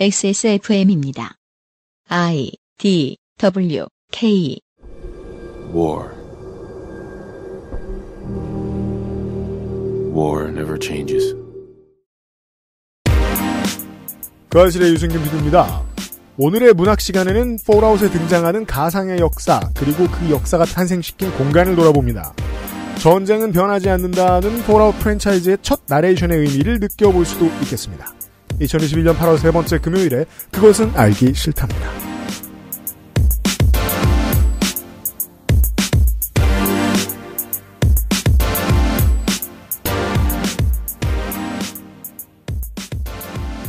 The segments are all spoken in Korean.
XSFM입니다. I D W K War War never changes. 그실의 유승균 PD입니다. 오늘의 문학 시간에는 폴아웃에 등장하는 가상의 역사 그리고 그 역사가 탄생시킨 공간을 돌아봅니다. 전쟁은 변하지 않는다는 폴아웃 프랜차이즈의 첫 나레이션의 의미를 느껴볼 수도 있겠습니다. 2021년 8월 세 번째 금요일에 그것은 알기 싫답니다.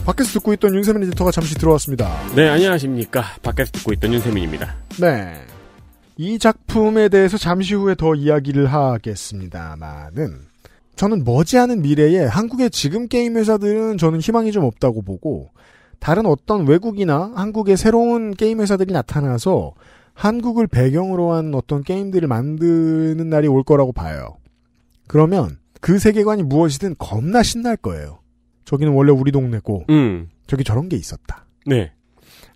밖에서 듣고 있던 윤세민 에터가 잠시 들어왔습니다. 네, 안녕하십니까. 밖에서 듣고 있던 윤세민입니다. 네. 이 작품에 대해서 잠시 후에 더 이야기를 하겠습니다만은 저는 머지않은 미래에 한국의 지금 게임 회사들은 저는 희망이 좀 없다고 보고 다른 어떤 외국이나 한국의 새로운 게임 회사들이 나타나서 한국을 배경으로 한 어떤 게임들을 만드는 날이 올 거라고 봐요. 그러면 그 세계관이 무엇이든 겁나 신날 거예요. 저기는 원래 우리 동네고, 음. 저기 저런 게 있었다. 네.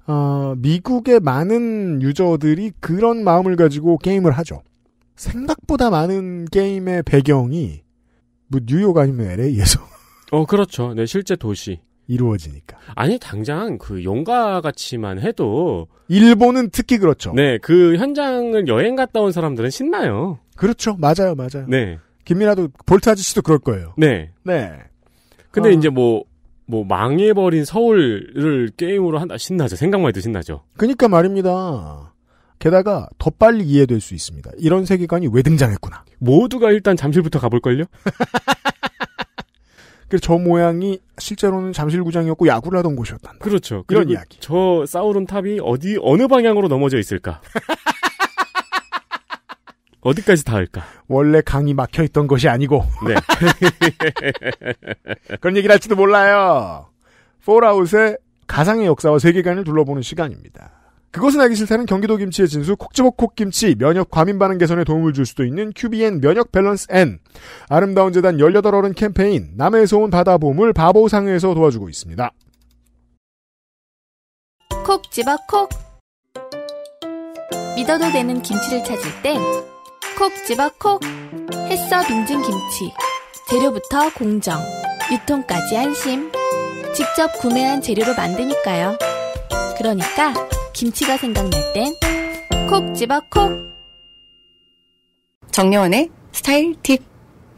어, 미국의 많은 유저들이 그런 마음을 가지고 게임을 하죠. 생각보다 많은 게임의 배경이 뭐 뉴욕 아니면 LA에서. 어, 그렇죠. 네, 실제 도시. 이루어지니까. 아니, 당장 그 용가 같이만 해도. 일본은 특히 그렇죠. 네, 그 현장을 여행 갔다 온 사람들은 신나요. 그렇죠. 맞아요, 맞아요. 네. 김민아도 볼트 아저씨도 그럴 거예요. 네. 네. 근데 어... 이제 뭐, 뭐 망해버린 서울을 게임으로 한다. 신나죠. 생각만 해도 신나죠. 그니까 말입니다. 게다가 더 빨리 이해될 수 있습니다. 이런 세계관이 왜 등장했구나. 모두가 일단 잠실부터 가볼걸요? 그 저 모양이 실제로는 잠실구장이었고 야구를 하던 곳이었다. 그렇죠. 그런 이야기. 저 싸우는 탑이 어디 어느 방향으로 넘어져 있을까? 어디까지 닿을까? 원래 강이 막혀 있던 것이 아니고. 네. 그런 얘기를 할지도 몰라요. 폴아웃의 가상의 역사와 세계관을 둘러보는 시간입니다. 그것은 알기 싫다는 경기도 김치의 진수 콕지복 콕김치 면역 과민 반응 개선에 도움을 줄 수도 있는 QBN 면역 밸런스 N 아름다운 재단 18어른 캠페인 남해에서 온 바다 보물 바보상에서 도와주고 있습니다. 콕 집어 콕 믿어도 되는 김치를 찾을 땐콕 집어 콕 햇서 빙진 김치 재료부터 공정 유통까지 안심 직접 구매한 재료로 만드니까요. 그러니까 김치가 생각날 땐 콕 집어 콕. 정려원의 스타일 팁.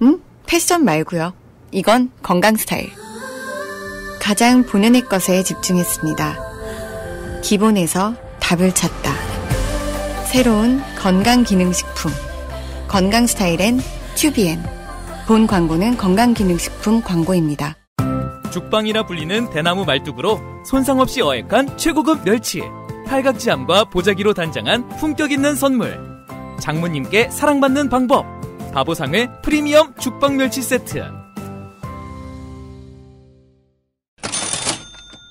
음? 패션 말고요. 이건 건강 스타일. 가장 본연의 것에 집중했습니다. 기본에서 답을 찾다. 새로운 건강 기능식품. 건강 스타일엔 튜비엔. 본 광고는 건강기능식품 광고입니다. 죽방이라 불리는 대나무 말뚝으로 손상 없이 어획한 최고급 멸치. 팔각지암과 보자기로 단장한 품격 있는 선물. 장모님께 사랑받는 방법. 바보상의 프리미엄 죽방멸치 세트.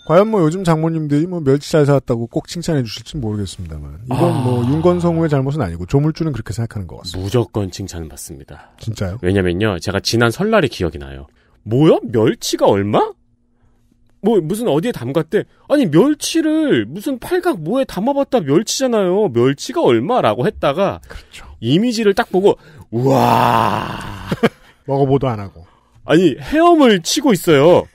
과연 뭐 요즘 장모님들이 뭐 멸치 잘 사왔다고 꼭 칭찬해 주실지 모르겠습니다만 이건 뭐 아... 뭐 윤건성우의 잘못은 아니고 조물주는 그렇게 생각하는 것 같습니다. 무조건 칭찬을 받습니다. 진짜요? 왜냐면요 제가 지난 설날이 기억이 나요. 뭐야 멸치가 얼마? 뭐 무슨 어디에 담갔대? 아니 멸치를 무슨 팔각 뭐에 담아봤다 멸치잖아요. 멸치가 얼마라고 했다가 그렇죠. 이미지를 딱 보고 우와 먹어보도 안 하고 아니 헤엄을 치고 있어요.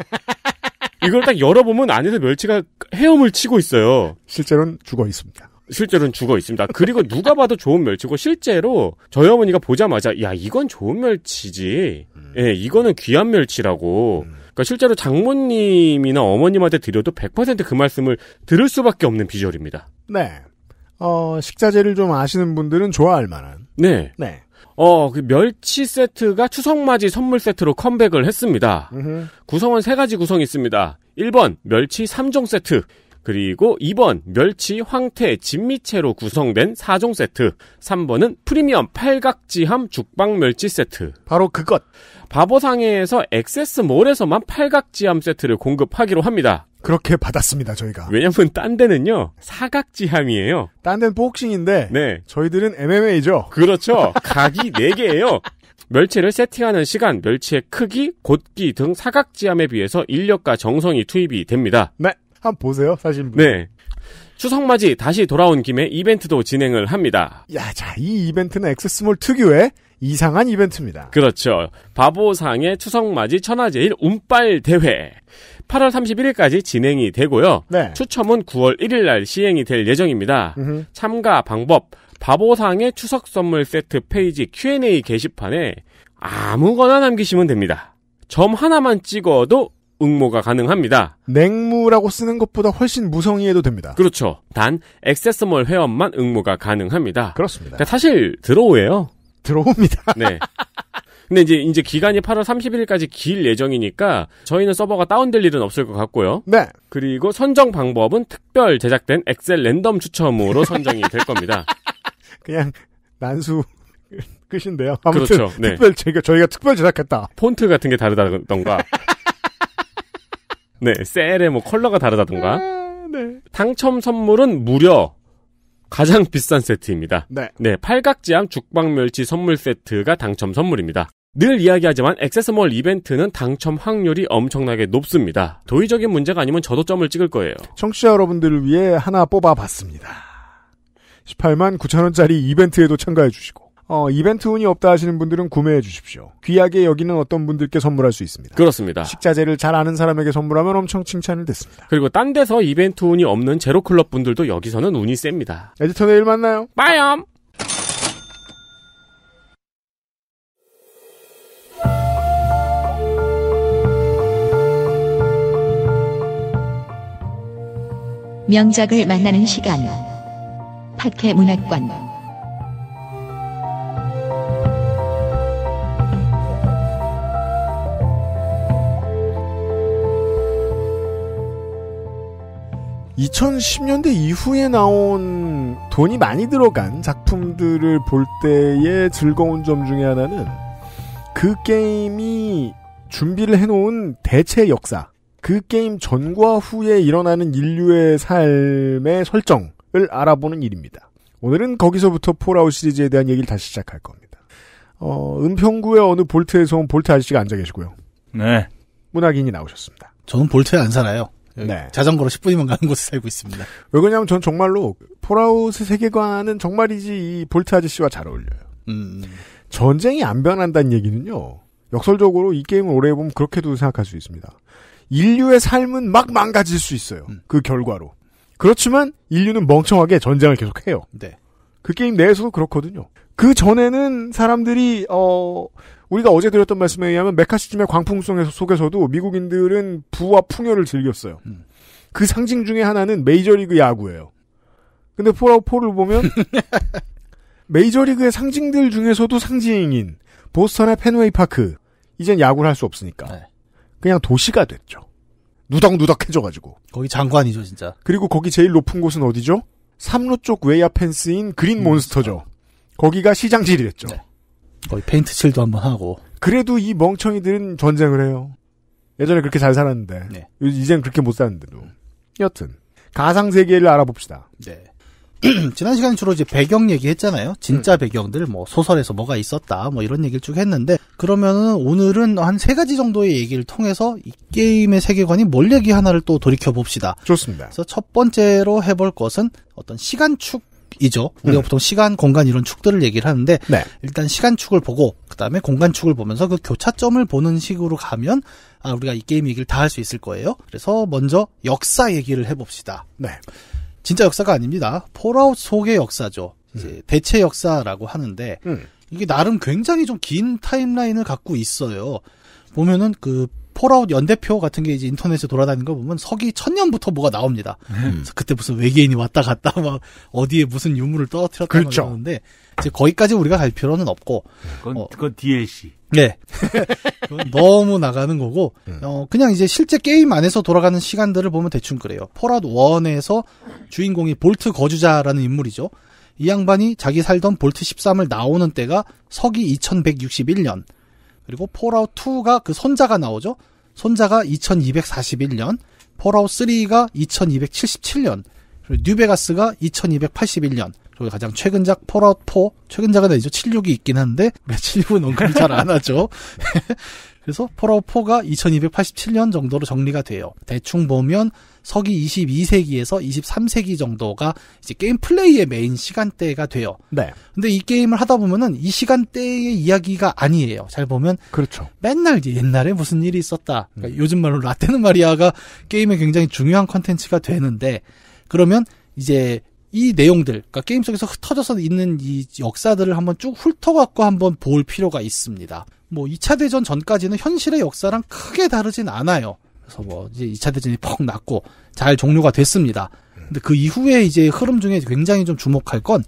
이걸 딱 열어보면 안에서 멸치가 헤엄을 치고 있어요. 실제로는 죽어 있습니다. 실제로는 죽어 있습니다. 그리고 누가 봐도 좋은 멸치고 실제로 저희 어머니가 보자마자 야 이건 좋은 멸치지. 음. 예, 이거는 귀한 멸치라고. 음. 그러니까 실제로 장모님이나 어머님한테 드려도 100%그 말씀을 들을 수밖에 없는 비주얼입니다. 네. 어, 식자재를 좀 아시는 분들은 좋아할 만한. 네. 네. 어, 그 멸치 세트가 추석맞이 선물 세트로 컴백을 했습니다. 으흠. 구성은 세 가지 구성이 있습니다. 1번, 멸치 3종 세트. 그리고 2번 멸치, 황태, 진미채로 구성된 4종 세트. 3번은 프리미엄 팔각지함 죽방멸치 세트. 바로 그것. 바보상해에서 액세스몰에서만 팔각지함 세트를 공급하기로 합니다. 그렇게 받았습니다, 저희가. 왜냐면 딴 데는요, 사각지함이에요. 딴 데는 복싱인데, 네. 저희들은 MMA죠. 그렇죠. 각이 4개예요. 멸치를 세팅하는 시간, 멸치의 크기, 곧기 등 사각지함에 비해서 인력과 정성이 투입이 됩니다. 네. 한번 보세요, 사진부. 네. 추석맞이 다시 돌아온 김에 이벤트도 진행을 합니다. 야, 자, 이 이벤트는 엑스스몰 특유의 이상한 이벤트입니다. 그렇죠. 바보상의 추석맞이 천하제일 운빨 대회. 8월 31일까지 진행이 되고요. 네. 추첨은 9월 1일 날 시행이 될 예정입니다. 으흠. 참가 방법 바보상의 추석 선물 세트 페이지 Q&A 게시판에 아무거나 남기시면 됩니다. 점 하나만 찍어도 응모가 가능합니다. 냉무라고 쓰는 것보다 훨씬 무성의해도 됩니다. 그렇죠. 단 액세스몰 회원만 응모가 가능합니다. 그렇습니다. 그러니까 사실 드로우예요. 들어옵니다. 네. 근데 이제 이제 기간이 8월 3 1일까지길 예정이니까 저희는 서버가 다운될 일은 없을 것 같고요. 네. 그리고 선정 방법은 특별 제작된 엑셀 랜덤 추첨으로 선정이 될 겁니다. 그냥 난수 끝인데요. 아무튼 그렇죠. 네. 특별 저 저희가 특별 제작했다. 폰트 같은 게 다르다던가 네, 셀에뭐 컬러가 다르다던가. 음, 네. 당첨 선물은 무려 가장 비싼 세트입니다. 네. 네, 팔각지암 죽방멸치 선물 세트가 당첨 선물입니다. 늘 이야기하지만 액세스몰 이벤트는 당첨 확률이 엄청나게 높습니다. 도의적인 문제가 아니면 저도 점을 찍을 거예요. 청취자 여러분들을 위해 하나 뽑아봤습니다. 18만 9천원짜리 이벤트에도 참가해주시고 어, 이벤트 운이 없다 하시는 분들은 구매해 주십시오. 귀하게 여기는 어떤 분들께 선물할 수 있습니다. 그렇습니다. 식자재를 잘 아는 사람에게 선물하면 엄청 칭찬을 듣습니다. 그리고 딴 데서 이벤트 운이 없는 제로클럽 분들도 여기서는 운이 셉니다. 에디터 내일 만나요. 빠염! 명작을 만나는 시간. 파케 문학관. 2010년대 이후에 나온 돈이 많이 들어간 작품들을 볼 때의 즐거운 점 중에 하나는 그 게임이 준비를 해놓은 대체 역사, 그 게임 전과 후에 일어나는 인류의 삶의 설정을 알아보는 일입니다. 오늘은 거기서부터 폴아웃 시리즈에 대한 얘기를 다시 시작할 겁니다. 어, 은평구의 어느 볼트에서 온 볼트 아저씨가 앉아 계시고요. 네. 문학인이 나오셨습니다. 저는 볼트에 안 살아요. 네. 자전거로 10분이면 가는 곳에 살고 있습니다. 왜 그러냐면 전 정말로 폴아웃의 세계관은 정말이지 이 볼트 아저씨와 잘 어울려요. 음. 전쟁이 안 변한다는 얘기는요. 역설적으로 이 게임을 오래 보면 그렇게도 생각할 수 있습니다. 인류의 삶은 막 망가질 수 있어요. 음. 그 결과로. 그렇지만 인류는 멍청하게 전쟁을 계속해요. 네. 그 게임 내에서도 그렇거든요. 그 전에는 사람들이 어 우리가 어제 드렸던 말씀에 의하면 메카시즘의 광풍성에서 속에서도 미국인들은 부와 풍요를 즐겼어요. 음. 그 상징 중에 하나는 메이저리그 야구예요. 근데 포라포를 보면 메이저리그의 상징들 중에서도 상징인 보스턴의 펜웨이 파크 이젠 야구를 할 수 없으니까 네. 그냥 도시가 됐죠. 누덕누덕해져가지고 거기 장관이죠 진짜. 그리고 거기 제일 높은 곳은 어디죠? 삼루 쪽 외야 펜스인 그린 몬스터죠. 몬스터. 음. 거기가 시장질이 됐죠. 네. 거의 페인트 칠도 한번 하고. 그래도 이 멍청이들은 전쟁을 해요. 예전에 그렇게 잘 살았는데. 네. 이젠 그렇게 못 사는데도. 여튼. 가상세계를 알아봅시다. 네. 지난 시간에 주로 이제 배경 얘기했잖아요. 진짜 음. 배경들, 뭐 소설에서 뭐가 있었다, 뭐 이런 얘기를 쭉 했는데 그러면은 오늘은 한 세 가지 정도의 얘기를 통해서 이 게임의 세계관이 뭘 얘기 하나를 또 돌이켜 봅시다. 좋습니다. 그래서 첫 번째로 해볼 것은 어떤 시간축 축이죠. 우리가 음. 보통 시간, 공간 이런 축들을 얘기를 하는데 네. 일단 시간 축을 보고 그다음에 공간 축을 보면서 그 교차점을 보는 식으로 가면 아, 우리가 이 게임 얘기를 다 할 수 있을 거예요. 그래서 먼저 역사 얘기를 해 봅시다. 네. 진짜 역사가 아닙니다. 폴아웃 속의 역사죠. 이제 음. 대체 역사라고 하는데 음. 이게 나름 굉장히 좀 긴 타임라인을 갖고 있어요. 보면은 그 폴아웃 연대표 같은 게 이제 인터넷에 돌아다니는 거 보면 서기 천년부터 뭐가 나옵니다. 음. 그때 무슨 외계인이 왔다 갔다 막 어디에 무슨 유물을 떨어뜨렸다 그렇죠. 그러는데 이제 거기까지 우리가 갈 필요는 없고 네, 그건, 어, 그건 DLC. 네. 너무 나가는 거고 음. 어 그냥 이제 실제 게임 안에서 돌아가는 시간들을 보면 대충 그래요. 폴아웃 1에서 주인공이 볼트 거주자라는 인물이죠. 이 양반이 자기 살던 볼트 13을 나오는 때가 서기 2161년. 그리고 폴아웃 2가 그 손자가 나오죠. 손자가 2241년, 폴아웃 3가 2277년, 그리고 뉴베가스가 2281년. 그리고 가장 최근작 폴아웃 4, 최근작은 아니죠. 76이 있긴 한데 76은 언급을잘 안 하죠. 그래서 폴아웃 4가 2287년 정도로 정리가 돼요. 대충 보면 서기 22세기에서 23세기 정도가 이제 게임 플레이의 메인 시간대가 돼요. 네. 근데 이 게임을 하다 보면은 이 시간대의 이야기가 아니에요. 잘 보면 그렇죠. 맨날 옛날에 무슨 일이 있었다. 그러니까 음. 요즘 말로 라테는 마리아가 게임에 굉장히 중요한 컨텐츠가 되는데 그러면 이제 이 내용들, 그러니까 게임 속에서 흩어져서 있는 이 역사들을 한번 쭉 훑어갖고 한번 볼 필요가 있습니다. 뭐 2차 대전 전까지는 현실의 역사랑 크게 다르진 않아요. 그래서 뭐 이제 2차 대전이 퍽 났고 잘 종료가 됐습니다. 근데 그 이후에 이제 흐름 중에 굉장히 좀 주목할 건,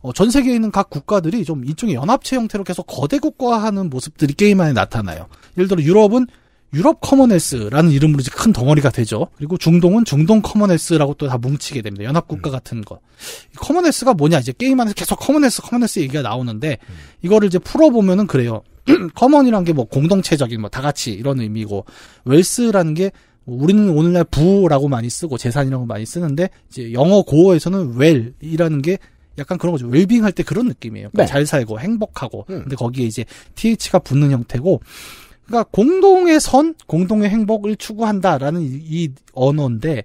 어, 전 세계에 있는 각 국가들이 좀 일종의 연합체 형태로 계속 거대 국가하는 모습들이 게임 안에 나타나요. 예를 들어 유럽은 유럽 커먼웰스라는 이름으로 이제 큰 덩어리가 되죠. 그리고 중동은 중동 커먼웰스라고 또 다 뭉치게 됩니다. 연합국가 음. 같은 거. 커먼웰스가 뭐냐 이제 게임 안에서 계속 커먼웰스 커먼웰스 얘기가 나오는데 음. 이거를 이제 풀어보면은 그래요. 커먼이란 게뭐 공동체적인 뭐 다 같이 이런 의미고 웰스라는 게 뭐 우리는 오늘날 부라고 많이 쓰고 재산이라고 많이 쓰는데 이제 영어 고어에서는 웰이라는 게 약간 그런 거죠. 웰빙 할 때 그런 느낌이에요. 그러니까 네. 잘 살고 행복하고. 음. 근데 거기에 이제 th가 붙는 형태고 그러니까 공동의 선, 공동의 행복을 추구한다라는 이, 이 언어인데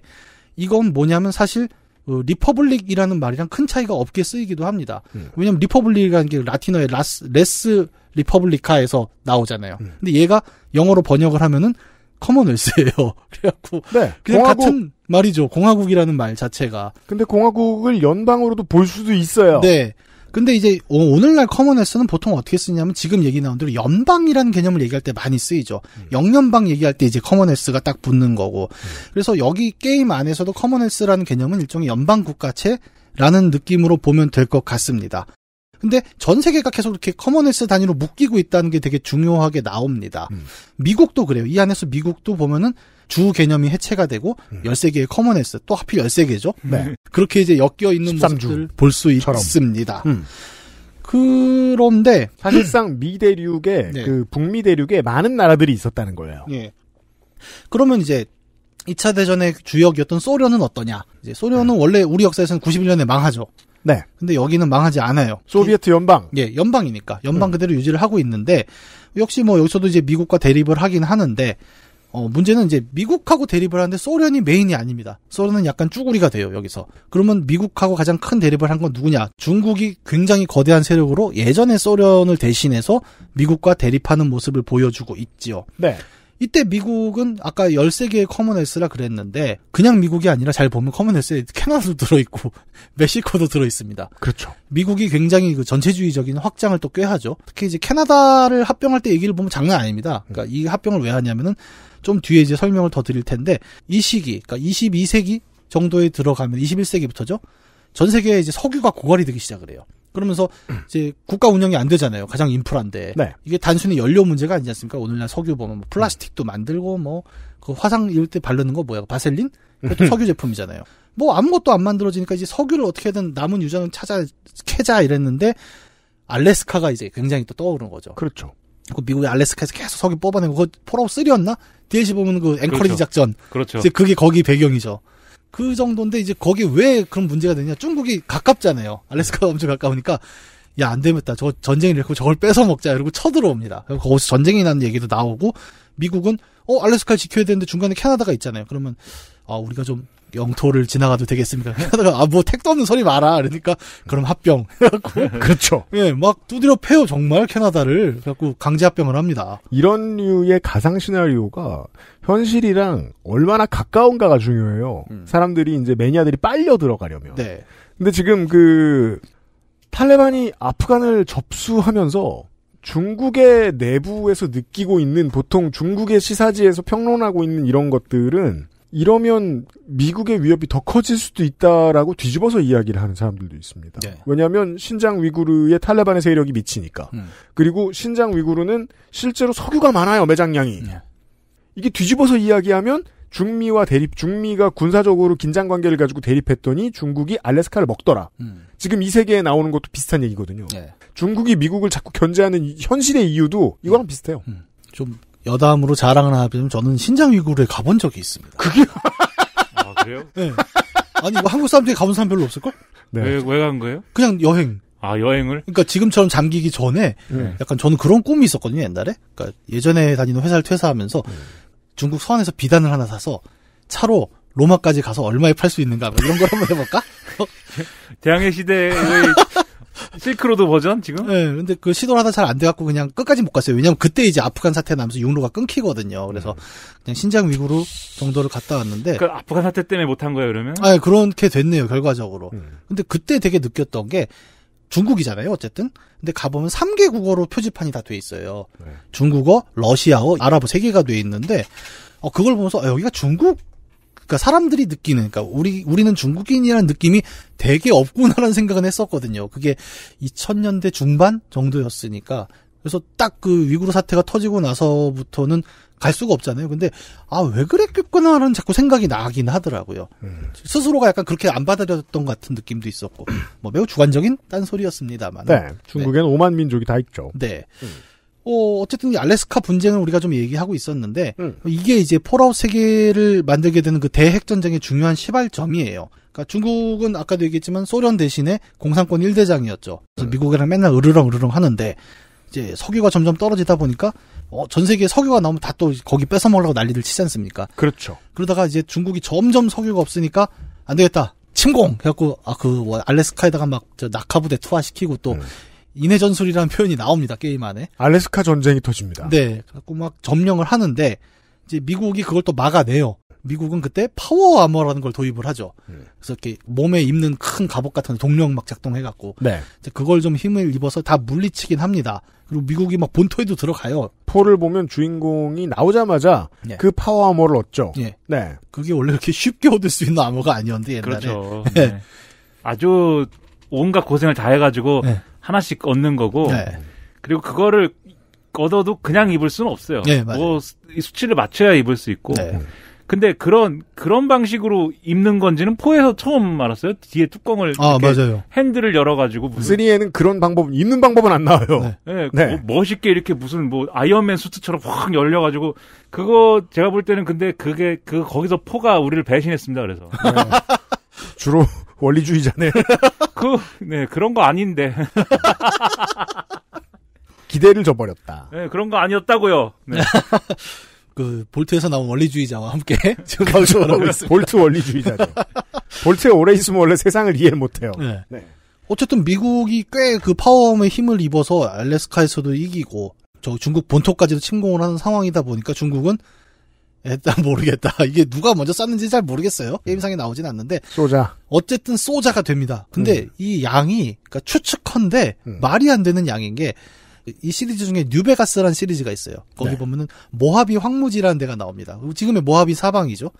이건 뭐냐면 사실 어, 리퍼블릭이라는 말이랑 큰 차이가 없게 쓰이기도 합니다. 음. 왜냐하면 리퍼블릭이라는 게 라틴어의 라스, 레스 리퍼블리카에서 나오잖아요. 음. 근데 얘가 영어로 번역을 하면은 커먼웰스예요. 그래갖고 네, 그냥 공화국, 같은 말이죠. 공화국이라는 말 자체가. 근데 공화국을 연방으로도 볼 수도 있어요. 네. 근데 이제 오늘날 커먼에서는 보통 어떻게 쓰냐면 지금 얘기 나온 대로 연방이라는 개념을 얘기할 때 많이 쓰이죠. 음. 영연방 얘기할 때 이제 커먼헬스가 딱 붙는 거고. 음. 그래서 여기 게임 안에서도 커먼헬스라는 개념은 일종의 연방 국가체라는 느낌으로 보면 될 것 같습니다. 근데 전 세계가 계속 이렇게 커먼헬스 단위로 묶이고 있다는 게 되게 중요하게 나옵니다. 음. 미국도 그래요. 이 안에서 미국도 보면은 주 개념이 해체가 되고 음. 13개의 커먼에스 또 하필 13개죠. 네. 그렇게 이제 엮여 있는 모습을 볼 수 있습니다. 음. 그런데 사실상 미 대륙에 네. 그 북미 대륙에 많은 나라들이 있었다는 거예요. 예. 그러면 이제 2차 대전의 주역이었던 소련은 어떠냐? 이제 소련은 네. 원래 우리 역사에서는 91년에 망하죠. 네. 근데 여기는 망하지 않아요. 소비에트 연방. 예, 연방이니까 연방 음. 그대로 유지를 하고 있는데 역시 뭐 여기서도 이제 미국과 대립을 하긴 하는데 어, 문제는 이제 미국하고 대립을 하는데 소련이 메인이 아닙니다. 소련은 약간 쭈구리가 돼요, 여기서. 그러면 미국하고 가장 큰 대립을 한 건 누구냐? 중국이 굉장히 거대한 세력으로 예전에 소련을 대신해서 미국과 대립하는 모습을 보여주고 있지요. 네. 이때 미국은 아까 13개의 커먼웰스라 그랬는데 그냥 미국이 아니라 잘 보면 커먼웰스에 캐나다도 들어있고 멕시코도 들어있습니다. 그렇죠. 미국이 굉장히 그 전체주의적인 확장을 또꾀 하죠. 특히 이제 캐나다를 합병할 때 얘기를 보면 장난 아닙니다. 그러니까 이 합병을 왜 하냐면은 좀 뒤에 이제 설명을 더 드릴 텐데 이 시기, 그러니까 22세기 정도에 들어가면 21세기부터죠. 전 세계에 이제 석유가 고갈이 되기 시작을 해요. 그러면서 음. 이제 국가 운영이 안 되잖아요. 가장 인프라인데 네. 이게 단순히 연료 문제가 아니지 않습니까? 오늘날 석유 보면 뭐 플라스틱도 만들고 뭐 그 화상 이럴 때 바르는 거 뭐야? 바셀린? 그것도 음. 석유 제품이잖아요. 뭐 아무것도 안 만들어지니까 이제 석유를 어떻게든 남은 유전을 찾아 캐자 이랬는데 알래스카가 이제 굉장히 또 떠오르는 거죠. 그렇죠. 그 미국의 알래스카에서 계속 석유 뽑아내고 그거 폴아웃 3였나? DLC 보면 그 앵커리지 그렇죠. 작전. 그렇죠. 이제 그게 거기 배경이죠. 그 정도인데 이제 거기 왜 그런 문제가 되냐? 중국이 가깝잖아요. 알래스카가 엄청 가까우니까 야 안 되겠다. 저 전쟁이 됐고 저걸 뺏어 먹자. 이러고 쳐들어옵니다. 거기서 전쟁이 난 얘기도 나오고 미국은 어 알래스카 를 지켜야 되는데 중간에 캐나다가 있잖아요. 그러면 아 우리가 좀 영토를 지나가도 되겠습니까? 하다가 아 뭐 택도 없는 소리 마라. 그러니까 그럼 합병. 해갖고 그렇죠. 예, 막 두드려 패요 정말 캐나다를. 그래갖고 강제 합병을 합니다. 이런 류의 가상 시나리오가 현실이랑 얼마나 가까운가가 중요해요. 음. 사람들이 이제 매니아들이 빨려 들어가려면. 네. 근데 지금 그 탈레반이 아프간을 접수하면서 중국의 내부에서 느끼고 있는 보통 중국의 시사지에서 평론하고 있는 이런 것들은 이러면 미국의 위협이 더 커질 수도 있다라고 뒤집어서 이야기를 하는 사람들도 있습니다. 네. 왜냐하면 신장 위구르의 탈레반의 세력이 미치니까. 음. 그리고 신장 위구르는 실제로 석유가 많아요 매장량이. 네. 이게 뒤집어서 이야기하면 중미와 대립, 중미가 군사적으로 긴장 관계를 가지고 대립했더니 중국이 알래스카를 먹더라. 음. 지금 이 세계에 나오는 것도 비슷한 얘기거든요. 네. 중국이 미국을 자꾸 견제하는 현실의 이유도 이거랑 음. 비슷해요. 음. 좀 여담으로 자랑을 하면 저는 신장 위구르에 가본 적이 있습니다. 그게 아 그래요? 네. 아니 뭐 한국 사람들이 가본 사람 별로 없을걸? 네. 왜왜 간 거예요? 그냥 여행. 아 여행을? 그러니까 지금처럼 잠기기 전에 네. 약간 저는 그런 꿈이 있었거든요 옛날에. 그러니까 예전에 다니는 회사를 퇴사하면서 네. 중국 서안에서 비단을 하나 사서 차로 로마까지 가서 얼마에 팔 수 있는가 뭐 이런 걸 한번 해볼까? 대항해 시대의 실크로드 버전 지금? 네. 근데 그 시도를 하다 잘 안 돼갖고 그냥 끝까지 못 갔어요. 왜냐면 그때 이제 아프간 사태 나면서 육로가 끊기거든요. 그래서 음. 그냥 신장 위구르 정도를 갔다 왔는데. 그 아프간 사태 때문에 못한 거예요, 그러면? 아, 예, 그렇게 됐네요, 결과적으로. 음. 근데 그때 되게 느꼈던 게 중국이잖아요, 어쨌든. 근데 가보면 3개 국어로 표지판이 다 돼 있어요. 네. 중국어, 러시아어, 아랍어 3개가 돼 있는데, 어, 그걸 보면서, 아, 여기가 중국 그러니까 사람들이 느끼는, 그러니까 우리 우리는 중국인이라는 느낌이 되게 없구나라는 생각은 했었거든요. 그게 2000년대 중반 정도였으니까 그래서 딱 그 위구르 사태가 터지고 나서부터는 갈 수가 없잖아요. 근데 아 왜 그랬겠구나라는 자꾸 생각이 나긴 하더라고요. 음. 스스로가 약간 그렇게 안 받아들였던 것 같은 느낌도 있었고, 뭐 매우 주관적인 딴 소리였습니다만. 네, 중국엔 네. 오만 민족이 다 있죠. 네. 음. 어, 어쨌든 알래스카 분쟁을 우리가 좀 얘기하고 있었는데 음. 이게 이제 폴아웃 세계를 만들게 되는 그 대핵 전쟁의 중요한 시발점이에요. 그러니까 중국은 아까도 얘기했지만 소련 대신에 공산권 1대장이었죠. 그래서 음. 미국이랑 맨날 으르렁 으르렁 하는데 이제 석유가 점점 떨어지다 보니까 어, 전 세계 에 석유가 나오면 다 또 거기 뺏어 먹으려고 난리를 치지 않습니까? 그렇죠. 그러다가 이제 중국이 점점 석유가 없으니까 안 되겠다. 침공 해갖고 아 그 뭐 알래스카에다가 막 저 낙하부대 투하시키고 또 음. 인해 전술이라는 표현이 나옵니다 게임 안에. 알래스카 전쟁이 터집니다. 네, 자꾸 막 점령을 하는데 이제 미국이 그걸 또 막아내요. 미국은 그때 파워 아머라는 걸 도입을 하죠. 네. 그래서 이렇게 몸에 입는 큰 갑옷 같은 동력 막 작동해갖고 네. 이제 그걸 좀 힘을 입어서 다 물리치긴 합니다. 그리고 미국이 막 본토에도 들어가요. 포를 보면 주인공이 나오자마자 네. 그 파워 아머를 얻죠. 네. 네. 그게 원래 이렇게 쉽게 얻을 수 있는 아머가 아니었는데 옛날에. 그렇죠. 예. 네. 아주 온갖 고생을 다 해가지고 하나씩 얻는 거고 네. 그리고 그거를 얻어도 그냥 입을 수는 없어요. 네, 뭐 수치를 맞춰야 입을 수 있고. 네. 근데 그런 그런 방식으로 입는 건지는 포에서 처음 알았어요. 뒤에 뚜껑을 아, 맞아요. 핸들을 열어가지고 무슨 3에는 그런 방법 입는 방법은 안 나와요. 네, 네, 그 네. 뭐, 멋있게 이렇게 무슨 뭐 아이언맨 수트처럼 확 열려가지고 그거 제가 볼 때는 근데 그게 그 거기서 포가 우리를 배신했습니다. 그래서 네. 주로 원리주의자네. 그, 네, 그런 거 아닌데. 기대를 저버렸다. 네, 그런 거 아니었다고요. 네. 그 볼트에서 나온 원리주의자와 함께 지금 방송하고 그렇죠. 있습니다. 볼트 원리주의자죠. 볼트에 오래 있으면 원래 세상을 이해 못해요. 네. 네. 어쨌든 미국이 꽤 그 파워홈의 힘을 입어서 알래스카에서도 이기고 저 중국 본토까지도 침공을 하는 상황이다 보니까 중국은 일단 모르겠다. 이게 누가 먼저 썼는지 잘 모르겠어요. 게임상에 나오진 않는데. 소자. 어쨌든 소자가 됩니다. 근데 음. 이 양이, 그러니까 추측컨대 음. 말이 안 되는 양인 게, 이 시리즈 중에 뉴베가스라는 시리즈가 있어요. 거기 네. 보면은 모하비 황무지라는 데가 나옵니다. 지금의 모하비 사방이죠.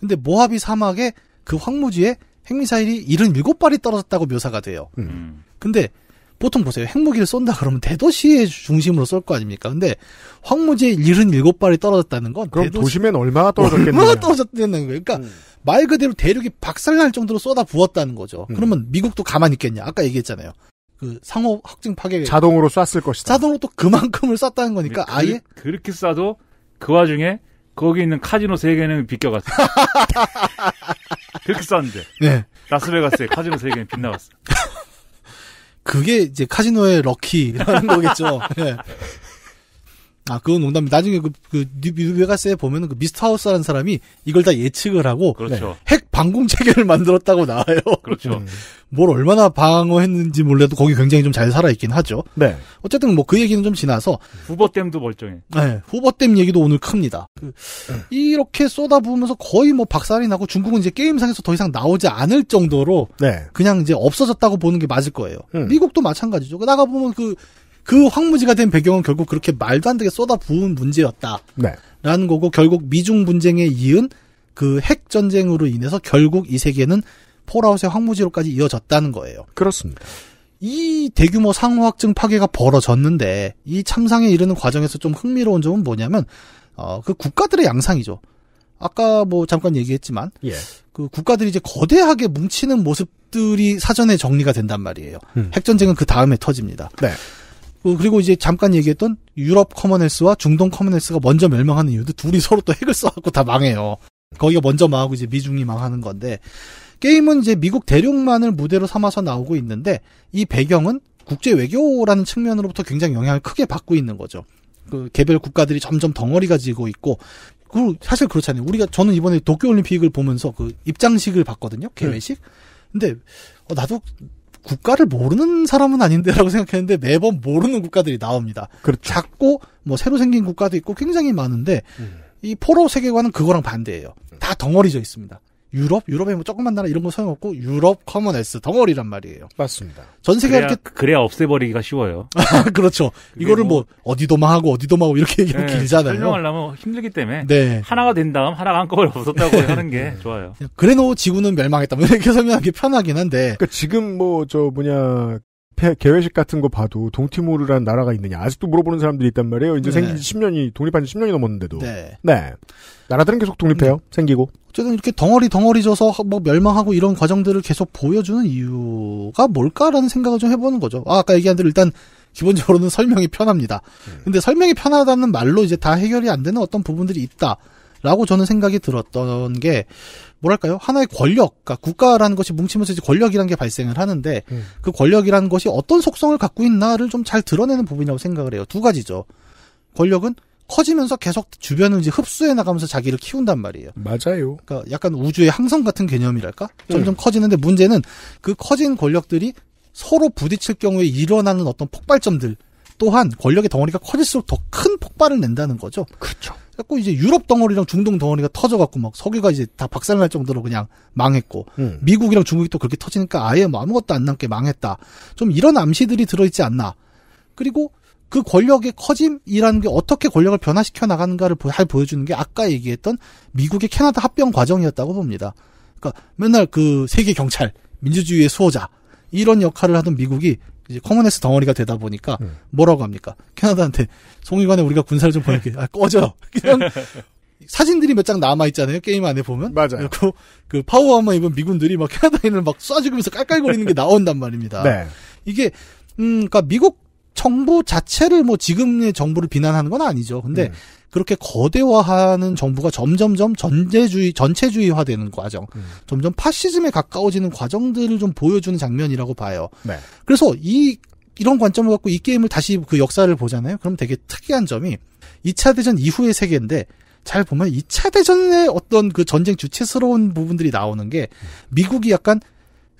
근데 모하비 사막에 그 황무지에 핵미사일이 77발이 떨어졌다고 묘사가 돼요. 음. 근데 보통 보세요. 핵무기를 쏜다 그러면 대도시의 중심으로 쏠 거 아닙니까? 근데 황무지에 77발이 떨어졌다는 건 그럼 대도시... 도심엔 얼마나 떨어졌겠냐 얼마나 떨어졌다는 거예요. 그러니까 음. 말 그대로 대륙이 박살날 정도로 쏟아 부었다는 거죠. 음. 그러면 미국도 가만히 있겠냐. 아까 얘기했잖아요. 그 상호 확증 파괴 자동으로 쐈을 것이다. 자동으로 또 그만큼을 쐈다는 거니까 그, 아예 그렇게 쏴도 그 와중에 거기 있는 카지노 세 개는 비껴갔어. 그렇게 쐈는데. 네. 라스베가스에 카지노 세 개는 빗나갔어. 그게 이제 카지노의 럭키라는 거겠죠. 예. 아, 그건 농담이. 나중에 그, 그, 뉴- 뉴베가스에 보면은 그 미스터 하우스라는 사람이 이걸 다 예측을 하고. 그렇죠. 예, 핵 방공 체계를 만들었다고 나와요. 그렇죠. 음. 뭘 얼마나 방어했는지 몰라도 거기 굉장히 좀 잘 살아있긴 하죠. 네. 어쨌든 뭐 그 얘기는 좀 지나서 후버댐도 멀쩡해. 네, 후버댐 얘기도 오늘 큽니다. 그, 음. 이렇게 쏟아부으면서 거의 뭐 박살이 나고 중국은 이제 게임상에서 더 이상 나오지 않을 정도로 네. 그냥 이제 없어졌다고 보는 게 맞을 거예요. 음. 미국도 마찬가지죠. 그 나가 보면 그 그 황무지가 된 배경은 결국 그렇게 말도 안 되게 쏟아부은 문제였다. 네. 라는 거고 결국 미중 분쟁에 이은 그핵 전쟁으로 인해서 결국 이 세계는 폴아웃의 황무지로까지 이어졌다는 거예요. 그렇습니다. 이 대규모 상호확증 파괴가 벌어졌는데 이 참상에 이르는 과정에서 좀 흥미로운 점은 뭐냐면 어, 그 국가들의 양상이죠. 아까 뭐 잠깐 얘기했지만 예. 그 국가들이 이제 거대하게 뭉치는 모습들이 사전에 정리가 된단 말이에요. 음. 핵 전쟁은 그 다음에 터집니다. 네. 그 그리고 이제 잠깐 얘기했던 유럽 커먼헬스와 중동 커먼헬스가 먼저 멸망하는 이유도 둘이 서로 또 핵을 써갖고 다 망해요. 거기가 먼저 망하고 이제 미중이 망하는 건데 게임은 이제 미국 대륙만을 무대로 삼아서 나오고 있는데 이 배경은 국제 외교라는 측면으로부터 굉장히 영향을 크게 받고 있는 거죠. 그 개별 국가들이 점점 덩어리가 지고 있고 그 사실 그렇잖아요. 우리가 저는 이번에 도쿄 올림픽을 보면서 그 입장식을 봤거든요. 네. 개회식. 근데 어, 나도 국가를 모르는 사람은 아닌데라고 생각했는데 매번 모르는 국가들이 나옵니다. 그렇죠. 작고 뭐 새로 생긴 국가도 있고 굉장히 많은데 음. 이 포로 세계관은 그거랑 반대예요. 다 덩어리져 있습니다. 유럽, 유럽에 뭐 조금만 나라 이런 거 소용없고 유럽 커먼에스 덩어리란 말이에요. 맞습니다. 전 세계 그래야, 이렇게 그래야 없애버리기가 쉬워요. 그렇죠. 이거를 뭐, 뭐 어디도 망하고 어디도 망하고 이렇게 얘기하면 네, 길잖아요. 설명하려면 힘들기 때문에 네. 하나가 된 다음 하나가 한꺼번에 없었다고 하는 게 네. 좋아요. 그래놓고 지구는 멸망했다. 뭐 이렇게 설명하기 편하긴 한데. 그러니까 지금 뭐 저 뭐냐 개회식 같은 거 봐도 동티모르라는 나라가 있느냐 아직도 물어보는 사람들이 있단 말이에요. 이제 네. 생긴 지 10년이 독립한 지 10년이 넘었는데도. 네. 네. 나라들은 계속 독립해요. 네. 생기고. 어쨌든 이렇게 덩어리 덩어리 져서 뭐 멸망하고 이런 과정들을 계속 보여주는 이유가 뭘까라는 생각을 좀 해보는 거죠. 아, 아까 얘기한 대로 일단 기본적으로는 설명이 편합니다. 음. 근데 설명이 편하다는 말로 이제 다 해결이 안 되는 어떤 부분들이 있다. 라고 저는 생각이 들었던 게 뭐랄까요 하나의 권력, 그러니까 국가라는 것이 뭉치면서 이제 권력이라는 게 발생을 하는데 음. 그 권력이라는 것이 어떤 속성을 갖고 있나를 좀 잘 드러내는 부분이라고 생각을 해요. 두 가지죠. 권력은 커지면서 계속 주변을 이제 흡수해 나가면서 자기를 키운단 말이에요. 맞아요. 그러니까 약간 우주의 항성 같은 개념이랄까? 점점 음. 커지는데 문제는 그 커진 권력들이 서로 부딪칠 경우에 일어나는 어떤 폭발점들 또한 권력의 덩어리가 커질수록 더 큰 폭발을 낸다는 거죠. 그렇죠. 자꾸 이제 유럽 덩어리랑 중동 덩어리가 터져갖고 막 석유가 이제 다 박살날 정도로 그냥 망했고 음. 미국이랑 중국이 또 그렇게 터지니까 아예 뭐 아무것도 안 남게 망했다. 좀 이런 암시들이 들어있지 않나. 그리고 그 권력의 커짐이라는 게 어떻게 권력을 변화시켜 나가는가를 잘 보여주는 게 아까 얘기했던 미국의 캐나다 합병 과정이었다고 봅니다. 그러니까 맨날 그 세계 경찰, 민주주의의 수호자 이런 역할을 하던 미국이 이제 커먼에스 덩어리가 되다 보니까 음. 뭐라고 합니까? 캐나다한테 송이관에 우리가 군사를 좀 보낼게. 아 꺼져. 그냥 사진들이 몇 장 남아 있잖아요. 게임 안에 보면. 맞아 그리고 그 파워아머 입은 미군들이 막 캐나다인을 막 쏴죽이면서 깔깔거리는 게 나온단 말입니다. 네. 이게 음그니까 미국 정부 자체를 뭐 지금의 정부를 비난하는 건 아니죠. 근데 음. 그렇게 거대화하는 정부가 점점점 전제주의 전체주의화되는 과정, 음. 점점 파시즘에 가까워지는 과정들을 좀 보여주는 장면이라고 봐요. 네. 그래서 이 이런 관점을 갖고 이 게임을 다시 그 역사를 보잖아요. 그럼 되게 특이한 점이 2차 대전 이후의 세계인데 잘 보면 2차 대전의 어떤 그 전쟁 주체스러운 부분들이 나오는 게 미국이 약간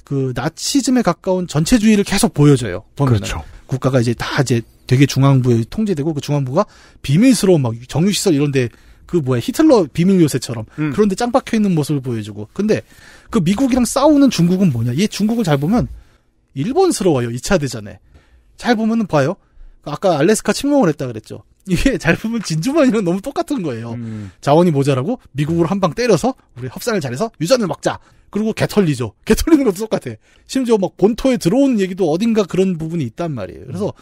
그 나치즘에 가까운 전체주의를 계속 보여줘요. 보면은. 그렇죠. 국가가 이제 다 이제 되게 중앙부에 통제되고 그 중앙부가 비밀스러운 막 정유시설 이런데 그 뭐야 히틀러 비밀 요새처럼 음. 그런데 짱 박혀 있는 모습을 보여주고 근데 그 미국이랑 싸우는 중국은 뭐냐 얘 중국을 잘 보면 일본스러워요 2차 대전에 잘 보면은 봐요 아까 알래스카 침공을 했다 그랬죠 이게 잘 보면 진주머니랑 너무 똑같은 거예요. 음. 자원이 모자라고 미국으로 한 방 때려서 우리 협상을 잘해서 유전을 막자. 그리고 개털리죠. 개털리는 것도 똑같아. 심지어 막 본토에 들어온 얘기도 어딘가 그런 부분이 있단 말이에요. 그래서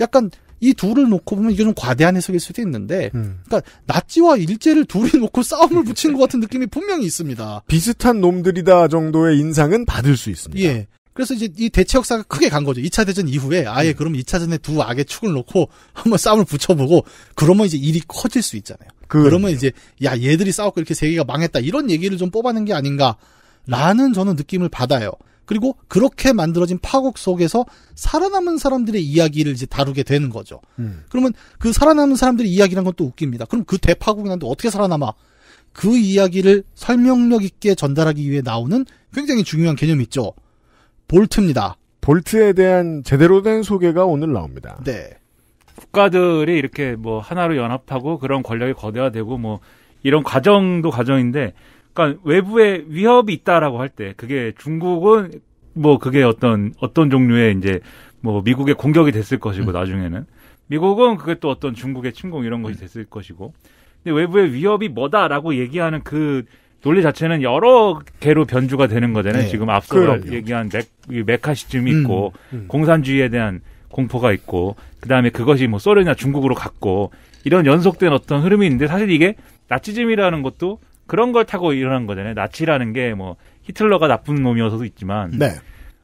약간 이 둘을 놓고 보면 이게 좀 과대한 해석일 수도 있는데, 음. 그러니까 나치와 일제를 둘이 놓고 싸움을 붙인 것 같은 느낌이 분명히 있습니다. 비슷한 놈들이다 정도의 인상은 받을 수 있습니다. 예. 그래서 이제 이 대체 역사가 크게 간 거죠. 2차 대전 이후에 아예 음. 그럼 2차전에 두 악의 축을 놓고 한번 싸움을 붙여보고 그러면 이제 일이 커질 수 있잖아요. 그, 러면 이제 야 얘들이 싸웠고 이렇게 세계가 망했다 이런 얘기를 좀 뽑아낸 게 아닌가라는 저는 느낌을 받아요. 그리고 그렇게 만들어진 파국 속에서 살아남은 사람들의 이야기를 이제 다루게 되는 거죠. 음. 그러면 그 살아남은 사람들의 이야기란 건또 웃깁니다. 그럼 그 대파국이 란데 어떻게 살아남아? 그 이야기를 설명력 있게 전달하기 위해 나오는 굉장히 중요한 개념이 있죠. 볼트입니다. 볼트에 대한 제대로 된 소개가 오늘 나옵니다. 네. 국가들이 이렇게 뭐 하나로 연합하고 그런 권력이 거대화되고 뭐 이런 과정도 과정인데 그러니까 외부에 위협이 있다라고 할 때 그게 중국은 뭐 그게 어떤 어떤 종류의 이제 뭐 미국의 공격이 됐을 것이고 음. 나중에는 미국은 그게 또 어떤 중국의 침공 이런 것이 됐을 것이고 근데 외부의 위협이 뭐다라고 얘기하는 그 논리 자체는 여러 개로 변주가 되는 거잖아요. 네. 지금 앞서 그럼요. 얘기한 메, 메카시즘이 음, 있고 음. 공산주의에 대한 공포가 있고 그다음에 그것이 뭐 소련이나 중국으로 갔고 이런 연속된 어떤 흐름이 있는데 사실 이게 나치즘이라는 것도 그런 걸 타고 일어난 거잖아요. 나치라는 게 뭐 히틀러가 나쁜 놈이어서도 있지만 네.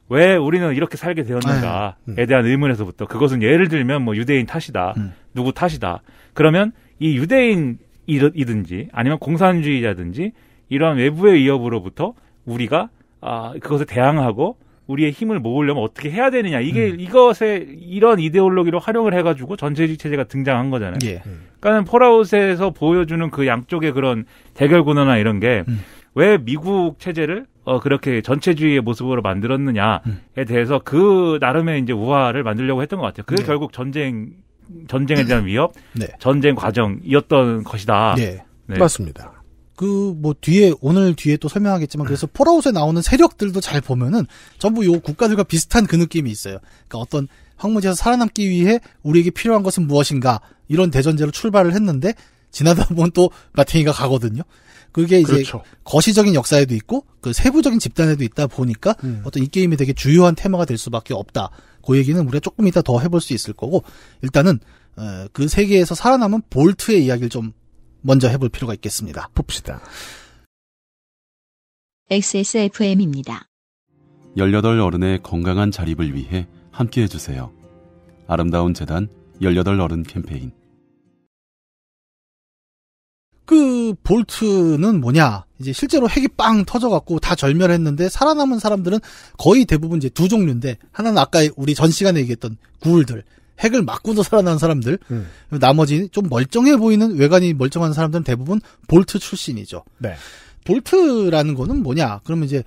왜 우리는 이렇게 살게 되었는가에 아, 음. 대한 의문에서부터 그것은 예를 들면 뭐 유대인 탓이다, 음. 누구 탓이다. 그러면 이 유대인이든지 아니면 공산주의자든지 이러한 외부의 위협으로부터 우리가 아, 그것을 대항하고 우리의 힘을 모으려면 어떻게 해야 되느냐 이게 음. 이것에 이런 이데올로기로 활용을 해가지고 전제주의 체제가 등장한 거잖아요. 예. 음. 그러니까는 폴아웃에서 보여주는 그 양쪽의 그런 대결 구도나 이런 게왜 음. 미국 체제를 어 그렇게 전체주의의 모습으로 만들었느냐에 음. 대해서 그 나름의 이제 우화를 만들려고 했던 것 같아요. 그게 네. 결국 전쟁 전쟁에 대한 위협, 네. 전쟁 과정이었던 것이다. 네. 네. 맞습니다. 그뭐 뒤에 오늘 뒤에 또 설명하겠지만 네. 그래서 폴아웃에 나오는 세력들도 잘 보면은 전부 요 국가들과 비슷한 그 느낌이 있어요. 그러니까 어떤 황무지에서 살아남기 위해 우리에게 필요한 것은 무엇인가 이런 대전제로 출발을 했는데 지나다 보면 또 마탱이가 가거든요. 그게 이제 그렇죠. 거시적인 역사에도 있고 그 세부적인 집단에도 있다 보니까 음. 어떤 이 게임이 되게 주요한 테마가 될 수밖에 없다. 그 얘기는 우리가 조금 이따 더 해볼 수 있을 거고 일단은 어, 그 세계에서 살아남은 볼트의 이야기를 좀 먼저 해볼 필요가 있겠습니다. 봅시다. XSFM입니다. 18 어른의 건강한 자립을 위해 함께 해주세요. 아름다운 재단 18 어른 캠페인. 그 볼트는 뭐냐? 이제 실제로 핵이 빵 터져갖고 다 절멸했는데 살아남은 사람들은 거의 대부분 이제 두 종류인데 하나는 아까 우리 전 시간에 얘기했던 구울들 핵을 맞고도 살아난 사람들, 음. 나머지 좀 멀쩡해 보이는 외관이 멀쩡한 사람들은 대부분 볼트 출신이죠. 네. 볼트라는 거는 뭐냐? 그러면 이제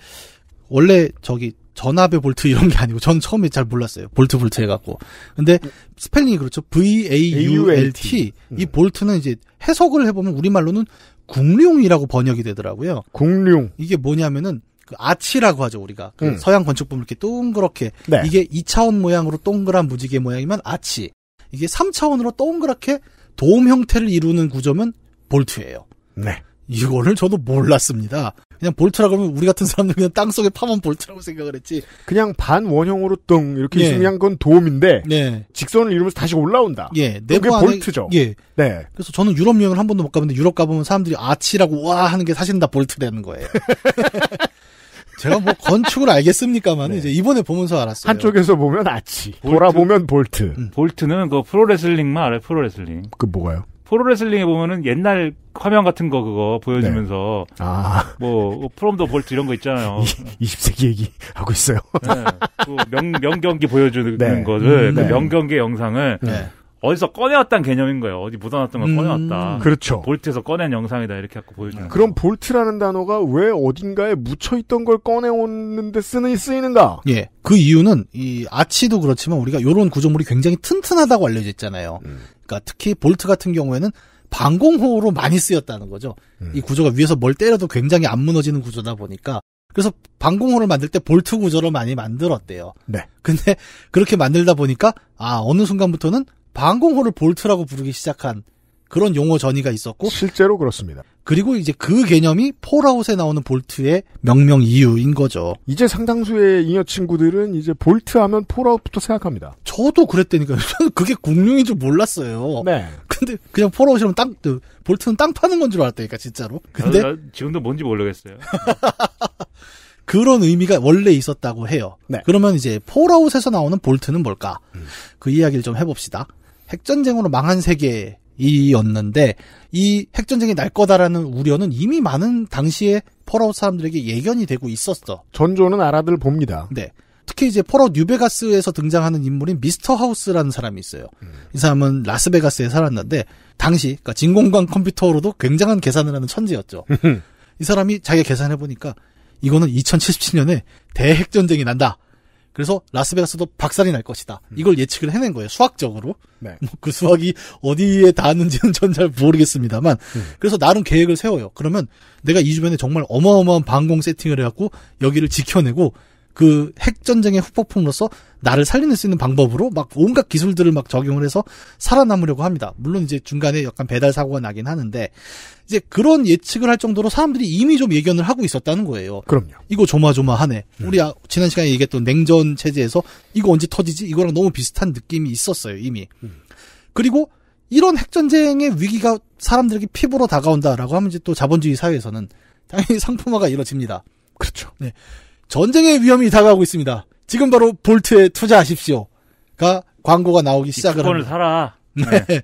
원래 저기 전압의 볼트 이런 게 아니고 전 처음에 잘 몰랐어요. 볼트 볼트 해갖고. 근데 스펠링이 그렇죠. V A U L T 음. 이 볼트는 이제 해석을 해보면 우리 말로는 궁룡이라고 번역이 되더라고요. 궁룡 이게 뭐냐면은 그 아치라고 하죠 우리가 그 음. 서양 건축 법면 이렇게 동그랗게 네. 이게 2차원 모양으로 동그란 무지개 모양이면 아치 이게 3차원으로 동그랗게 도움 형태를 이루는 구조면 볼트예요. 네. 이거를 저도 몰랐습니다. 그냥 볼트라 고하면 우리 같은 사람들 그냥 땅 속에 파면 볼트라고 생각을 했지. 그냥 반 원형으로 뚱 이렇게 예. 중요한 건 도움인데 예. 네. 직선을 이루면서 다시 올라온다. 예, 내 그게 볼트죠. 예, 네. 그래서 저는 유럽 여행을 한 번도 못 가봤는데 유럽 가보면 사람들이 아치라고 와 하는 게 사실은 다 볼트라는 거예요. 제가 뭐 건축을 알겠습니까만 네. 이제 이번에 보면서 알았어요. 한쪽에서 보면 아치, 볼트? 돌아보면 볼트. 음. 볼트는 그 프로레슬링만 알아요. 프로레슬링. 그 뭐가요? 프로레슬링에 보면은 옛날 화면 같은 거 그거 보여주면서 네. 아. 뭐 프롬 도 볼트 이런 거 있잖아요. 20세기 얘기 하고 있어요. 네. 그 명, 명경기 보여주는 네. 거를 그 음, 그 명경기 영상을 네. 어디서 꺼내왔다는 개념인 거예요. 어디 묻어놨던 걸 음... 꺼내왔다. 그렇죠. 볼트에서 꺼낸 영상이다 이렇게 갖고 보여주는. 음. 그럼 볼트라는 단어가 왜 어딘가에 묻혀있던 걸 꺼내오는데 쓰는 쓰이는가? 예. 그 이유는 이 아치도 그렇지만 우리가 이런 구조물이 굉장히 튼튼하다고 알려져 있잖아요. 음. 그러니까 특히 볼트 같은 경우에는 방공호로 많이 쓰였다는 거죠. 음. 이 구조가 위에서 뭘 때려도 굉장히 안 무너지는 구조다 보니까 그래서 방공호를 만들 때 볼트 구조로 많이 만들었대요. 네. 근데 그렇게 만들다 보니까 아 어느 순간부터는 방공호를 볼트라고 부르기 시작한 그런 용어 전이가 있었고 실제로 그렇습니다. 그리고 이제 그 개념이 폴아웃에 나오는 볼트의 명명 이유인 거죠. 이제 상당수의 잉여 친구들은 이제 볼트 하면 폴아웃부터 생각합니다. 저도 그랬다니까요. 저는 그게 공룡인 줄 몰랐어요. 네. 근데 그냥 폴아웃이면 땅, 그 볼트는 땅 파는 건 줄 알았다니까 진짜로. 근데 나, 아, 나 지금도 뭔지 모르겠어요. 그런 의미가 원래 있었다고 해요. 네. 그러면 이제 폴아웃에서 나오는 볼트는 뭘까? 음. 그 이야기를 좀 해봅시다. 핵전쟁으로 망한 세계이었는데 이 핵전쟁이 날 거다라는 우려는 이미 많은 당시에 폴아웃 사람들에게 예견이 되고 있었어. 전조는 알아들 봅니다. 네. 특히 이제 폴아웃 뉴베가스에서 등장하는 인물인 미스터 하우스라는 사람이 있어요. 음. 이 사람은 라스베가스에 살았는데 당시 그러니까 진공관 컴퓨터로도 굉장한 계산을 하는 천재였죠. 이 사람이 자기가 계산해 보니까 이거는 2077년에 대핵전쟁이 난다. 그래서 라스베가스도 박살이 날 것이다. 이걸 예측을 해낸 거예요. 수학적으로. 네. 뭐그 수학이 어디에 닿았는지는 전 잘 모르겠습니다만. 음. 그래서 나름 계획을 세워요. 그러면 내가 이 주변에 정말 어마어마한 방공 세팅을 해갖고 여기를 지켜내고 그 핵전쟁의 후폭풍으로서 나를 살릴 수 있는 방법으로 막 온갖 기술들을 막 적용을 해서 살아남으려고 합니다. 물론 이제 중간에 약간 배달 사고가 나긴 하는데 이제 그런 예측을 할 정도로 사람들이 이미 좀 예견을 하고 있었다는 거예요. 그럼요. 이거 조마조마하네. 음. 우리 아, 지난 시간에 얘기했던 냉전 체제에서 이거 언제 터지지? 이거랑 너무 비슷한 느낌이 있었어요, 이미. 음. 그리고 이런 핵전쟁의 위기가 사람들에게 피부로 다가온다라고 하면 이제 또 자본주의 사회에서는 당연히 상품화가 이뤄집니다. 그렇죠. 네. 전쟁의 위험이 다가오고 있습니다. 지금 바로 볼트에 투자하십시오가 광고가 나오기 시작을 합니다. 사라. 네.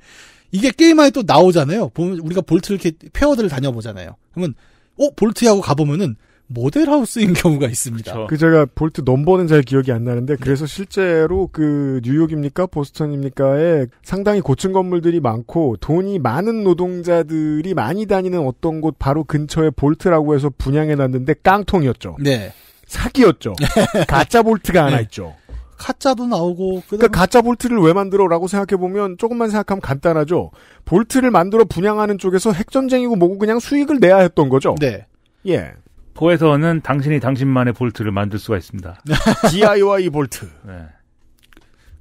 이게 게임 안에 또 나오잖아요. 보면 우리가 볼트를 이렇게 페어들을 다녀보잖아요. 그러면 어 볼트하고 가보면은 모델하우스인 경우가 있습니다. 그쵸. 그 제가 볼트 넘버는 잘 기억이 안 나는데 네. 그래서 실제로 그 뉴욕입니까 보스턴입니까에 상당히 고층 건물들이 많고 돈이 많은 노동자들이 많이 다니는 어떤 곳 바로 근처에 볼트라고 해서 분양해 놨는데 깡통이었죠. 네. 사기였죠. 네. 가짜 볼트가 하나 있죠. 가짜도 나오고 그 그러니까 가짜 볼트를 왜 만들어라고 생각해 보면 조금만 생각하면 간단하죠. 볼트를 만들어 분양하는 쪽에서 핵전쟁이고 뭐고 그냥 수익을 내야 했던 거죠. 네. 예. 포에서는 당신이 당신만의 볼트를 만들 수가 있습니다. DIY 볼트. 네.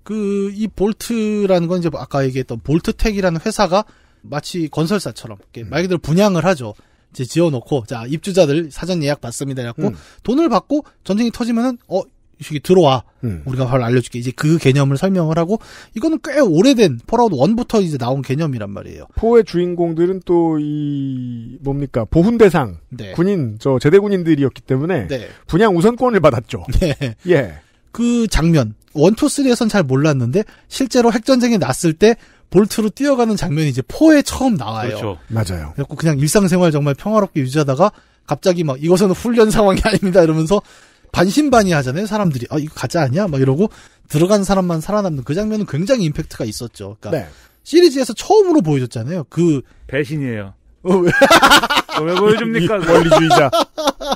그 이 볼트라는 건 이제 아까 얘기했던 볼트텍이라는 회사가 마치 건설사처럼 음. 말 그대로 분양을 하죠. 이제 지어놓고 자 입주자들 사전 예약 받습니다 해갖고 음. 돈을 받고 전쟁이 터지면은 어 이게 들어와 음. 우리가 바로 알려줄게 이제 그 개념을 설명을 하고 이거는 꽤 오래된 폴아웃 원부터 이제 나온 개념이란 말이에요. 포의 주인공들은 또 이 뭡니까 보훈 대상 네. 군인 저 제대 군인들이었기 때문에 네. 분양 우선권을 받았죠. 네. 예. 그 장면 원투 쓰리에선 잘 몰랐는데 실제로 핵전쟁이 났을 때 볼트로 뛰어가는 장면이 이제 포에 처음 나와요. 그렇죠. 맞아요. 그래고 그냥 일상생활 정말 평화롭게 유지하다가 갑자기 막 이것은 훈련 상황이 아닙니다 이러면서 반신반의 하잖아요 사람들이 아 이거 가짜 아니야 막 이러고 들어간 사람만 살아남는 그 장면은 굉장히 임팩트가 있었죠. 그러니까 네. 시리즈에서 처음으로 보여줬잖아요. 그 배신이에요. 어, 왜? 왜 보여줍니까? 원리주의자.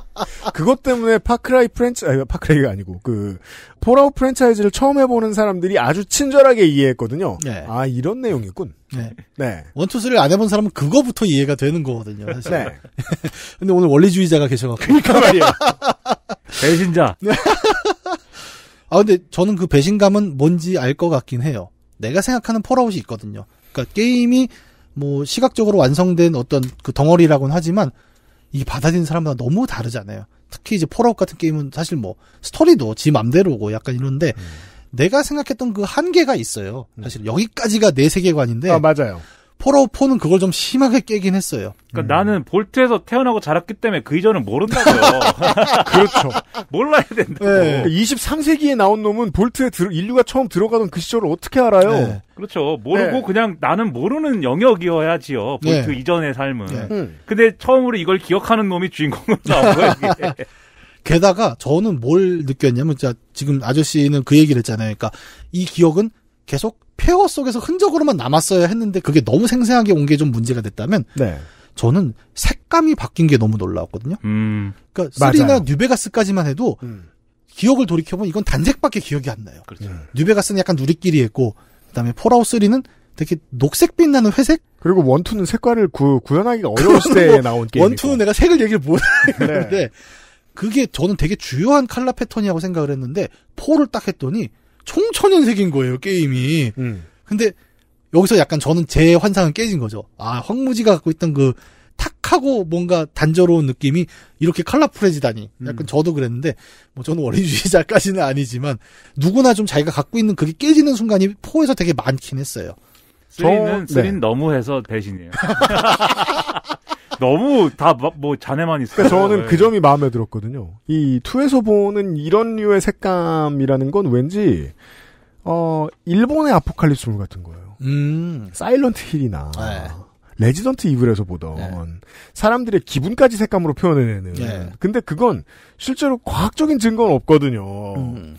그것 때문에 파크라이 프랜차 아니, 파크라이가 아니고 그 폴아웃 프랜차이즈를 처음 해보는 사람들이 아주 친절하게 이해했거든요. 네. 아 이런 내용이군. 네. 네. 원투스를 안 해본 사람은 그거부터 이해가 되는 거거든요. 사실. 네. 근데 오늘 원리주의자가 계셔가지고 그러니까 말이야. 배신자. 네. 아 근데 저는 그 배신감은 뭔지 알 것 같긴 해요. 내가 생각하는 폴아웃이 있거든요. 그러니까 게임이 뭐 시각적으로 완성된 어떤 그 덩어리라고는 하지만 이게 받아들이 사람마다 너무 다르잖아요. 특히 이제 폴아웃 같은 게임은 사실 뭐 스토리도 지 맘대로고 약간 이런데 음. 내가 생각했던 그 한계가 있어요. 사실 여기까지가 내 세계관인데. 아, 맞아요. 4로포는 그걸 좀 심하게 깨긴 했어요. 그러니까 음. 나는 볼트에서 태어나고 자랐기 때문에 그 이전은 모른다고요. 그렇죠. 몰라야 된다. 네. 23세기에 그러니까 나온 놈은 볼트에 들, 인류가 처음 들어가던 그 시절을 어떻게 알아요? 네. 그렇죠. 모르고 네. 그냥 나는 모르는 영역이어야지요. 볼트 네. 이전의 삶은. 네. 음. 근데 처음으로 이걸 기억하는 놈이 주인공은 나온 거예요. 게다가 저는 뭘 느꼈냐면 지금 아저씨는 그 얘기를 했잖아요. 그러니까 이 기억은 계속 폐허 속에서 흔적으로만 남았어야 했는데 그게 너무 생생하게 온 게 좀 문제가 됐다면 네. 저는 색감이 바뀐 게 너무 놀라웠거든요. 음, 그러니까 쓰리나 뉴베가스까지만 해도 음. 기억을 돌이켜보면 이건 단색밖에 기억이 안 나요. 그렇죠. 음. 뉴베가스는 약간 누리끼리 했고 그다음에 폴아웃 3는 되게 녹색 빛나는 회색? 그리고 원투는 색깔을 구, 구현하기가 어려웠을 때 뭐, 나온 게임. 원투는 내가 색을 얘기를 못하는데 네. 그게 저는 되게 주요한 칼라 패턴이라고 생각을 했는데 포를 딱 했더니 총천연색인 거예요 게임이. 음. 근데 여기서 약간 저는 제 환상은 깨진 거죠. 아 황무지가 갖고 있던 그 탁하고 뭔가 단조로운 느낌이 이렇게 컬러풀해지다니. 음. 약간 음. 저도 그랬는데 뭐 저는 원리주의자까지는 아니지만 누구나 좀 자기가 갖고 있는 그게 깨지는 순간이 포에서 되게 많긴 했어요. 쓰는 네. 쓰린 네. 너무해서 대신이에요 너무 다뭐 자네만 있어요. 까 그러니까 저는 네. 그 점이 마음에 들었거든요. 이 투에서 보는 이런 류의 색감이라는 건 왠지 어 일본의 아포칼립스물 같은 거예요. 음. 사일런트 힐이나 네. 레지던트 이블에서 보던 네. 사람들의 기분까지 색감으로 표현해내는. 네. 근데 그건 실제로 과학적인 증거는 없거든요. 음.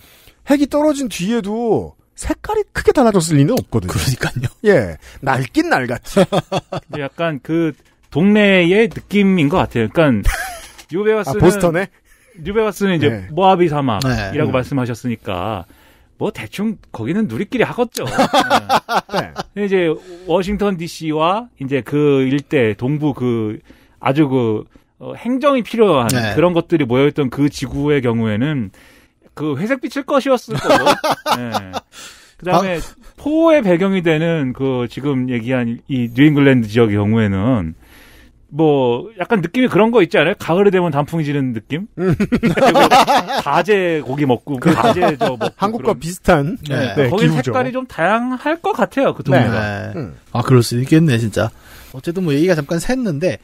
핵이 떨어진 뒤에도 색깔이 크게 달라졌을 리는 없거든요. 그러니까요. 예. 낡긴 낡았지. 약간 그 동네의 느낌인 것 같아요. 그러니까 뉴베바스는 아, 보스턴에 뉴베바스는 이제 네. 모하비 사막이라고 네. 음. 말씀하셨으니까 뭐 대충 거기는 누리끼리 하겠죠. 네. 네. 이제 워싱턴 D.C.와 이제 그 일대 동부 그 아주 그 어, 행정이 필요한 네. 그런 것들이 모여있던 그 지구의 경우에는 그 회색빛을 것이었을 거고. 네. 그 다음에 아. 포의 배경이 되는 그 지금 얘기한 이 뉴잉글랜드 지역의 경우에는 뭐 약간 느낌이 그런 거 있지 않아요? 가을이 되면 단풍이 지는 느낌? 음. 가재 고기 먹고 그렇죠. 가재 저 먹고 한국과 그런. 비슷한 네. 네, 거기 기후죠. 색깔이 좀 다양할 것 같아요 그 동네가. 네. 음. 아 그럴 수 있겠네 진짜. 어쨌든 뭐 얘기가 잠깐 샜는데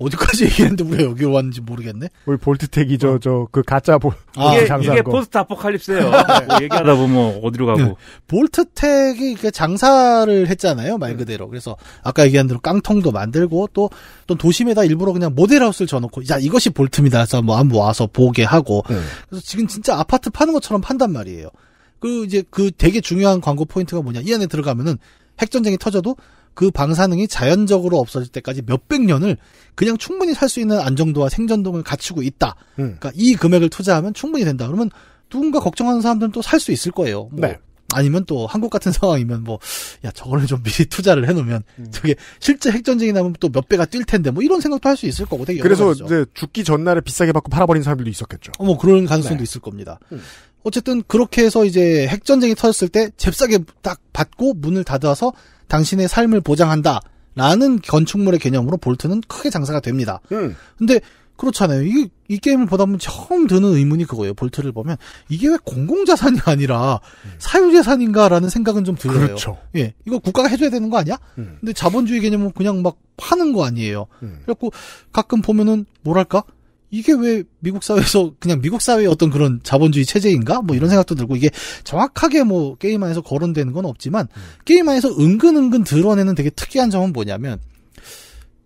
어디까지 얘기했는데 우리가 여기로 왔는지 모르겠네. 우리 볼트텍이 어. 저저 그 가짜 볼 아, 이게, 이게 포스트 아포칼립스예요. 네. 뭐 얘기하다 보면 어디로 가고. 네. 볼트텍이 그 장사를 했잖아요, 말 네. 그대로. 그래서 아까 얘기한 대로 깡통도 만들고 또 어떤 도심에다 일부러 그냥 모델하우스를 져놓고 야 이것이 볼트입니다. 해서 뭐 한번 와서 보게 하고. 네. 그래서 지금 진짜 아파트 파는 것처럼 판단 말이에요. 그 이제 그 되게 중요한 광고 포인트가 뭐냐 이 안에 들어가면은 핵전쟁이 터져도 그 방사능이 자연적으로 없어질 때까지 몇백 년을 그냥 충분히 살 수 있는 안정도와 생전동을 갖추고 있다. 음. 그러니까 이 금액을 투자하면 충분히 된다. 그러면 누군가 걱정하는 사람들은 또 살 수 있을 거예요. 뭐 네. 아니면 또 한국 같은 상황이면 뭐야 저거를 좀 미리 투자를 해놓으면 음. 저게 실제 핵전쟁이 나면 또 몇 배가 뛸 텐데 뭐 이런 생각도 할 수 있을 거고 되게 그래서 이제 죽기 전날에 비싸게 받고 팔아버린 사람들도 있었겠죠. 어, 뭐 그런 가능성도 네. 있을 겁니다. 음. 어쨌든 그렇게 해서 이제 핵전쟁이 터졌을 때 잽싸게 딱 받고 문을 닫아서 당신의 삶을 보장한다. 라는 건축물의 개념으로 볼트는 크게 장사가 됩니다. 음. 근데 그렇잖아요. 이, 이 게임을 보다 보면 처음 드는 의문이 그거예요. 볼트를 보면 이게 왜 공공자산이 아니라 음. 사유재산인가라는 생각은 좀 들어요. 그렇죠. 예, 이거 국가가 해줘야 되는 거 아니야? 음. 근데 자본주의 개념은 그냥 막 파는 거 아니에요. 음. 그래갖고 가끔 보면은 뭐랄까 이게 왜 미국 사회에서 그냥 미국 사회의 어떤 그런 자본주의 체제인가? 뭐 이런 생각도 들고 이게 정확하게 뭐 게임 안에서 거론되는 건 없지만 음. 게임 안에서 은근은근 드러내는 되게 특이한 점은 뭐냐면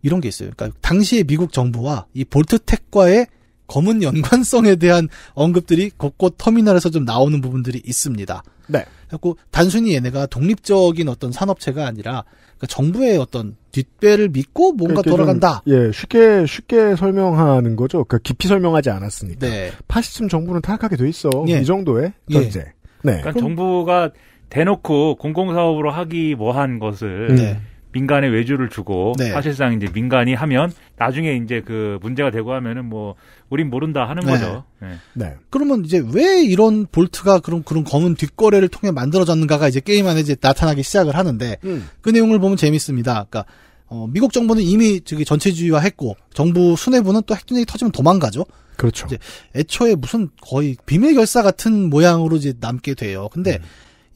이런 게 있어요. 그러니까 당시의 미국 정부와 이 볼트텍과의 검은 연관성에 대한 언급들이 곳곳 터미널에서 좀 나오는 부분들이 있습니다. 네. 그래고 단순히 얘네가 독립적인 어떤 산업체가 아니라 그러니까 정부의 어떤 뒷배를 믿고 뭔가 그러니까 돌아간다. 좀, 예, 쉽게 쉽게 설명하는 거죠. 그러니까 깊이 설명하지 않았으니까. 네. 파시즘 정부는 타락하게 돼 있어. 예. 이 정도의 현재. 예. 네. 그러니까 그럼, 정부가 대놓고 공공사업으로 하기 뭐한 것을 네. 민간에 외주를 주고 네. 사실상 이제 민간이 하면 나중에 이제 그 문제가 되고 하면은 뭐 우린 모른다 하는 네. 거죠. 네. 네. 그러면 이제 왜 이런 볼트가 그런 그런 검은 뒷거래를 통해 만들어졌는가가 이제 게임 안에 이제 나타나기 시작을 하는데 음. 그 내용을 보면 재밌습니다. 그러니까 어, 미국 정부는 이미 저기 전체주의화했고 정부 수뇌부는 또 핵전쟁이 터지면 도망가죠. 그렇죠. 이제 애초에 무슨 거의 비밀 결사 같은 모양으로 이제 남게 돼요. 근데 음.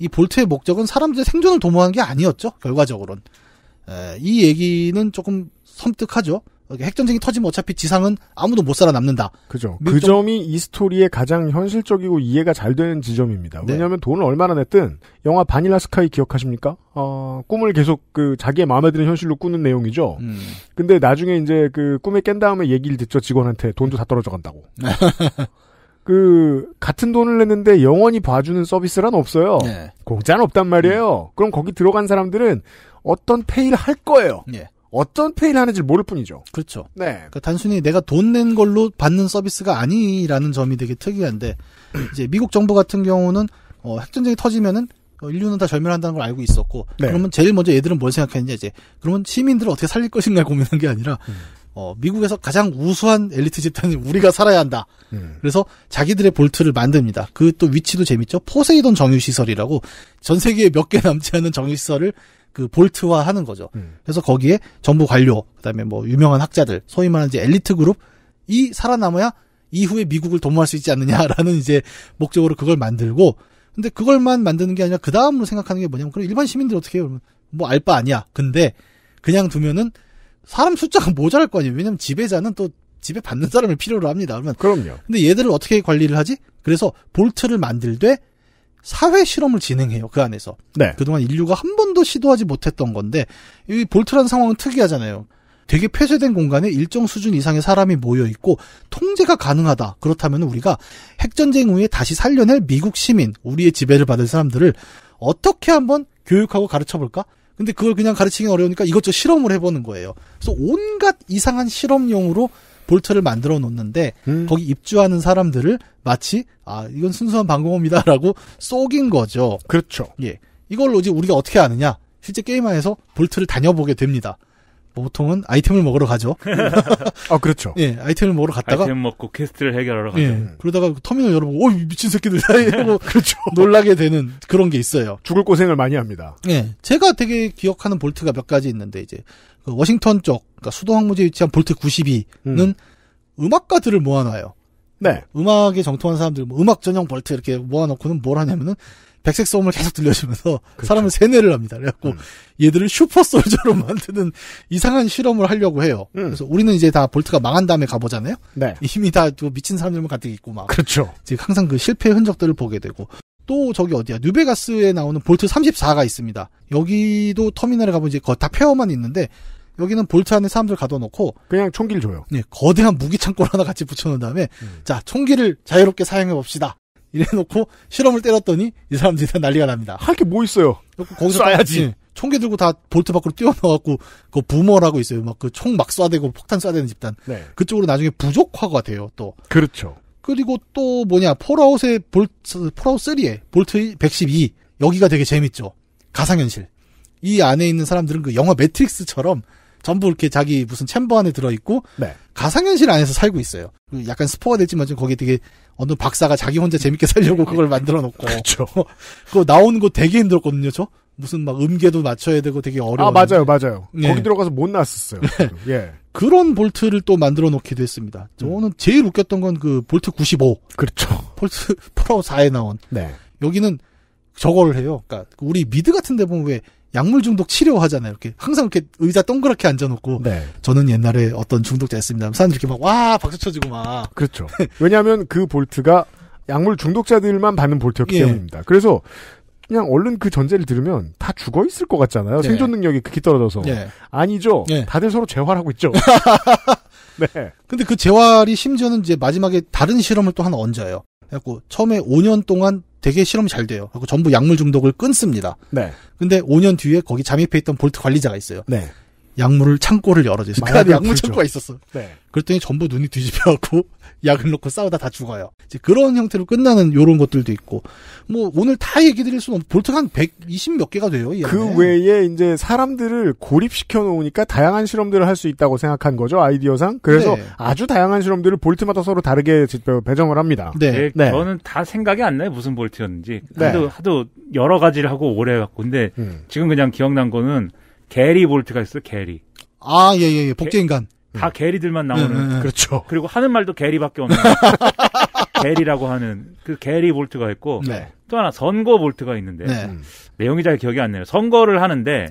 이 볼트의 목적은 사람들의 생존을 도모한 게 아니었죠. 결과적으로는. 이 얘기는 조금 섬뜩하죠. 핵전쟁이 터지면 어차피 지상은 아무도 못 살아남는다. 그죠. 그 점이 이 스토리의 가장 현실적이고 이해가 잘 되는 지점입니다. 네. 왜냐하면 돈을 얼마나 냈든 영화 바닐라 스카이 기억하십니까? 어, 꿈을 계속 그 자기의 마음에 드는 현실로 꾸는 내용이죠. 음. 근데 나중에 이제 그 꿈에 깬 다음에 얘기를 듣죠 직원한테 돈도 다 떨어져 간다고. 그 같은 돈을 냈는데 영원히 봐주는 서비스란 없어요. 네. 공짜는 없단 말이에요. 음. 그럼 거기 들어간 사람들은 어떤 페이를 할 거예요. 예. 어떤 페이를 하는지 모를 뿐이죠. 그렇죠. 네. 그러니까 단순히 내가 돈 낸 걸로 받는 서비스가 아니라는 점이 되게 특이한데 이제 미국 정부 같은 경우는 어, 핵전쟁이 터지면은 인류는 다 절멸한다는 걸 알고 있었고 네. 그러면 제일 먼저 얘들은 뭘 생각했냐 이제 그러면 시민들을 어떻게 살릴 것인가 고민한 게 아니라 음. 어, 미국에서 가장 우수한 엘리트 집단이 우리가 살아야 한다. 음. 그래서 자기들의 볼트를 만듭니다. 그 또 위치도 재밌죠. 포세이돈 정유시설이라고 전 세계에 몇 개 남지 않은 정유시설을 그 볼트화 하는 거죠. 음. 그래서 거기에 정부 관료, 그다음에 뭐 유명한 학자들, 소위 말하는 이제 엘리트 그룹이 살아남아야 이후에 미국을 도모할 수 있지 않느냐라는 이제 목적으로 그걸 만들고 근데 그걸만 만드는 게 아니라 그 다음으로 생각하는 게 뭐냐면 그럼 일반 시민들 어떻게 해요? 그러면 뭐알바 아니야. 근데 그냥 두면은 사람 숫자가 모자랄 거 아니에요. 왜냐면 지배자는 또 집에 받는 사람을 필요로 합니다. 그러면 그럼요. 근데 얘들을 어떻게 관리를 하지? 그래서 볼트를 만들되 사회 실험을 진행해요 그 안에서. 네. 그동안 인류가 한 번도 시도하지 못했던 건데 이 볼트라는 상황은 특이하잖아요. 되게 폐쇄된 공간에 일정 수준 이상의 사람이 모여 있고 통제가 가능하다. 그렇다면 우리가 핵전쟁 후에 다시 살려낼 미국 시민, 우리의 지배를 받을 사람들을 어떻게 한번 교육하고 가르쳐볼까? 근데 그걸 그냥 가르치기 어려우니까 이것저것 실험을 해보는 거예요. 그래서 온갖 이상한 실험용으로 볼트를 만들어 놓는데 음. 거기 입주하는 사람들을 마치 아 이건 순수한 방공호입니다라고 속인 거죠. 그렇죠. 예, 이걸로 이제 우리가 어떻게 아느냐? 실제 게임 안에서 볼트를 다녀보게 됩니다. 뭐 보통은 아이템을 먹으러 가죠. 아 그렇죠. 예, 아이템을 먹으러 갔다가 아이템 먹고 퀘스트를 해결하러 가죠. 예, 음. 그러다가 터미널 열어보고 어이 미친 새끼들 이러고 그렇죠. 놀라게 되는 그런 게 있어요. 죽을 고생을 많이 합니다. 예, 제가 되게 기억하는 볼트가 몇 가지 있는데 이제 그 워싱턴 쪽, 그러니까 수도 황무지에 위치한 볼트 92는 음. 악가들을 모아놔요. 네. 음악에 정통한 사람들, 뭐 음악 전용 볼트 이렇게 모아놓고는 뭘 하냐면은 백색 소음을 계속 들려주면서 그렇죠. 사람을 세뇌를 합니다. 그래갖고 음. 얘들을 슈퍼 솔저로 만드는 이상한 실험을 하려고 해요. 음. 그래서 우리는 이제 다 볼트가 망한 다음에 가보잖아요. 네. 이미 다 미친 사람들만 가득 있고 막. 그렇죠. 지금 항상 그실패 흔적들을 보게 되고 또 저기 어디야 뉴베가스에 나오는 볼트 34가 있습니다. 여기도 터미널에 가면 이제 거의 다폐허만 있는데 여기는 볼트 안에 사람들 가둬놓고 그냥 총기를 줘요. 네, 거대한 무기 창고를 하나 같이 붙여놓은 다음에 음. 자 총기를 자유롭게 사용해 봅시다. 이래놓고 실험을 때렸더니 이 사람들이 다 난리가 납니다. 할 게 뭐 있어요? 거기서 쏴야지. 네, 총기 들고 다 볼트 밖으로 뛰어나갖고 그 부모라고 있어요. 막 그 총막 그 쏴대고 폭탄 쏴대는 집단. 네. 그쪽으로 나중에 부족화가 돼요. 또 그렇죠. 그리고 또 뭐냐 폴아웃의 볼트 폴아웃 3에 볼트 112 여기가 되게 재밌죠. 가상현실. 이 안에 있는 사람들은 그 영화 매트릭스처럼 전부 이렇게 자기 무슨 챔버 안에 들어있고 네. 가상현실 안에서 살고 있어요. 그 약간 스포가 됐지만 좀 거기 되게 어느 박사가 자기 혼자 재밌게 살려고 네. 그걸 만들어 놓고 그렇죠. 그거 나오는 거 되게 힘들었거든요. 저 무슨 막 음계도 맞춰야 되고 되게 어려워. 아 맞아요, 맞아요. 예. 거기 들어가서 못 났었어요. 예. 그런 볼트를 또 만들어 놓기도 했습니다. 저는 음. 제일 웃겼던 건 그 볼트 95. 그렇죠. 볼트 프로 4에 나온. 네. 여기는 저거를 해요. 그러니까 우리 미드 같은 데 보면 왜 약물 중독 치료하잖아요. 이렇게 항상 이렇게 의자 동그랗게 앉아놓고 네. 저는 옛날에 어떤 중독자였습니다. 사람들이 이렇게 막 와 박수 쳐지고막 그렇죠. 왜냐하면 그 볼트가 약물 중독자들만 받는 볼트였기 예. 때문입니다. 그래서 그냥 얼른 그 전제를 들으면 다 죽어 있을 것 같잖아요. 네. 생존 능력이 극히 떨어져서 네. 아니죠. 예. 다들 서로 재활하고 있죠. 네. 근데 그 재활이 심지어는 이제 마지막에 다른 실험을 또 하나 얹어요. 그래갖고 처음에 5년 동안 되게 실험이 잘 돼요. 그리고 전부 약물 중독을 끊습니다. 네. 근데 5년 뒤에 거기 잠입해 있던 볼트 관리자가 있어요. 네. 약물을 창고를 열어줘. 스크라드 약물 창고가 있었어. 네. 그랬더니 전부 눈이 뒤집혀갖고 약을 넣고 싸우다 다 죽어요. 이제 그런 형태로 끝나는 요런 것들도 있고 뭐 오늘 다 얘기 드릴 수는 없. 볼트가 한 120 몇 개가 돼요. 그 외에 이제 사람들을 고립시켜 놓으니까 다양한 실험들을 할 수 있다고 생각한 거죠 아이디어상. 그래서 네. 아주 다양한 실험들을 볼트마다 서로 다르게 어, 배정을 합니다. 네. 예, 네. 네. 저는 다 생각이 안 나요 무슨 볼트였는지. 네. 하도 하도 여러 가지를 하고 오래 갖고 근데 음. 지금 그냥 기억난 거는. 게리 볼트가 있어 요 게리. 아, 예, 예, 예. 복제인간. 게, 다 예. 게리들만 나오는. 예, 예, 예. 그렇죠. 그렇죠. 그리고 하는 말도 게리밖에 없는. 게리라고 하는 그 게리 볼트가 있고 네. 또 하나 선거 볼트가 있는데 네. 내용이 잘 기억이 안 나요. 선거를 하는데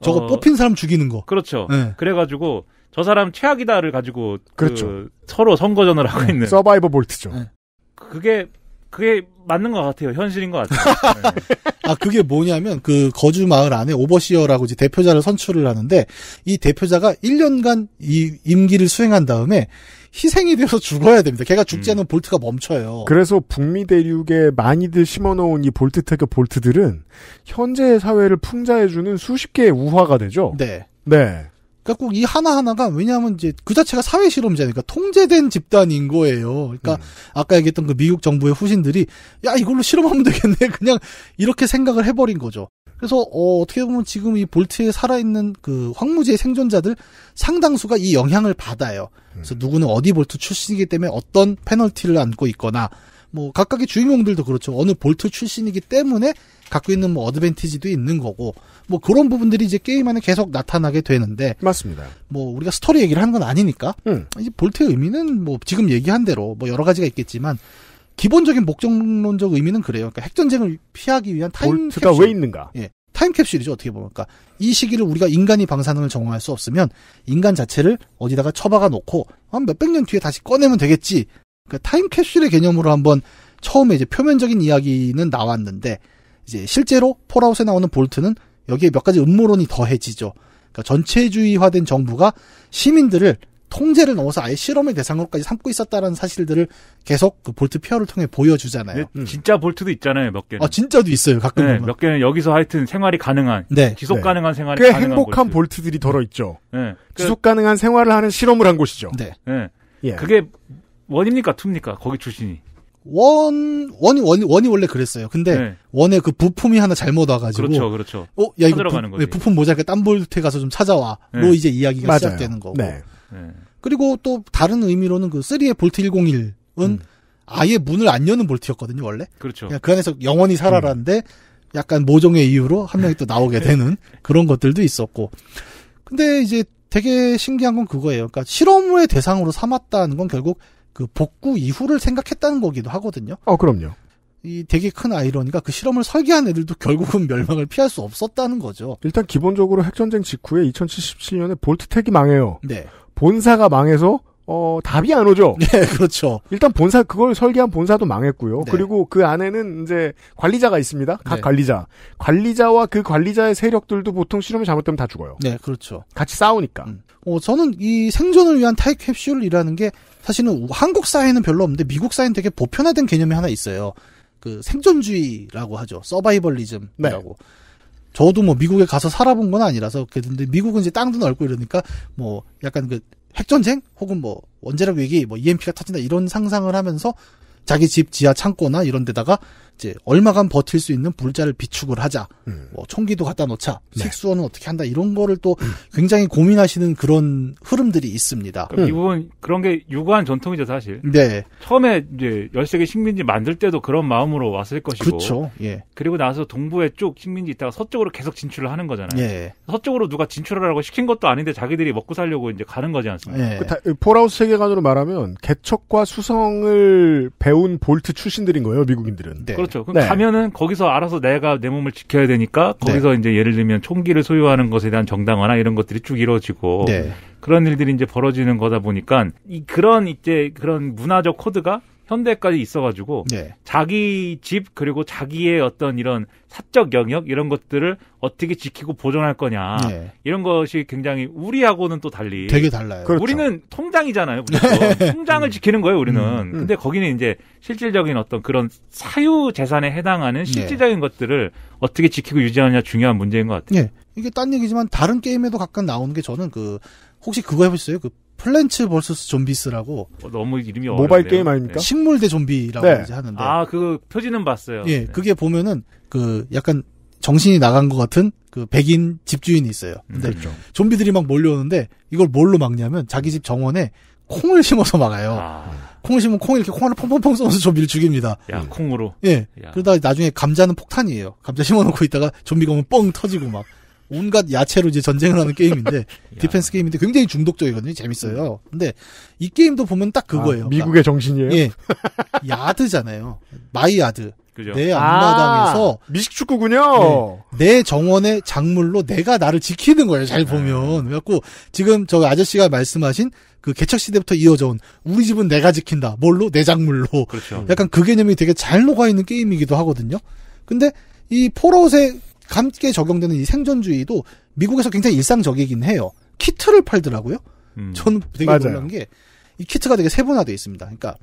저거 어, 뽑힌 사람 죽이는 거. 그렇죠. 네. 그래가지고 저 사람 최악이다를 가지고 그 그렇죠. 그 서로 선거전을 하고 네. 있는 서바이버 볼트죠. 네. 그게 그게 맞는 것 같아요. 현실인 것 같아요. 네. 아 그게 뭐냐면 그 거주 마을 안에 오버시어라고 이제 대표자를 선출을 하는데 이 대표자가 1년간 이 임기를 수행한 다음에 희생이 되어서 죽어야 됩니다. 걔가 죽지 않으면 음. 볼트가 멈춰요. 그래서 북미 대륙에 많이들 심어놓은 이 볼트 태그 볼트들은 현재의 사회를 풍자해주는 수십 개의 우화가 되죠. 네. 네. 그러니까 꼭 이 하나하나가 왜냐하면 이제 그 자체가 사회 실험자니까 통제된 집단인 거예요. 그러니까 음. 아까 얘기했던 그 미국 정부의 후신들이 야 이걸로 실험하면 되겠네 그냥 이렇게 생각을 해버린 거죠. 그래서 어, 떻게 보면 지금 이 볼트에 살아있는 그 황무지의 생존자들 상당수가 이 영향을 받아요. 그래서 음. 누구는 어디 볼트 출신이기 때문에 어떤 페널티를 안고 있거나 뭐 각각의 주인공들도 그렇죠. 어느 볼트 출신이기 때문에 갖고 있는 뭐 어드밴티지도 있는 거고 뭐 그런 부분들이 이제 게임 안에 계속 나타나게 되는데 맞습니다. 뭐 우리가 스토리 얘기를 하는 건 아니니까 음. 이제 볼트의 의미는 뭐 지금 얘기한 대로 뭐 여러 가지가 있겠지만 기본적인 목적론적 의미는 그래요. 그러니까 핵 전쟁을 피하기 위한 타임 볼트가 캡슐. 왜 있는가? 예. 타임캡슐이죠 어떻게 보면 그러니까 이 시기를 우리가 인간이 방사능을 정화할 수 없으면 인간 자체를 어디다가 처박아 놓고 한 아, 몇백 년 뒤에 다시 꺼내면 되겠지 그러니까 타임캡슐의 개념으로 한번 처음에 이제 표면적인 이야기는 나왔는데 이제 실제로 폴아웃에 나오는 볼트는 여기에 몇 가지 음모론이 더해지죠. 그러니까 전체주의화된 정부가 시민들을 통제를 넘어서 아예 실험의 대상으로까지 삼고 있었다는 사실들을 계속 그 볼트 피어를 통해 보여주잖아요. 음. 진짜 볼트도 있잖아요, 몇 개는. 아, 진짜도 있어요, 가끔. 네, 몇 개는 여기서 하여튼 생활이 가능한, 네. 지속 네. 가능한 생활이 꽤 가능한 행복한 볼트. 볼트들이 덜어있죠. 네. 그 지속 가능한 생활을 하는 실험을 한 곳이죠. 네. 네. 예. 그게 원입니까, 투입니까? 거기 출신이. 원, 원이, 원이, 원이 원래 그랬어요. 근데, 네. 원에 그 부품이 하나 잘못 와가지고. 그렇죠, 그렇죠. 어, 야, 이거 부, 부품 모자니까 딴볼트 에 가서 좀 찾아와. 네. 로 이제 이야기가 맞아요. 시작되는 거고. 네. 네. 그리고 또 다른 의미로는 그 3의 볼트 101은 음. 아예 문을 안 여는 볼트였거든요, 원래. 그렇죠. 그 안에서 영원히 살아라는데, 음. 약간 모종의 이유로 한 명이 또 나오게 네. 되는 그런 것들도 있었고. 근데 이제 되게 신기한 건 그거예요. 그러니까 실험의 대상으로 삼았다는 건 결국 그 복구 이후를 생각했다는 거기도 하거든요. 어, 그럼요. 이 되게 큰 아이러니가 그 실험을 설계한 애들도 결국은 멸망을 피할 수 없었다는 거죠. 일단 기본적으로 핵전쟁 직후에 2077년에 볼트텍이 망해요. 네. 본사가 망해서 어, 답이 안 오죠. 네, 그렇죠. 일단 본사 그걸 설계한 본사도 망했고요. 네. 그리고 그 안에는 이제 관리자가 있습니다. 각 네. 관리자. 관리자와 그 관리자의 세력들도 보통 실험이 잘못되면 다 죽어요. 네, 그렇죠. 같이 싸우니까. 음. 어, 저는 이 생존을 위한 타이 캡슐이라는 게 사실은 한국 사회는 별로 없는데 미국 사회는 되게 보편화된 개념이 하나 있어요. 그 생존주의라고 하죠. 서바이벌리즘이라고. 네. 저도 뭐 미국에 가서 살아본 건 아니라서 그랬는데 미국은 이제 땅도 넓고 이러니까 뭐 약간 그 핵전쟁 혹은 뭐 원자력 위기 뭐 EMP가 터진다 이런 상상을 하면서 자기 집 지하 창고나 이런 데다가 이제 얼마간 버틸 수 있는 불자를 비축을 하자. 음. 뭐 총기도 갖다 놓자. 네. 식수원은 어떻게 한다. 이런 거를 또 음. 굉장히 고민하시는 그런 흐름들이 있습니다. 그러니까 음. 이 부분 그런 게 유구한 전통이죠 사실. 네. 처음에 이제 1세기 식민지 만들 때도 그런 마음으로 왔을 것이고. 그렇죠. 예. 그리고 나서 동부에 쭉 식민지 있다가 서쪽으로 계속 진출을 하는 거잖아요. 예. 서쪽으로 누가 진출하라고 시킨 것도 아닌데 자기들이 먹고 살려고 이제 가는 거지 않습니까? 예. 그 다, 폴아웃 세계관으로 말하면 개척과 수성을 배운 볼트 출신들인 거예요 미국인들은. 네. 그렇죠. 그렇죠. 그럼 네. 가면은 거기서 알아서 내가 내 몸을 지켜야 되니까 거기서 네. 이제 예를 들면 총기를 소유하는 것에 대한 정당화나 이런 것들이 쭉 이루어지고 네. 그런 일들이 이제 벌어지는 거다 보니까 이 그런 이제 그런 문화적 코드가 현대까지 있어가지고 네. 자기 집 그리고 자기의 어떤 이런 사적 영역 이런 것들을 어떻게 지키고 보존할 거냐 네. 이런 것이 굉장히 우리하고는 또 달리 되게 달라요. 그렇죠. 우리는 통장이잖아요. 네. 통장을 음. 지키는 거예요. 우리는. 음, 음. 근데 거기는 이제 실질적인 어떤 그런 사유 재산에 해당하는 네. 실질적인 네. 것들을 어떻게 지키고 유지하느냐 중요한 문제인 것 같아요. 네. 이게 딴 얘기지만 다른 게임에도 가끔 나오는 게 저는 그 혹시 그거 해보셨어요? 그 플랜츠 벌서스 좀비스라고 어, 너무 이름이 어렵네요. 게임 아닙니까? 네. 식물 대 좀비라고 네. 이제 하는데 아그 표지는 봤어요. 예, 네. 그게 보면은 그 약간 정신이 나간 것 같은 그 백인 집주인이 있어요. 음, 근데 음, 그렇죠. 좀비들이 막 몰려오는데 이걸 뭘로 막냐면 자기 집 정원에 콩을 심어서 막아요. 아. 콩을 심으면 콩 이렇게 콩 하나 펑펑펑 쏘면서 좀비를 죽입니다. 야, 콩으로. 예. 야. 그러다 나중에 감자는 폭탄이에요. 감자 심어놓고 있다가 좀비가 오면 뻥 터지고 막 온갖 야채로 이제 전쟁을 하는 게임인데 디펜스 게임인데 굉장히 중독적이거든요. 재밌어요. 근데 이 게임도 보면 딱 아, 그거예요. 아, 미국의 정신이에요. 예. 야드잖아요. 마이 야드. 그죠. 내 앞마당에서 아, 미식축구군요. 네, 예, 내 정원의 작물로 내가 나를 지키는 거예요. 잘 아. 보면. 그래갖고 지금 저 아저씨가 말씀하신 그 개척 시대부터 이어져온 우리 집은 내가 지킨다. 뭘로 내 작물로. 그렇죠. 약간 그 개념이 되게 잘 녹아 있는 게임이기도 하거든요. 근데 이포로웃 함께 적용되는 이 생존주의도 미국에서 굉장히 일상적이긴 해요. 키트를 팔더라고요. 음. 저는 되게 맞아요. 놀란 게 이 키트가 되게 세분화되어 있습니다. 그러니까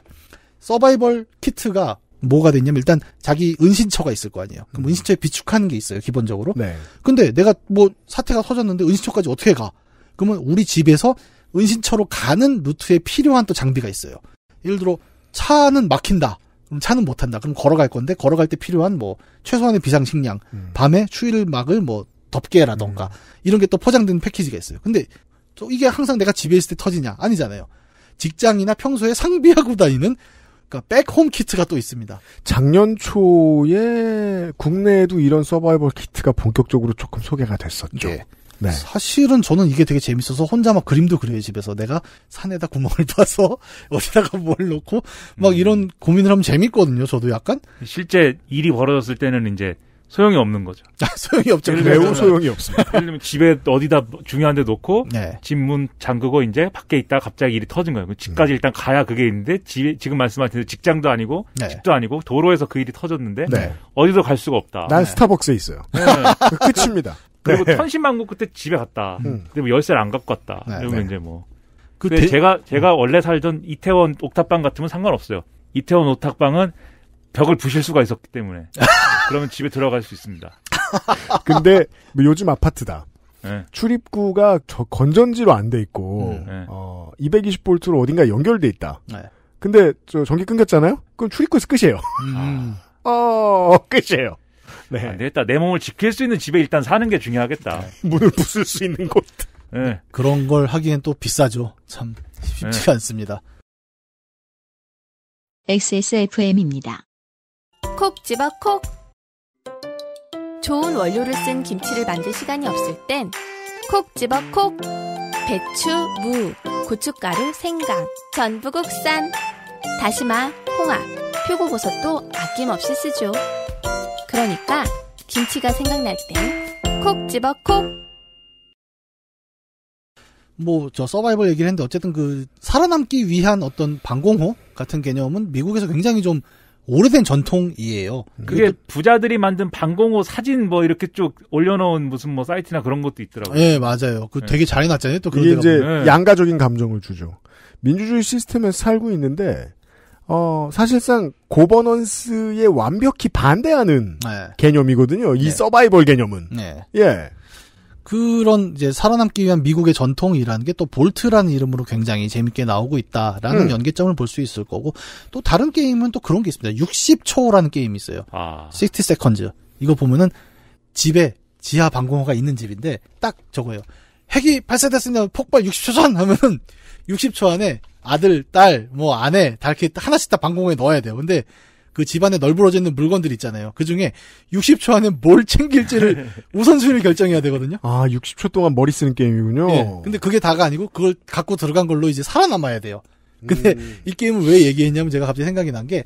서바이벌 키트가 뭐가 됐냐면 일단 자기 은신처가 있을 거 아니에요. 그럼 음. 은신처에 비축하는 게 있어요, 기본적으로. 네. 근데 내가 뭐 사태가 터졌는데 은신처까지 어떻게 가? 그러면 우리 집에서 은신처로 가는 루트에 필요한 또 장비가 있어요. 예를 들어 차는 막힌다. 그럼 차는 못 탄다. 그럼 걸어갈 건데 걸어갈 때 필요한 뭐 최소한의 비상 식량, 음. 밤에 추위를 막을 뭐 덮개라던가 음. 이런 게 또 포장된 패키지가 있어요. 근데 또 이게 항상 내가 집에 있을 때 터지냐? 아니잖아요. 직장이나 평소에 상비하고 다니는 그러니까 백홈 키트가 또 있습니다. 작년 초에 국내에도 이런 서바이벌 키트가 본격적으로 조금 소개가 됐었죠. 네. 네. 사실은 저는 이게 되게 재밌어서 혼자 막 그림도 그려요 집에서 내가 산에다 구멍을 파서 어디다가 뭘놓고막 음. 이런 고민을 하면 재밌거든요. 저도 약간 실제 일이 벌어졌을 때는 이제 소용이 없는 거죠. 아, 소용이 없죠. 매우 소용이 없습니다. 예를 들면 집에 어디다 중요한데 놓고 네. 집문 잠그고 이제 밖에 있다 갑자기 일이 터진 거예요. 그 집까지 음. 일단 가야 그게 있는데 집, 지금 말씀하신 직장도 아니고 네. 집도 아니고 도로에서 그 일이 터졌는데 네. 어디도 갈 수가 없다. 난 네. 스타벅스에 있어요. 네. 그 끝입니다. 그리고 네. 천신만고 그때 집에 갔다. 음. 근데 뭐 열쇠를 안 갖고 갔다. 네, 이러면 네. 이제 뭐. 그 대... 제가 음. 제가 원래 살던 이태원 옥탑방 같으면 상관없어요. 이태원 옥탑방은 벽을 부실 수가 있었기 때문에 그러면 집에 들어갈 수 있습니다. 근데 뭐 요즘 아파트다. 네. 출입구가 저 건전지로 안 돼 있고 음. 네. 어, 220볼트로 어딘가 연결돼 있다. 네. 근데 저 전기 끊겼잖아요. 그럼 출입구에서 끝이에요. 음. 어 끝이에요. 네. 안 아, 되겠다. 내 몸을 지킬 수 있는 집에 일단 사는 게 중요하겠다. 네. 문을 부술 수 있는 곳. 네. 네. 그런 걸 하기엔 또 비싸죠. 참 쉽지가 네. 않습니다. XSFM입니다. 콕 집어 콕. 좋은 원료를 쓴 김치를 만들 시간이 없을 땐 콕 집어 콕. 배추, 무, 고춧가루, 생강, 전부 국산. 다시마, 홍합, 표고버섯도 아낌없이 쓰죠. 그러니까 김치가 생각날 때 콕 집어 콕. 뭐 저 서바이벌 얘기를 했는데 어쨌든 그 살아남기 위한 어떤 방공호 같은 개념은 미국에서 굉장히 좀 오래된 전통이에요. 그게 부자들이 만든 방공호 사진 뭐 이렇게 쭉 올려놓은 무슨 뭐 사이트나 그런 것도 있더라고요. 예, 맞아요. 그 예. 되게 잘 해놨잖아요. 또 그게 이제 보 예. 양가적인 감정을 주죠. 민주주의 시스템에 살고 있는데 어, 사실상 고버넌스에 완벽히 반대하는 네. 개념이거든요. 이 네. 서바이벌 개념은. 네. 예. 그런 이제 살아남기 위한 미국의 전통이라는 게 또 볼트라는 이름으로 굉장히 재밌게 나오고 있다라는 음. 연계점을 볼 수 있을 거고 또 다른 게임은 또 그런 게 있습니다. 60초라는 게임이 있어요. 아. 60 seconds. 이거 보면은 집에 지하 방공호가 있는 집인데 딱 저거예요. 핵이 발사됐으니 폭발 60초 전 하면은 60초 안에 아들, 딸, 뭐 아내 다 이렇게 하나씩 다 방공에 넣어야 돼요. 근데 그 집안에 널브러져 있는 물건들 있잖아요. 그 중에 60초 안에 뭘 챙길지를 우선순위를 결정해야 되거든요. 아, 60초 동안 머리 쓰는 게임이군요. 예, 근데 그게 다가 아니고 그걸 갖고 들어간 걸로 이제 살아남아야 돼요. 근데 음. 이 게임을 왜 얘기했냐면 제가 갑자기 생각이 난게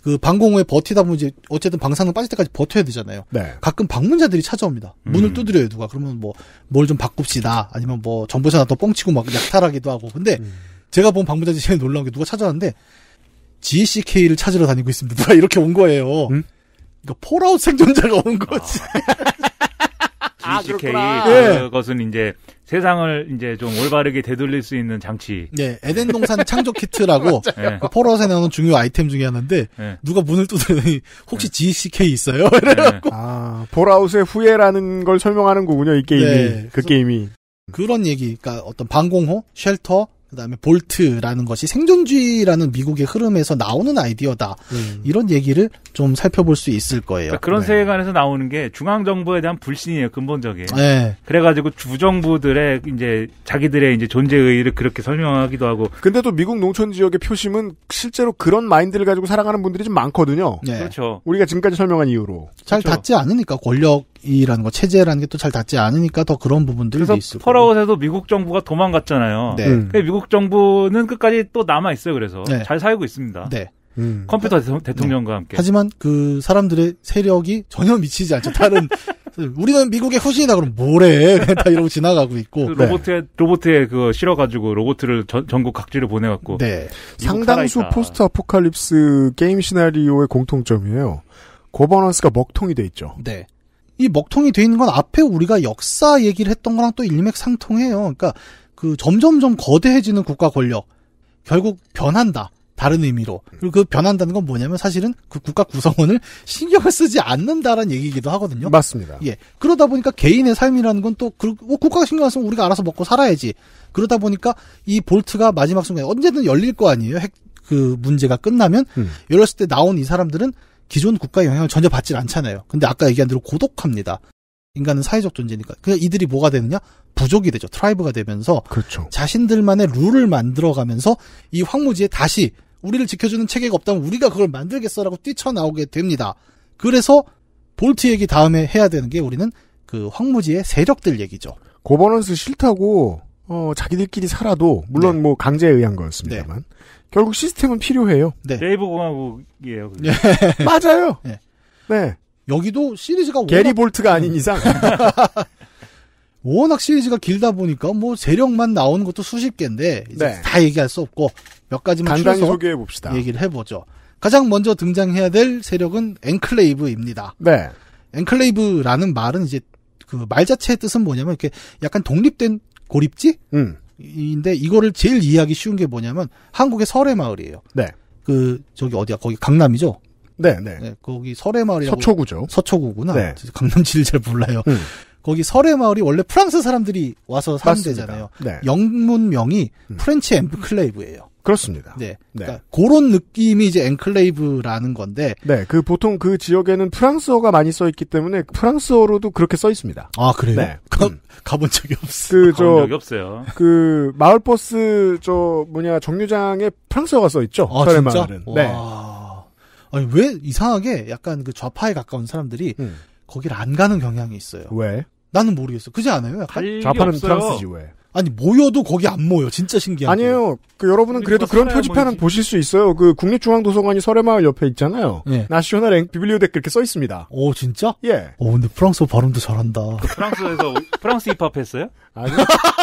그 방공호에 버티다 보면 이제 어쨌든 방사능 빠질 때까지 버텨야 되잖아요. 네. 가끔 방문자들이 찾아옵니다. 음. 문을 두드려요 누가. 그러면 뭐 뭘 좀 바꿉시다. 아니면 뭐 정보차나 더 뻥치고 막 약탈하기도 하고. 근데 음. 제가 본 방문자들이 제일 놀라운 게 누가 찾아왔는데 GCK를 찾으러 다니고 있습니다. 누가 이렇게 온 거예요. 음? 그러니까 폴아웃 생존자가 온 거지. 아. 예. GCK 아, 그것은 이제 세상을 이제 좀 올바르게 되돌릴 수 있는 장치. 네, 에덴 동산 창조 키트라고 네. 그 포로에 나오는 중요 아이템 중에 하나인데 네. 누가 문을 두드리니 혹시 네. GCK 있어요? 네. 이래갖고 아, 보라우스의 후예라는 걸 설명하는 거군요, 이 게임이. 네. 그 게임이. 그런 얘기, 그러니까 어떤 방공호, 쉘터, 그 다음에 볼트라는 것이 생존주의라는 미국의 흐름에서 나오는 아이디어다. 음. 이런 얘기를 좀 살펴볼 수 있을 거예요. 그러니까 그런 네. 세계관에서 나오는 게 중앙정부에 대한 불신이에요, 근본적인. 네. 그래가지고 주정부들의 이제 자기들의 이제 존재의의를 그렇게 설명하기도 하고. 근데 또 미국 농촌 지역의 표심은 실제로 그런 마인드를 가지고 살아가는 분들이 좀 많거든요. 네. 그렇죠. 우리가 지금까지 설명한 이유로. 잘 그렇죠. 닿지 않으니까 권력 이라는 거 체제라는 게 또 잘 닿지 않으니까 더 그런 부분들이 있 그래서 펄아웃에도 미국 정부가 도망갔잖아요. 네. 음. 음. 그러니까 미국 정부는 끝까지 또 남아 있어요. 그래서 네. 잘 살고 있습니다. 네. 음. 컴퓨터 대통령, 과 함께. 하지만 그 사람들의 세력이 전혀 미치지 않죠. 다른 우리는 미국의 후신이다 그럼 뭐래? 다 이러고 지나가고 있고. 그 로봇에 네. 로봇에 그 실어 가지고 로봇을 전, 전국 각지를 보내 갖고 네. 상당수 포스트 아포칼립스 게임 시나리오의 공통점이에요. 고버넌스가 먹통이 돼 있죠. 네. 이 먹통이 돼 있는 건 앞에 우리가 역사 얘기를 했던 거랑 또 일맥상통해요. 그러니까 그 점점점 거대해지는 국가 권력 결국 변한다. 다른 의미로. 그리고 그 변한다는 건 뭐냐면 사실은 그 국가 구성원을 신경을 쓰지 않는다라는 얘기이기도 하거든요. 맞습니다. 예. 그러다 보니까 개인의 삶이라는 건 또, 그, 뭐 국가가 신경 안 쓰면 우리가 알아서 먹고 살아야지. 그러다 보니까 이 볼트가 마지막 순간에 언제든 열릴 거 아니에요? 핵, 그 문제가 끝나면. 음. 열렸을 때 나온 이 사람들은 기존 국가의 영향을 전혀 받질 않잖아요. 근데 아까 얘기한 대로 고독합니다. 인간은 사회적 존재니까. 그냥 이들이 뭐가 되느냐? 부족이 되죠. 트라이브가 되면서 그렇죠. 자신들만의 룰을 만들어가면서 이 황무지에 다시 우리를 지켜주는 체계가 없다면 우리가 그걸 만들겠어라고 뛰쳐나오게 됩니다. 그래서 볼트 얘기 다음에 해야 되는 게 우리는 그 황무지의 세력들 얘기죠. 고버넌스 싫다고 어, 자기들끼리 살아도 물론 네. 뭐 강제에 의한 거였습니다만 네. 결국 시스템은 필요해요. 네. 레이브 공화국이에요. 네. 맞아요. 네. 네. 여기도 시리즈가 워낙... 게리 볼트가 아닌 이상 워낙 시리즈가 길다 보니까 뭐 세력만 나오는 것도 수십 개인데 이제 네. 다 얘기할 수 없고 몇 가지만 간단히 소개해 봅시다. 얘기를 해보죠. 가장 먼저 등장해야 될 세력은 엔클레이브입니다. 네. 엔클레이브라는 말은 이제 그 말 자체의 뜻은 뭐냐면 이렇게 약간 독립된 고립지? 음. 인데 이거를 제일 이해하기 쉬운 게 뭐냐면 한국의 설의 마을이에요. 네. 그 저기 어디야? 거기 강남이죠. 네, 네. 네 거기 설의 마을이 서초구죠. 서초구구나. 네. 강남지를 잘 몰라요. 음. 거기 설의 마을이 원래 프랑스 사람들이 와서 사는 데잖아요. 네. 영문명이 음. 프렌치 엠브클레이브예요. 그렇습니다. 네. 네. 그러니까 네. 그런 느낌이 이제 엔클레이브라는 건데. 네. 그 보통 그 지역에는 프랑스어가 많이 써 있기 때문에 프랑스어로도 그렇게 써 있습니다. 아, 그래요? 네. 가, 음. 가본 적이 없어요. 그, 저, 적이 없어요. 그, 마을버스, 저, 뭐냐, 정류장에 프랑스어가 써 있죠. 아, 진짜? 마을은. 네. 아니, 왜 이상하게 약간 그 좌파에 가까운 사람들이 음. 거를안 가는 경향이 있어요. 왜? 나는 모르겠어. 그지 않아요? 약간? 좌파는 없어요. 프랑스지, 왜? 아니 모여도 거기 안 모여. 진짜 신기한. 아니에요. 그 여러분은 그래도 그런 표지판은 모 보실 수 있어요. 그 국립중앙도서관이 설해마을 옆에 있잖아요. 예. 나시오널 엥 비블리오덱 그렇게 써 있습니다. 오 진짜? 예. 오 근데 프랑스어 발음도 잘한다. 그 프랑스에서 프랑스 입학했어요? 아니.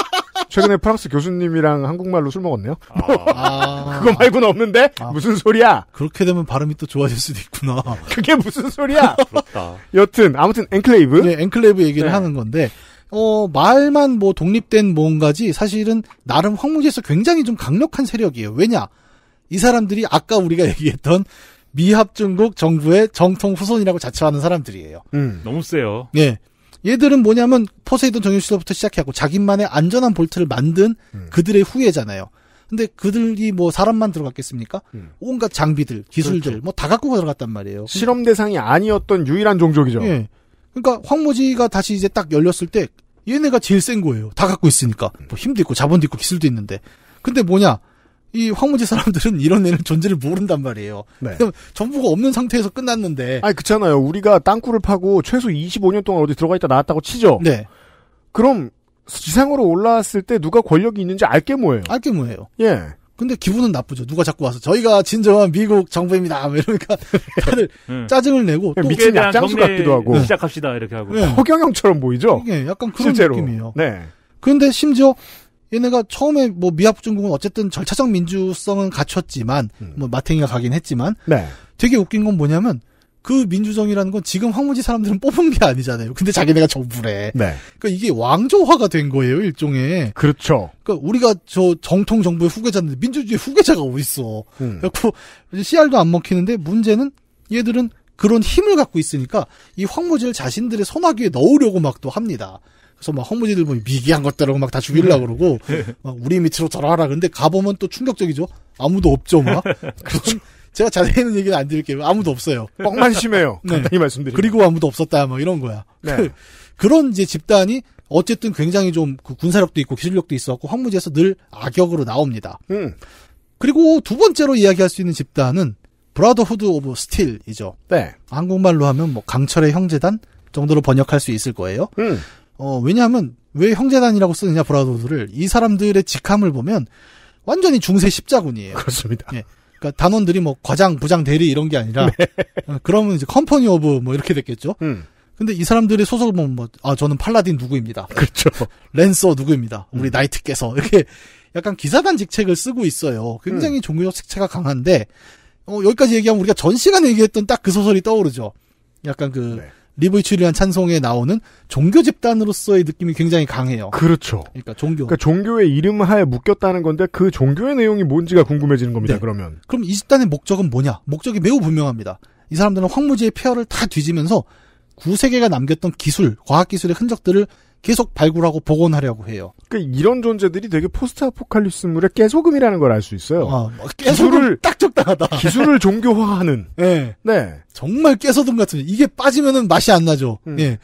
최근에 프랑스 교수님이랑 한국말로 술 먹었네요. 아... 아. 그거 말고는 없는데 아... 무슨 소리야? 그렇게 되면 발음이 또 좋아질 수도 있구나. 그게 무슨 소리야? 부럽다 여튼 아무튼 엔클레이브. 네, 엔클레이브 얘기를 네. 하는 건데 어, 말만 뭐 독립된 뭔가지 사실은 나름 황무지에서 굉장히 좀 강력한 세력이에요. 왜냐? 이 사람들이 아까 우리가 얘기했던 미합중국 정부의 정통 후손이라고 자처하는 사람들이에요. 음. 너무 세요. 예. 얘들은 뭐냐면 포세이돈 정유시로부터 시작해갖고 자기만의 안전한 볼트를 만든 음. 그들의 후예잖아요. 근데 그들이 뭐 사람만 들어갔겠습니까? 음. 온갖 장비들, 기술들 그렇죠. 뭐다 갖고 들어갔단 말이에요. 실험 대상이 아니었던 유일한 종족이죠. 예. 그러니까 황무지가 다시 이제 딱 열렸을 때 얘네가 제일 센 거예요. 다 갖고 있으니까 음. 뭐 힘도 있고 자본도 있고 기술도 있는데 근데 뭐냐 이 황무지 사람들은 이런 애는 존재를 모른단 말이에요. 네. 전부가 없는 상태에서 끝났는데. 아니 그렇잖아요. 우리가 땅굴을 파고 최소 25년 동안 어디 들어가 있다 나왔다고 치죠. 네. 그럼 지상으로 올라왔을 때 누가 권력이 있는지 알 게 뭐예요. 알 게 뭐예요. 예. 근데 기분은 나쁘죠. 누가 자꾸 와서 저희가 진정한 미국 정부입니다. 뭐 이러니까 다들 음. 짜증을 내고 또 미친 약장수 같기도 하고 시작합시다 이렇게 하고 네. 허경영처럼 보이죠. 이 약간 그런 실제로. 느낌이에요. 네. 그런데 심지어 얘네가 처음에 뭐 미합중국은 어쨌든 절차적 민주성은 갖췄지만 음. 뭐 마탱이가 가긴 했지만 네. 되게 웃긴 건 뭐냐면 그 민주정이라는 건 지금 황무지 사람들은 뽑은 게 아니잖아요. 근데 자기네가 정부래. 네. 그러니까 이게 왕조화가 된 거예요, 일종의. 그렇죠. 그러니까 우리가 저 정통 정부의 후계자인데 민주주의 후계자가 어디 있어? 음. 그래서 씨알도 안 먹히는데 문제는 얘들은 그런 힘을 갖고 있으니까 이 황무지를 자신들의 선악위에 넣으려고 막 또 합니다. 그래서 막 황무지들 보면 미개한 것들하고 막 다 죽이려 고 그러고 네. 막 우리 밑으로 돌아와라. 근데 가보면 또 충격적이죠. 아무도 없죠, 막. 그런 제가 자세히는 얘기는 안 드릴게요. 아무도 없어요. 뻥만 심해요. 네. 간단히 말씀드리면. 그리고 아무도 없었다. 뭐 이런 거야. 네. 그, 런 이제 집단이 어쨌든 굉장히 좀그 군사력도 있고 기술력도 있었고 황무지에서 늘 악역으로 나옵니다. 음. 그리고 두 번째로 이야기할 수 있는 집단은 브라더후드 오브 스틸이죠. 네. 한국말로 하면 뭐 강철의 형제단 정도로 번역할 수 있을 거예요. 음. 어, 왜냐하면 왜 형제단이라고 쓰느냐 브라더후드를 이 사람들의 직함을 보면 완전히 중세 십자군이에요. 그렇습니다. 예. 그러니까 단원들이 뭐 과장, 부장, 대리 이런 게 아니라 네. 어, 그러면 이제 컴퍼니 오브 뭐 이렇게 됐겠죠. 음. 근데 이 사람들의 소설을 보면 뭐, 뭐, 아, 저는 팔라딘 누구입니다. 그렇죠. 랜서 누구입니다. 우리 음. 나이트께서. 이렇게 약간 기사단직 책을 쓰고 있어요. 굉장히 음. 종교적 색채가 강한데, 어, 여기까지 얘기하면 우리가 전 시간에 얘기했던 딱 그 소설이 떠오르죠. 약간 그, 네. 리브이출이란 찬송에 나오는 종교 집단으로서의 느낌이 굉장히 강해요. 그렇죠. 그러니까 종교. 그러니까 종교의 이름 하에 묶였다는 건데 그 종교의 내용이 뭔지가 궁금해지는 겁니다. 네. 그러면. 그럼 이 집단의 목적은 뭐냐? 목적이 매우 분명합니다. 이 사람들은 황무지의 폐허를 다 뒤지면서 구세계가 남겼던 기술, 과학기술의 흔적들을 계속 발굴하고 복원하려고 해요. 그러니까 이런 존재들이 되게 포스트 아포칼립스물의 깨소금이라는 걸 알 수 있어요. 아, 뭐 깨소금 딱 적당하다. 기술을 종교화하는. 네. 네. 정말 깨소금 같은. 이게 빠지면은 맛이 안 나죠. 음. 예.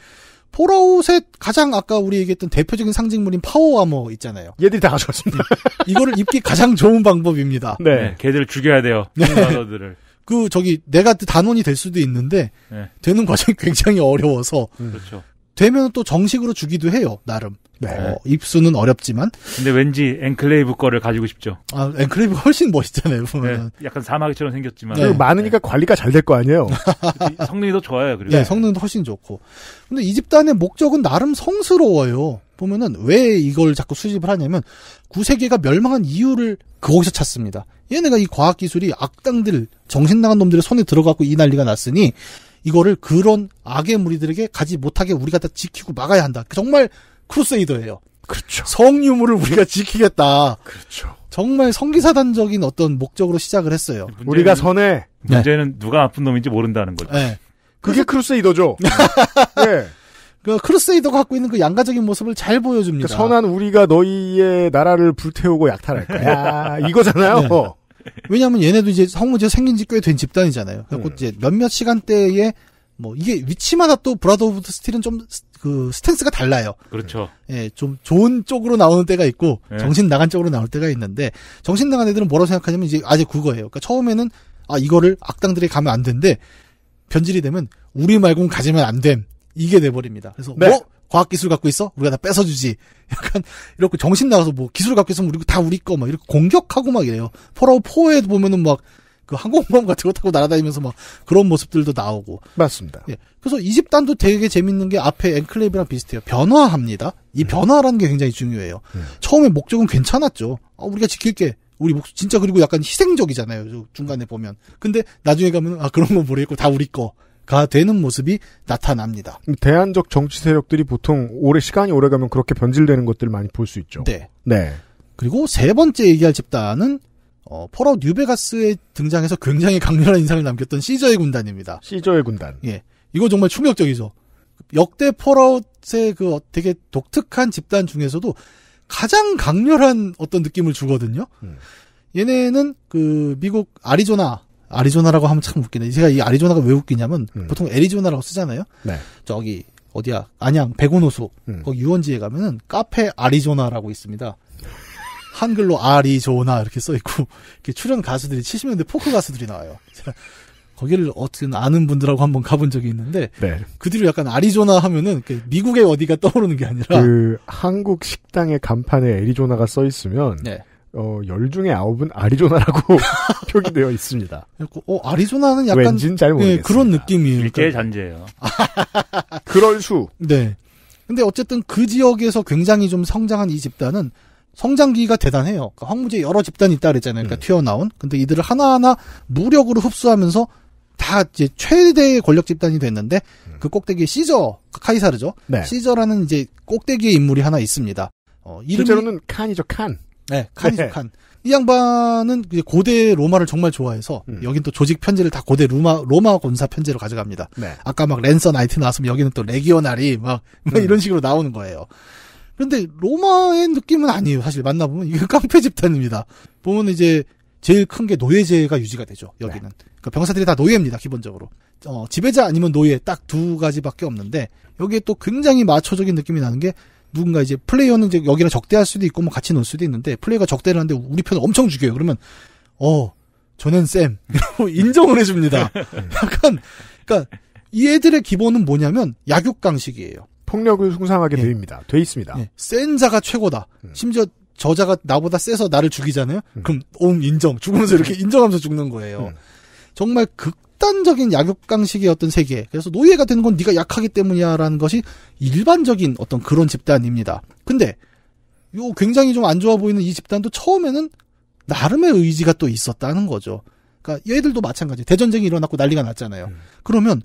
포라웃의 가장 아까 우리 얘기했던 대표적인 상징물인 파워 아머 있잖아요. 얘들이 다 가져왔습니다. 예. 이거를 입기 가장 좋은 방법입니다. 네, 네. 걔들을 죽여야 돼요. 네. 들을 그 저기 내가 단원이 될 수도 있는데 네. 되는 과정이 굉장히 어려워서 음. 그렇죠. 되면 또 정식으로 주기도 해요 나름 뭐 네. 어, 입수는 어렵지만 근데 왠지 엔클레이브 거를 가지고 싶죠 아 엔클레이브 훨씬 멋있잖아요 보면 네, 약간 사막처럼 생겼지만 네. 많으니까 네. 관리가 잘 될 거 아니에요 성능이 더 좋아요 그리고 네, 성능도 훨씬 좋고 근데 이 집단의 목적은 나름 성스러워요 보면은 왜 이걸 자꾸 수집을 하냐면 구세계가 멸망한 이유를 거기서 찾습니다. 얘네가 이 과학기술이 악당들, 정신나간 놈들의 손에 들어가고이 난리가 났으니 이거를 그런 악의 무리들에게 가지 못하게 우리가 다 지키고 막아야 한다. 정말 크루세이더예요. 그렇죠. 성유물을 우리가 지키겠다. 그렇죠. 정말 성기사단적인 어떤 목적으로 시작을 했어요. 문제는, 우리가 선해. 문제는 네. 누가 아픈 놈인지 모른다는 거죠. 네. 그게 크루세이더죠. 네. 그 크루세이더가 갖고 있는 그 양가적인 모습을 잘 보여줍니다. 그 선한 우리가 너희의 나라를 불태우고 약탈할 거야. 네. 이거잖아요. 네. 왜냐하면 얘네도 이제 성문제 생긴 지 꽤 된 집단이잖아요. 그래서 음. 이제 몇몇 시간대에 뭐 이게 위치마다 또 브라더 오브 스틸은 좀 그 스탠스가 달라요. 그렇죠. 예, 좀 좋은 쪽으로 나오는 때가 있고 예. 정신 나간 쪽으로 나올 때가 있는데 정신 나간 애들은 뭐라고 생각하냐면 이제 아직 그거예요. 그러니까 처음에는 아 이거를 악당들이 가면 안 된대. 변질이 되면 우리 말고는 가지면 안 됨. 이게 돼버립니다. 그래서 네. 뭐 어? 과학기술 갖고 있어? 우리가 다 뺏어주지. 약간 이렇게 정신 나가서 뭐 기술 갖고 있으면 우리 다 우리 거 막 이렇게 공격하고 막 이래요. 폴아웃 4에 도 보면은 막 그 항공모함 같은 거 타고 날아다니면서 막 그런 모습들도 나오고. 맞습니다. 예. 그래서 이 집단도 되게 재밌는 게 앞에 엔클레이브랑 비슷해요. 변화합니다. 이 음. 변화라는 게 굉장히 중요해요. 음. 처음에 목적은 괜찮았죠. 아, 우리가 지킬게. 우리 목 진짜 그리고 약간 희생적이잖아요. 중간에 보면. 근데 나중에 가면 아 그런 거 모르겠고 다 우리 거. 가 되는 모습이 나타납니다. 대안적 정치 세력들이 보통 오래 시간이 오래가면 그렇게 변질되는 것들을 많이 볼 수 있죠. 네. 네. 그리고 세 번째 얘기할 집단은 어, 폴아웃 뉴베가스에 등장해서 굉장히 강렬한 인상을 남겼던 시저의 군단입니다. 시저의 군단. 예. 이거 정말 충격적이죠. 역대 폴아웃의 그 되게 독특한 집단 중에서도 가장 강렬한 어떤 느낌을 주거든요. 음. 얘네는 그 미국 아리조나 아리조나라고 하면 참 웃기네. 제가 이 아리조나가 왜 웃기냐면 음. 보통 애리조나라고 쓰잖아요. 네. 저기 어디야? 안양 백운호수 음. 거기 유원지에 가면은 카페 아리조나라고 있습니다. 한글로 아리조나 이렇게 써 있고 이렇게 출연 가수들이 70년대 포크 가수들이 나와요. 제가 거기를 어떤 아는 분들하고 한번 가본 적이 있는데 네. 그 뒤로 약간 아리조나 하면은 미국의 어디가 떠오르는 게 아니라 그 한국 식당의 간판에 애리조나가 써 있으면 네. 어, 열 중에 아홉은 아리조나라고 표기되어 있습니다. 어, 아리조나는 약간. 왠진 잘 모르겠어요. 네, 그런 느낌이에요. 일제의 그러니까. 잔재예요. 그럴 수. 네. 근데 어쨌든 그 지역에서 굉장히 좀 성장한 이 집단은 성장기가 대단해요. 그러니까 황무지에 여러 집단이 있다 그랬잖아요. 그러니까 음. 튀어나온. 근데 이들을 하나하나 무력으로 흡수하면서 다 이제 최대의 권력 집단이 됐는데 음. 그 꼭대기에 시저, 카이사르죠. 네. 시저라는 이제 꼭대기의 인물이 하나 있습니다. 어, 이름이 실제로는 칸이죠, 칸. 네, 칸이죠, 네. 칸. 이 양반은 고대 로마를 정말 좋아해서 음. 여긴 또 조직 편지를 다 고대 로마 로마 권사 편지로 가져갑니다. 네. 아까 막 랜서 나이트 나왔으면 여기는 또 레기오나리 막, 막 음. 이런 식으로 나오는 거예요. 그런데 로마의 느낌은 아니에요. 사실 만나보면 이게 깡패 집단입니다. 보면 이제 제일 큰 게 노예제가 유지가 되죠. 여기는 네. 그 병사들이 다 노예입니다. 기본적으로 어, 지배자 아니면 노예 딱 두 가지밖에 없는데 여기에 또 굉장히 마초적인 느낌이 나는 게 누군가 이제 플레이어는 이제 여기랑 적대할 수도 있고 뭐 같이 놀 수도 있는데 플레이어가 적대를 하는데 우리 편을 엄청 죽여요. 그러면 어 저는 쌤 인정을 해줍니다. 약간 그러니까 이 애들의 기본은 뭐냐면 약육강식이에요. 폭력을 숭상하게 예. 돼니다돼 있습니다. 예. 센 자가 최고다. 음. 심지어 저자가 나보다 세서 나를 죽이잖아요. 음. 그럼 옴 인정. 죽으면서 이렇게 음. 인정하면서 죽는 거예요. 음. 정말 극 극단적인 약육강식의 어떤 세계 그래서 노예가 되는 건 네가 약하기 때문이야라는 것이 일반적인 어떤 그런 집단입니다. 근데 요 굉장히 좀 안 좋아 보이는 이 집단도 처음에는 나름의 의지가 또 있었다는 거죠. 그러니까 얘들도 마찬가지. 대전쟁이 일어났고 난리가 났잖아요. 음. 그러면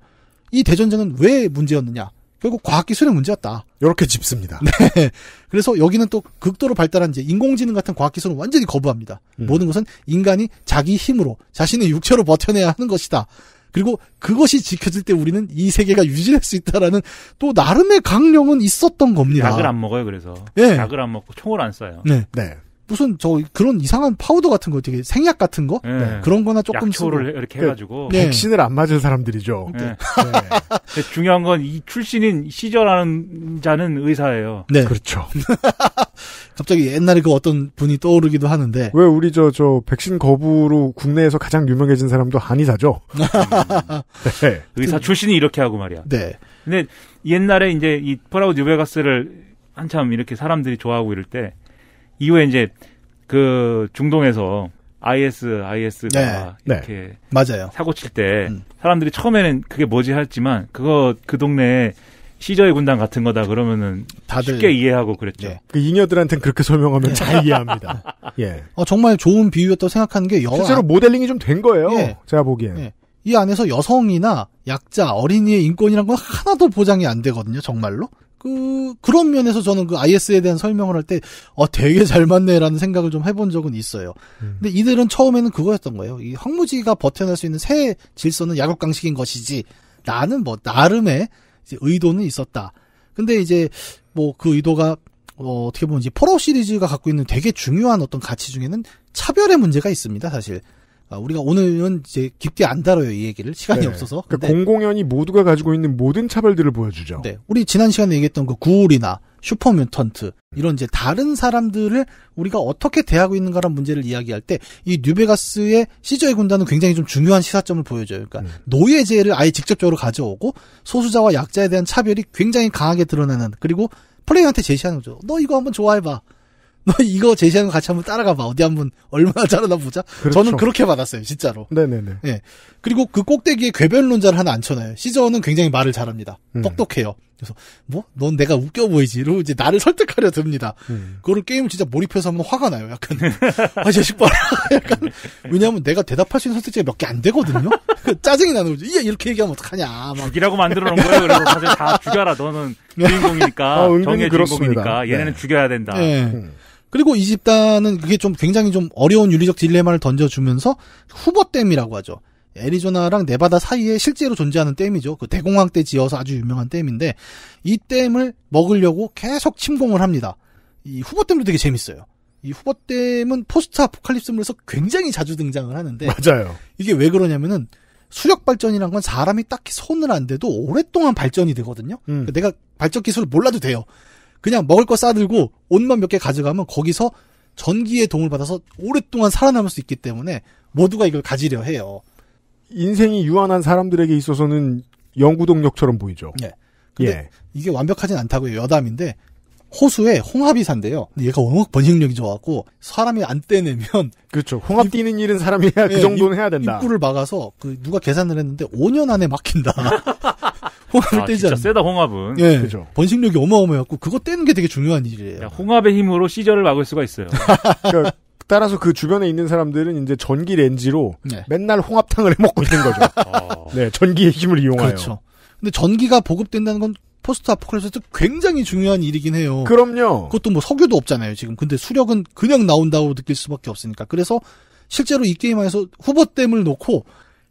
이 대전쟁은 왜 문제였느냐? 결국 과학기술의 문제였다. 이렇게 짚습니다. 네. 그래서 여기는 또 극도로 발달한 이제 인공지능 같은 과학기술은 완전히 거부합니다. 음. 모든 것은 인간이 자기 힘으로 자신의 육체로 버텨내야 하는 것이다. 그리고 그것이 지켜질 때 우리는 이 세계가 유지될 수 있다라는 또 나름의 강령은 있었던 겁니다. 약을 안 먹어요, 그래서. 네. 약을 안 먹고 총을 안 쏴요. 네. 네. 무슨 저 그런 이상한 파우더 같은 거 되게 생약 같은 거 네. 네. 그런 거나 조금 약초를 쓰고. 이렇게 해가지고 네. 백신을 안 맞은 사람들이죠. 네. 네. 중요한 건 이 출신인 시절하는 자는 의사예요. 네, 그렇죠. 갑자기 옛날에 그 어떤 분이 떠오르기도 하는데 왜 우리 저저 저 백신 거부로 국내에서 가장 유명해진 사람도 한의사죠. 네. 의사 출신이 이렇게 하고 말이야. 네. 근데 옛날에 이제 이 폴아웃 뉴베가스를 한참 이렇게 사람들이 좋아하고 이럴 때 이후에 이제 그 중동에서 IS, IS가 네, 이렇게 네. 맞아요. 사고 칠때 음. 사람들이 처음에는 그게 뭐지 했지만 그거 그 동네에 시저의 군단 같은 거다 그러면은 다들 쉽게 이해하고 그랬죠. 네. 그 잉여들한테는 그렇게 설명하면 잘 이해합니다. 예. 어, 정말 좋은 비유였다고 생각하는 게 여... 실제로 모델링이 좀 된 거예요. 예. 제가 보기엔. 예. 이 안에서 여성이나 약자, 어린이의 인권이란 건 하나도 보장이 안 되거든요, 정말로. 그, 그런 면에서 저는 그 IS에 대한 설명을 할 때, 아, 되게 잘 맞네라는 생각을 좀 해본 적은 있어요. 음. 근데 이들은 처음에는 그거였던 거예요. 이 황무지가 버텨낼 수 있는 새 질서는 야국강식인 것이지, 나는 뭐, 나름의 의도는 있었다. 근데 이제, 뭐, 그 의도가, 어, 떻게 보면 이제 폴아웃 시리즈가 갖고 있는 되게 중요한 어떤 가치 중에는 차별의 문제가 있습니다, 사실. 아, 우리가 오늘은 이제 깊게 안 다뤄요 이 얘기를 시간이 네. 없어서. 그러니까 공공연히 모두가 가지고 있는 모든 차별들을 보여주죠. 네, 우리 지난 시간에 얘기했던 그 구울이나 슈퍼뮤턴트 이런 이제 다른 사람들을 우리가 어떻게 대하고 있는가라는 문제를 이야기할 때 이 뉴베가스의 시저의 군단은 굉장히 좀 중요한 시사점을 보여줘요. 그러니까 음. 노예제를 아예 직접적으로 가져오고 소수자와 약자에 대한 차별이 굉장히 강하게 드러나는 그리고 플레이한테 제시하는 거죠. 너 이거 한번 좋아해봐. 너 이거 제시하는거 같이 한번 따라가봐. 어디 한번 얼마나 잘하나 보자. 그렇죠. 저는 그렇게 받았어요, 진짜로. 네네네. 예. 그리고 그 꼭대기에 괴변론자를 하나 앉혀놔요. 시저는 굉장히 말을 잘합니다. 음. 똑똑해요. 그래서 뭐? 넌 내가 웃겨 보이지? 이러고 이제 나를 설득하려 듭니다. 음. 그거를 게임을 진짜 몰입해서 하면 화가 나요. 약간 아 자식 봐라. 약간 왜냐하면 내가 대답할 수 있는 선택지가 몇 개 안 되거든요. 그 짜증이 나는 거죠. 이 이렇게 얘기하면 어떡하냐. 막. 죽이라고 만들어 놓은 거예요. 그래고 사실 다 죽여라. 너는 주인공이니까 아, 정의 주인공이니까 얘네는 네. 죽여야 된다. 네. 음. 그리고 이 집단은 그게 좀 굉장히 좀 어려운 윤리적 딜레마를 던져주면서 후보댐이라고 하죠. 애리조나랑 네바다 사이에 실제로 존재하는 댐이죠. 그 대공황 때 지어서 아주 유명한 댐인데 이 댐을 먹으려고 계속 침공을 합니다. 이후보댐도 되게 재밌어요. 이후보댐은 포스트 아포칼립스물에서 굉장히 자주 등장을 하는데 맞아요. 이게 왜 그러냐면은 수력 발전이란 건 사람이 딱히 손을 안 대도 오랫동안 발전이 되거든요. 음. 그러니까 내가 발전 기술을 몰라도 돼요. 그냥 먹을 거 싸들고 옷만 몇 개 가져가면 거기서 전기의 도움을 받아서 오랫동안 살아남을 수 있기 때문에 모두가 이걸 가지려 해요. 인생이 유한한 사람들에게 있어서는 영구동력처럼 보이죠. 네. 근데 예. 이게 완벽하진 않다고요. 여담인데 호수에 홍합이 산대요. 근데 얘가 워낙 번식력이 좋아갖고 사람이 안 떼내면 그렇죠. 홍합 입, 뛰는 일은 사람이 해야 네, 그 정도는 입, 해야 된다. 입구를 막아서 그 누가 계산을 했는데 5년 안에 막힌다. 홍합을 아, 떼잖아요. 진짜 세다 홍합은. 예, 그죠. 번식력이 어마어마해갖고 그거 떼는 게 되게 중요한 일이에요. 홍합의 힘으로 시절을 막을 수가 있어요. 그러니까 따라서 그 주변에 있는 사람들은 이제 전기 렌지로 네. 맨날 홍합탕을 해 먹고 있는 거죠. 아. 네, 전기의 힘을 이용하여. 그렇죠. 근데 전기가 보급된다는 건 포스트 아포칼립스도 굉장히 중요한 일이긴 해요. 그럼요. 그것도 뭐 석유도 없잖아요, 지금. 근데 수력은 그냥 나온다고 느낄 수밖에 없으니까. 그래서 실제로 이 게임 안에서 후보댐을 놓고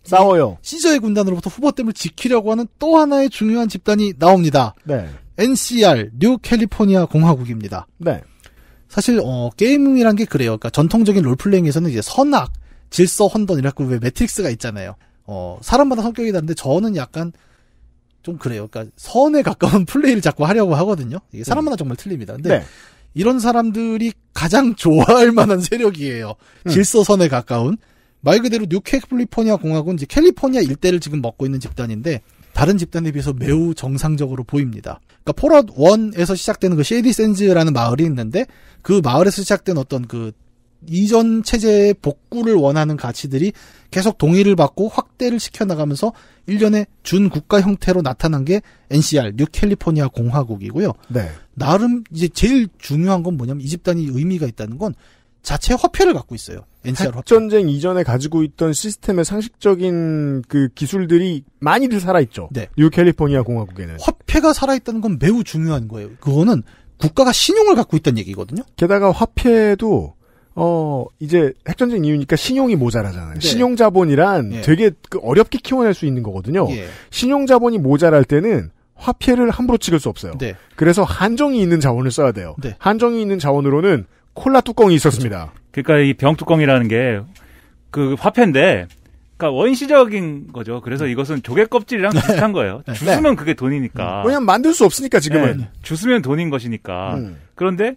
싸워요. 시저의 군단으로부터 후보댐을 지키려고 하는 또 하나의 중요한 집단이 나옵니다. 네. NCR, 뉴 캘리포니아 공화국입니다. 네. 사실 어, 게임이란 게 그래요. 그러니까 전통적인 롤플레잉에서는 이제 선악, 질서, 헌던 이라고 왜 매트릭스가 있잖아요. 어, 사람마다 성격이 다른데 저는 약간 좀 그래요. 그러니까 선에 가까운 플레이를 자꾸 하려고 하거든요. 이게 사람마다 음. 정말 틀립니다. 근데 네. 이런 사람들이 가장 좋아할 만한 세력이에요. 음. 질서선에 가까운. 말 그대로 뉴캘리포니아 공화국은 이제 캘리포니아 일대를 지금 먹고 있는 집단인데 다른 집단에 비해서 매우 정상적으로 보입니다. 그러니까 포럿 원에서 시작되는 그셰이디 센즈라는 마을이 있는데 그 마을에서 시작된 어떤 그 이전 체제의 복구를 원하는 가치들이 계속 동의를 받고 확대를 시켜나가면서 일련의 준국가 형태로 나타난 게 NCR, 뉴 캘리포니아 공화국이고요. 네. 나름 이제 제일 중요한 건 뭐냐면 이 집단이 의미가 있다는 건 자체 화폐를 갖고 있어요. NCR 화폐. 전쟁 이전에 가지고 있던 시스템의 상식적인 그 기술들이 많이들 살아있죠. 네. 뉴 캘리포니아 공화국에는. 화폐가 살아있다는 건 매우 중요한 거예요. 그거는 국가가 신용을 갖고 있다는 얘기거든요. 게다가 화폐도 어 이제 핵전쟁 이유니까 신용이 모자라잖아요. 네. 신용 자본이란 예. 되게 그 어렵게 키워낼 수 있는 거거든요. 예. 신용 자본이 모자랄 때는 화폐를 함부로 찍을 수 없어요. 네. 그래서 한정이 있는 자원을 써야 돼요. 네. 한정이 있는 자원으로는 콜라 뚜껑이 있었습니다. 그러니까 이병 뚜껑이라는 게 그 화폐인데 그러니까 원시적인 거죠. 그래서 네. 이것은 조개 껍질이랑 네. 비슷한 거예요. 네. 주스면 네. 그게 돈이니까. 음. 왜냐면 만들 수 없으니까 지금은. 네. 주스면 돈인 것이니까. 음. 그런데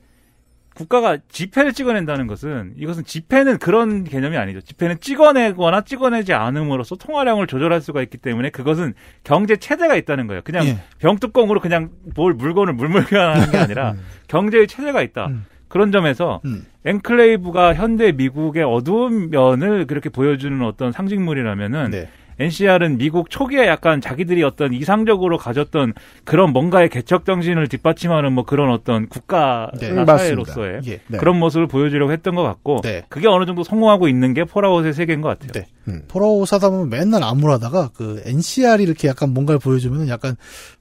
국가가 지폐를 찍어낸다는 것은 이것은 지폐는 그런 개념이 아니죠. 지폐는 찍어내거나 찍어내지 않음으로써 통화량을 조절할 수가 있기 때문에 그것은 경제 체제가 있다는 거예요. 그냥 예. 병뚜껑으로 그냥 뭘 물건을 물물교환하는 게 아니라 음. 경제의 체제가 있다. 음. 그런 점에서 음. 엔클레이브가 현대 미국의 어두운 면을 그렇게 보여주는 어떤 상징물이라면은 네. NCR은 미국 초기에 약간 자기들이 어떤 이상적으로 가졌던 그런 뭔가의 개척 정신을 뒷받침하는 뭐 그런 어떤 국가나 네, 사회로서의 예, 네. 그런 모습을 보여주려고 했던 것 같고 네. 그게 어느 정도 성공하고 있는 게 폴아웃의 세계인 것 같아요. 음. 폴아웃 하다 보면 맨날 암울하다가 그 NCR이 이렇게 약간 뭔가를 보여주면 약간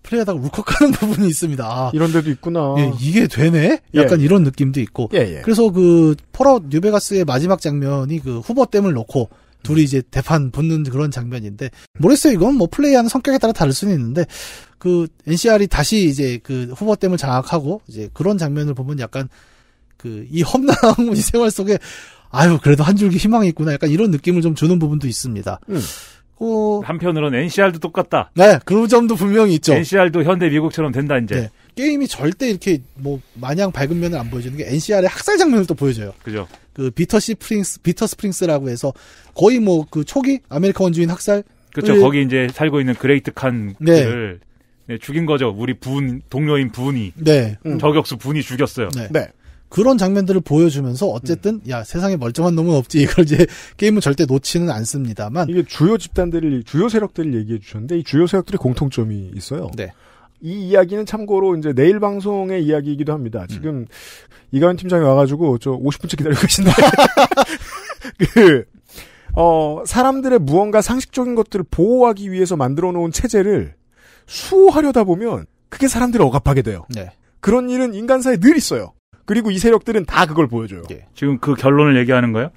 플레이하다가 울컥하는 부분이 있습니다. 아, 이런 데도 있구나. 예, 이게 되네? 예. 약간 예. 이런 느낌도 있고. 예, 예, 그래서 그 폴아웃 뉴베가스의 마지막 장면이 그 후보 댐을 놓고 둘이 이제 대판 붙는 그런 장면인데 모르겠어요. 이건 뭐 플레이하는 성격에 따라 다를 수는 있는데 그 NCR이 다시 이제 그 후버댐을 장악하고 이제 그런 장면을 보면 약간 그 이 험난한 우리 생활 속에 아유 그래도 한 줄기 희망이 있구나 약간 이런 느낌을 좀 주는 부분도 있습니다. 음. 어... 한편으로는 NCR도 똑같다. 네, 그런 점도 분명히 있죠. NCR도 현대 미국처럼 된다 이제. 네. 게임이 절대 이렇게 뭐 마냥 밝은 면을 안 보여주는 게 NCR의 학살 장면을 또 보여줘요. 그죠. 그 비터 시프링스 비터 스프링스라고 해서 거의 뭐 그 초기 아메리카 원주인 학살 그렇죠. 거기 이제 살고 있는 그레이트 칸을 네. 네. 죽인 거죠. 우리 분 동료인 분이 네. 음. 저격수 분이 죽였어요. 네. 네. 그런 장면들을 보여주면서 어쨌든 음. 야 세상에 멀쩡한 놈은 없지 이걸 이제 게임은 절대 놓지는 않습니다만 이게 주요 집단들을 주요 세력들을 얘기해 주셨는데 이 주요 세력들이 공통점이 있어요. 네. 이 이야기는 참고로 이제 내일 방송의 이야기이기도 합니다. 음. 지금 이가은 팀장이 와가지고 저 50분째 기다리고 계신데 그 어, 사람들의 무언가 상식적인 것들을 보호하기 위해서 만들어 놓은 체제를 수호하려다 보면 그게 사람들을 억압하게 돼요. 네. 그런 일은 인간사에 늘 있어요. 그리고 이 세력들은 다 그걸 보여줘요. 예. 지금 그 결론을 얘기하는 거예요?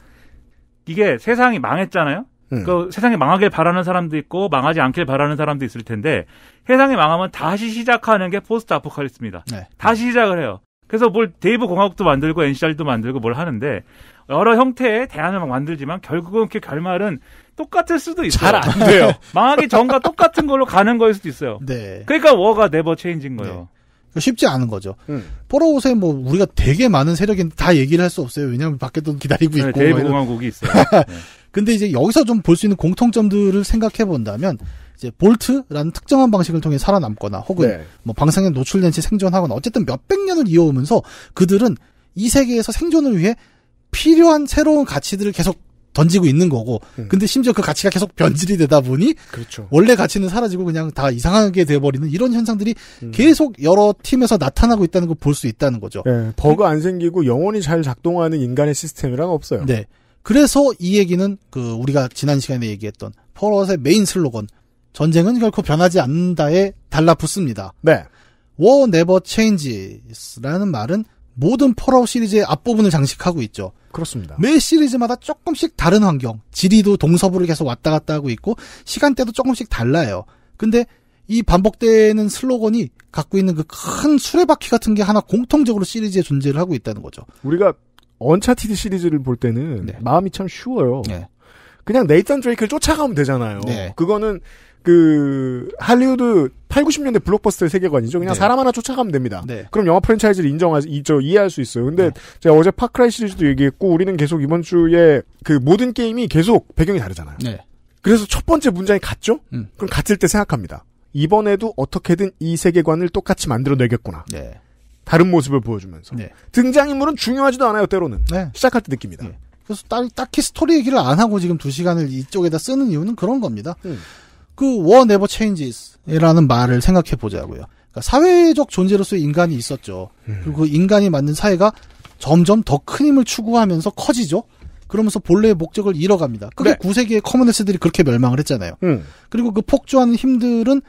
이게 세상이 망했잖아요? 음. 그러니까 세상에 망하길 바라는 사람도 있고 망하지 않길 바라는 사람도 있을 텐데 세상이 망하면 다시 시작하는 게 포스트 아포칼립스입니다. 네. 다시 시작을 해요. 그래서 뭘 데이브 공학도 만들고 엔 c 알도 만들고 뭘 하는데 여러 형태의 대안을 만들지만 결국은 그 결말은 똑같을 수도 있어요. 잘 안 돼요. 망하기 전과 똑같은 걸로 가는 거일 수도 있어요. 네. 그러니까 워가 네버 체인지인 거예요. 네. 쉽지 않은 거죠. 음. 포로웃에 뭐 우리가 되게 많은 세력인데 다 얘기를 할 수 없어요. 왜냐하면 밖에도 기다리고 있고. 네, 데이브 공화국이 있어요. 네. 근데 이제 여기서 좀 볼 수 있는 공통점들을 생각해 본다면 이제 볼트라는 특정한 방식을 통해 살아남거나 혹은 네. 뭐 방사에 노출된 채 생존하거나 어쨌든 몇백 년을 이어오면서 그들은 이 세계에서 생존을 위해 필요한 새로운 가치들을 계속 던지고 있는 거고 음. 근데 심지어 그 가치가 계속 변질이 되다 보니 그렇죠. 원래 가치는 사라지고 그냥 다 이상하게 돼버리는 이런 현상들이 음. 계속 여러 팀에서 나타나고 있다는 걸 볼 수 있다는 거죠. 네, 버그 안 생기고 영원히 잘 작동하는 인간의 시스템이란 없어요. 네. 그래서 이 얘기는 그 우리가 지난 시간에 얘기했던 펄럿의 메인 슬로건 전쟁은 결코 변하지 않는다에 달라붙습니다. 네. War Never Changes라는 말은 모든 폴아웃 시리즈의 앞부분을 장식하고 있죠. 그렇습니다. 매 시리즈마다 조금씩 다른 환경, 지리도 동서부를 계속 왔다 갔다 하고 있고 시간대도 조금씩 달라요. 근데 이 반복되는 슬로건이 갖고 있는 그 큰 수레바퀴 같은 게 하나 공통적으로 시리즈에 존재를 하고 있다는 거죠. 우리가 언차티드 시리즈를 볼 때는 네. 마음이 참 쉬워요. 네. 그냥 네이탄 드레이크를 쫓아가면 되잖아요. 네. 그거는 그 할리우드 8, 90년대 블록버스터의 세계관이죠. 그냥 네. 사람 하나 쫓아가면 됩니다. 네. 그럼 영화 프랜차이즈를 인정하, 저 이해할 수 있어요. 근데 네. 제가 어제 파크라이 시리즈도 얘기했고 우리는 계속 이번 주에 그 모든 게임이 계속 배경이 다르잖아요. 그래서 첫 번째 문장이 같죠? 음. 그럼 같을 때 생각합니다. 이번에도 어떻게든 이 세계관을 똑같이 만들어내겠구나. 네. 다른 모습을 보여주면서 네. 등장인물은 중요하지도 않아요 때로는 네. 시작할 때 느낍니다. 네. 그래서 딱, 딱히 스토리 얘기를 안 하고 지금 두 시간을 이쪽에다 쓰는 이유는 그런 겁니다. 음. 그워 네버 체인지스라는 말을 생각해 보자고요. 그러니까 사회적 존재로서의 인간이 있었죠. 음. 그리고 그 인간이 만든 사회가 점점 더 큰 힘을 추구하면서 커지죠. 그러면서 본래의 목적을 잃어갑니다. 그게 네. 구세기의 커먼웨스들이 그렇게 멸망을 했잖아요. 음. 그리고 그 폭주하는 힘들은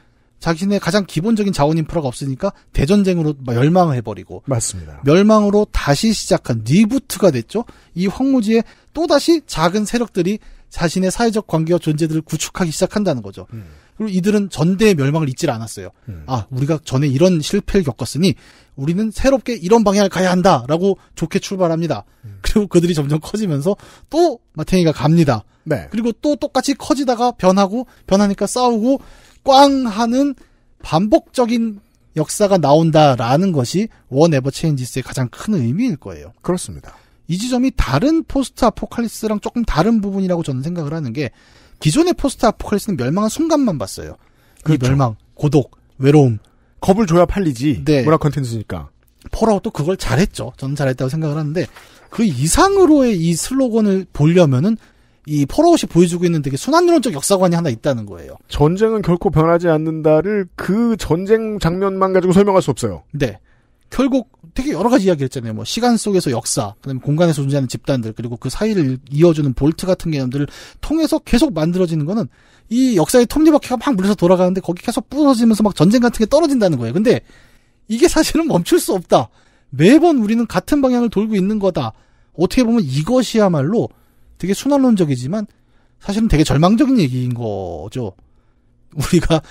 자신의 가장 기본적인 자원 인프라가 없으니까 대전쟁으로 멸망을 해버리고 맞습니다. 멸망으로 다시 시작한 리부트가 됐죠. 이 황무지에 또 다시 작은 세력들이 자신의 사회적 관계와 존재들을 구축하기 시작한다는 거죠. 음. 그리고 이들은 전대의 멸망을 잊질 않았어요. 음. 아, 우리가 전에 이런 실패를 겪었으니 우리는 새롭게 이런 방향을 가야 한다라고 좋게 출발합니다. 음. 그리고 그들이 점점 커지면서 또 마탱이가 갑니다. 네. 그리고 또 똑같이 커지다가 변하고 변하니까 싸우고 꽝 하는 반복적인 역사가 나온다라는 것이 원 에버 체인지스의 가장 큰 의미일 거예요. 그렇습니다. 이 지점이 다른 포스트 아포칼립스랑 조금 다른 부분이라고 저는 생각을 하는 게 기존의 포스트 아포칼립스는 멸망한 순간만 봤어요. 그렇죠 멸망, 고독, 외로움. 겁을 줘야 팔리지. 네. 문화 컨텐츠니까. 폴아웃도 그걸 잘했죠. 저는 잘했다고 생각을 하는데 그 이상으로의 이 슬로건을 보려면은 이 포로옷이 보여주고 있는 되게 순환론적 역사관이 하나 있다는 거예요. 전쟁은 결코 변하지 않는다를 그 전쟁 장면만 가지고 설명할 수 없어요. 네. 결국 되게 여러 가지 이야기 했잖아요. 뭐 시간 속에서 역사, 그다음에 공간에서 존재하는 집단들, 그리고 그 사이를 이어주는 볼트 같은 개념들을 통해서 계속 만들어지는 거는 이 역사의 톱니바퀴가 막 물려서 돌아가는데 거기 계속 부서지면서 막 전쟁 같은 게 떨어진다는 거예요. 근데 이게 사실은 멈출 수 없다. 매번 우리는 같은 방향을 돌고 있는 거다. 어떻게 보면 이것이야말로 되게 순환론적이지만 사실은 되게 절망적인 얘기인 거죠. 우리가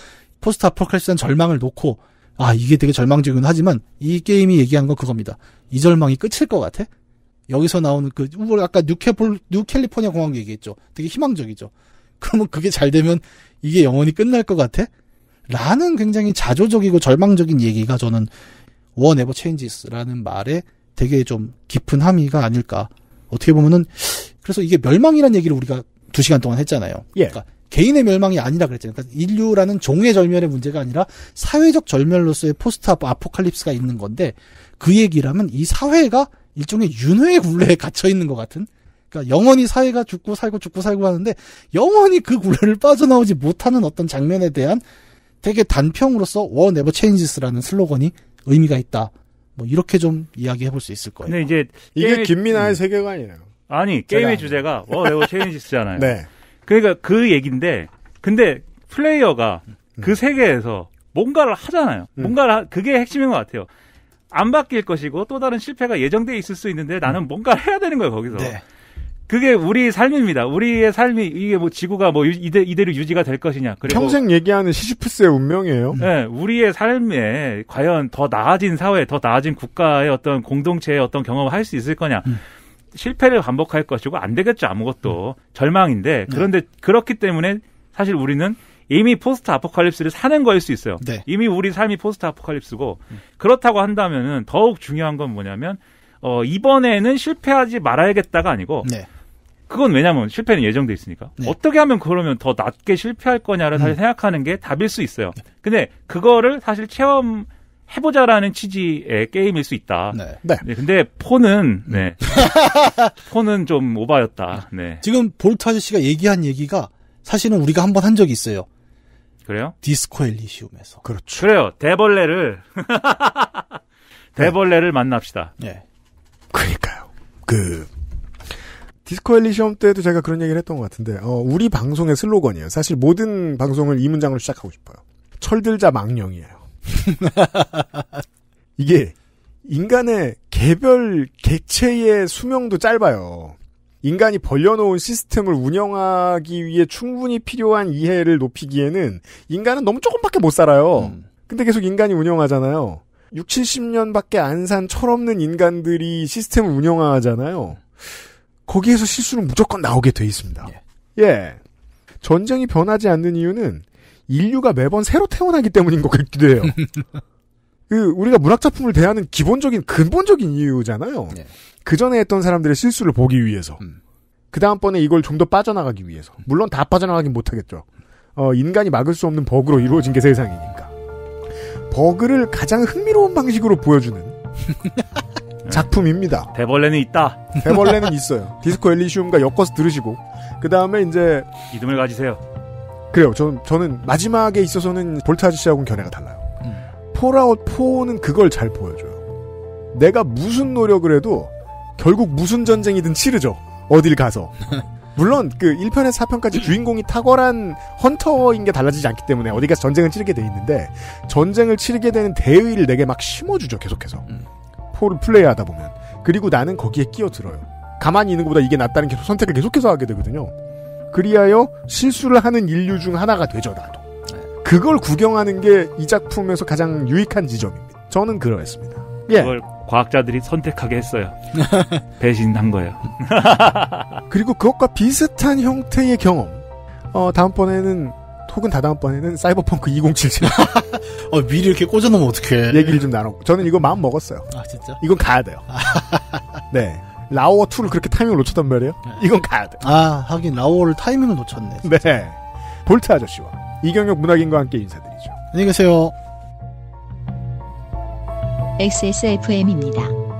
포스트 아포칼리스한 절망을 놓고 아 이게 되게 절망적이긴 하지만 이 게임이 얘기한 건 그겁니다. 이 절망이 끝일 것 같아? 여기서 나오는 그 아까 뉴캐폴 뉴캘리포니아 공항 얘기했죠. 되게 희망적이죠. 그러면 그게 잘 되면 이게 영원히 끝날 것 같아? 라는 굉장히 자조적이고 절망적인 얘기가 저는 원 에버 체인지스라는 말에 되게 좀 깊은 함의가 아닐까. 어떻게 보면은 그래서 이게 멸망이라는 얘기를 우리가 두 시간 동안 했잖아요. 예. 그러니까 개인의 멸망이 아니라 그랬잖아요. 그러니까 인류라는 종의 절멸의 문제가 아니라 사회적 절멸로서의 포스트 아포칼립스가 있는 건데 그 얘기라면 이 사회가 일종의 윤회의 굴레에 갇혀 있는 것 같은 그러니까 영원히 사회가 죽고 살고 죽고 살고 하는데 영원히 그 굴레를 빠져나오지 못하는 어떤 장면에 대한 되게 단평으로서 워 네버 체인지스라는 슬로건이 의미가 있다. 뭐 이렇게 좀 이야기해 볼 수 있을 거예요. 근데 이제 이게 김민아의 음. 세계관이에요. 아니 게임의 주제가 워레오 어, 체인지스잖아요. 네. 그러니까 그얘긴데 근데 플레이어가 그 음. 그 세계에서 뭔가를 하잖아요. 음. 뭔가를 하, 그게 핵심인 것 같아요. 안 바뀔 것이고 또 다른 실패가 예정돼 있을 수 있는데 나는 음. 뭔가를 해야 되는 거예요 거기서. 네. 그게 우리 삶입니다. 우리의 삶이 이게 뭐 지구가 뭐 이대, 이대로 유지가 될 것이냐. 그리고 평생 얘기하는 시시프스의 운명이에요. 네, 우리의 삶에 과연 더 나아진 사회, 더 나아진 국가의 어떤 공동체의 어떤 경험을 할 수 있을 거냐. 음. 실패를 반복할 것이고 안 되겠죠 아무것도 절망인데 네. 그런데 네. 그렇기 때문에 사실 우리는 이미 포스트 아포칼립스를 사는 거일 수 있어요. 네. 이미 우리 삶이 포스트 아포칼립스고 음. 그렇다고 한다면은 더욱 중요한 건 뭐냐면 어 이번에는 실패하지 말아야겠다가 아니고 네. 그건 왜냐면 실패는 예정돼 있으니까 네. 어떻게 하면 그러면 더 낮게 실패할 거냐를 음. 사실 생각하는 게 답일 수 있어요. 네. 근데 그거를 사실 체험 해보자라는 취지의 게임일 수 있다. 네. 네. 네 근데 폰은 네. 폰은 좀 오바였다. 네. 지금 볼트 아저씨가 얘기한 얘기가 사실은 우리가 한 번 한 적이 있어요. 그래요? 디스코 엘리시움에서. 그렇죠. 그래요. 대벌레를 네. 대벌레를 만납시다. 예. 그러니까요. 그 디스코 엘리시움 때도 제가 그런 얘기를 했던 것 같은데 어, 우리 방송의 슬로건이에요. 사실 모든 방송을 이 문장으로 시작하고 싶어요. 철들자 망령이에요. 이게 인간의 개별 객체의 수명도 짧아요. 인간이 벌려놓은 시스템을 운영하기 위해 충분히 필요한 이해를 높이기에는 인간은 너무 조금밖에 못 살아요. 음. 근데 계속 인간이 운영하잖아요. 6, 70년밖에 안 산 철없는 인간들이 시스템을 운영하잖아요. 거기에서 실수는 무조건 나오게 돼 있습니다. 예. 예. 전쟁이 변하지 않는 이유는 인류가 매번 새로 태어나기 때문인 것 같기도 해요. 그 우리가 문학 작품을 대하는 기본적인 근본적인 이유잖아요. 네. 그 전에 했던 사람들의 실수를 보기 위해서. 음. 그 다음번에 이걸 좀 더 빠져나가기 위해서. 물론 다 빠져나가긴 못하겠죠. 어, 인간이 막을 수 없는 버그로 이루어진 게 세상이니까. 버그를 가장 흥미로운 방식으로 보여주는 작품입니다. 대벌레는 있다. 대벌레는 있어요. 디스코 엘리시움과 엮어서 들으시고 그 다음에 이제 이듬을 가지세요. 그래요. 저, 저는 마지막에 있어서는 볼트 아저씨하고는 견해가 달라요. 음. 폴아웃 4는 그걸 잘 보여줘요. 내가 무슨 노력을 해도 결국 무슨 전쟁이든 치르죠. 어딜 가서. 물론 그 1편에서 4편까지 주인공이 탁월한 헌터인 게 달라지지 않기 때문에 어디 가서 전쟁을 치르게 돼 있는데 전쟁을 치르게 되는 대의를 내게 막 심어주죠 계속해서 음. 포를 플레이하다 보면 그리고 나는 거기에 끼어들어요 가만히 있는 것보다 이게 낫다는 계속 선택을 계속해서 하게 되거든요 그리하여 실수를 하는 인류 중 하나가 되저라도 네. 그걸 구경하는 게 이 작품에서 가장 유익한 지점입니다. 저는 그러했습니다. 예. 그걸 과학자들이 선택하게 했어요. 배신한 거예요. 그리고 그것과 비슷한 형태의 경험. 어, 다음번에는 혹은 다다음번에는 사이버펑크 2077. 어, 미리 이렇게 꽂아놓으면 어떡해. 얘기를 좀 나눠. 저는 이거 마음 먹었어요. 아, 진짜? 이건 가야 돼요. 네. 라오어 2를 그렇게 타이밍을 놓쳤단 말이에요. 네. 이건 가야 돼. 아 하긴 라오어를 타이밍을 놓쳤네. 진짜. 네. 볼트 아저씨와 이경혁 문학인과 함께 인사드리죠. 안녕히 계세요. XSFM입니다.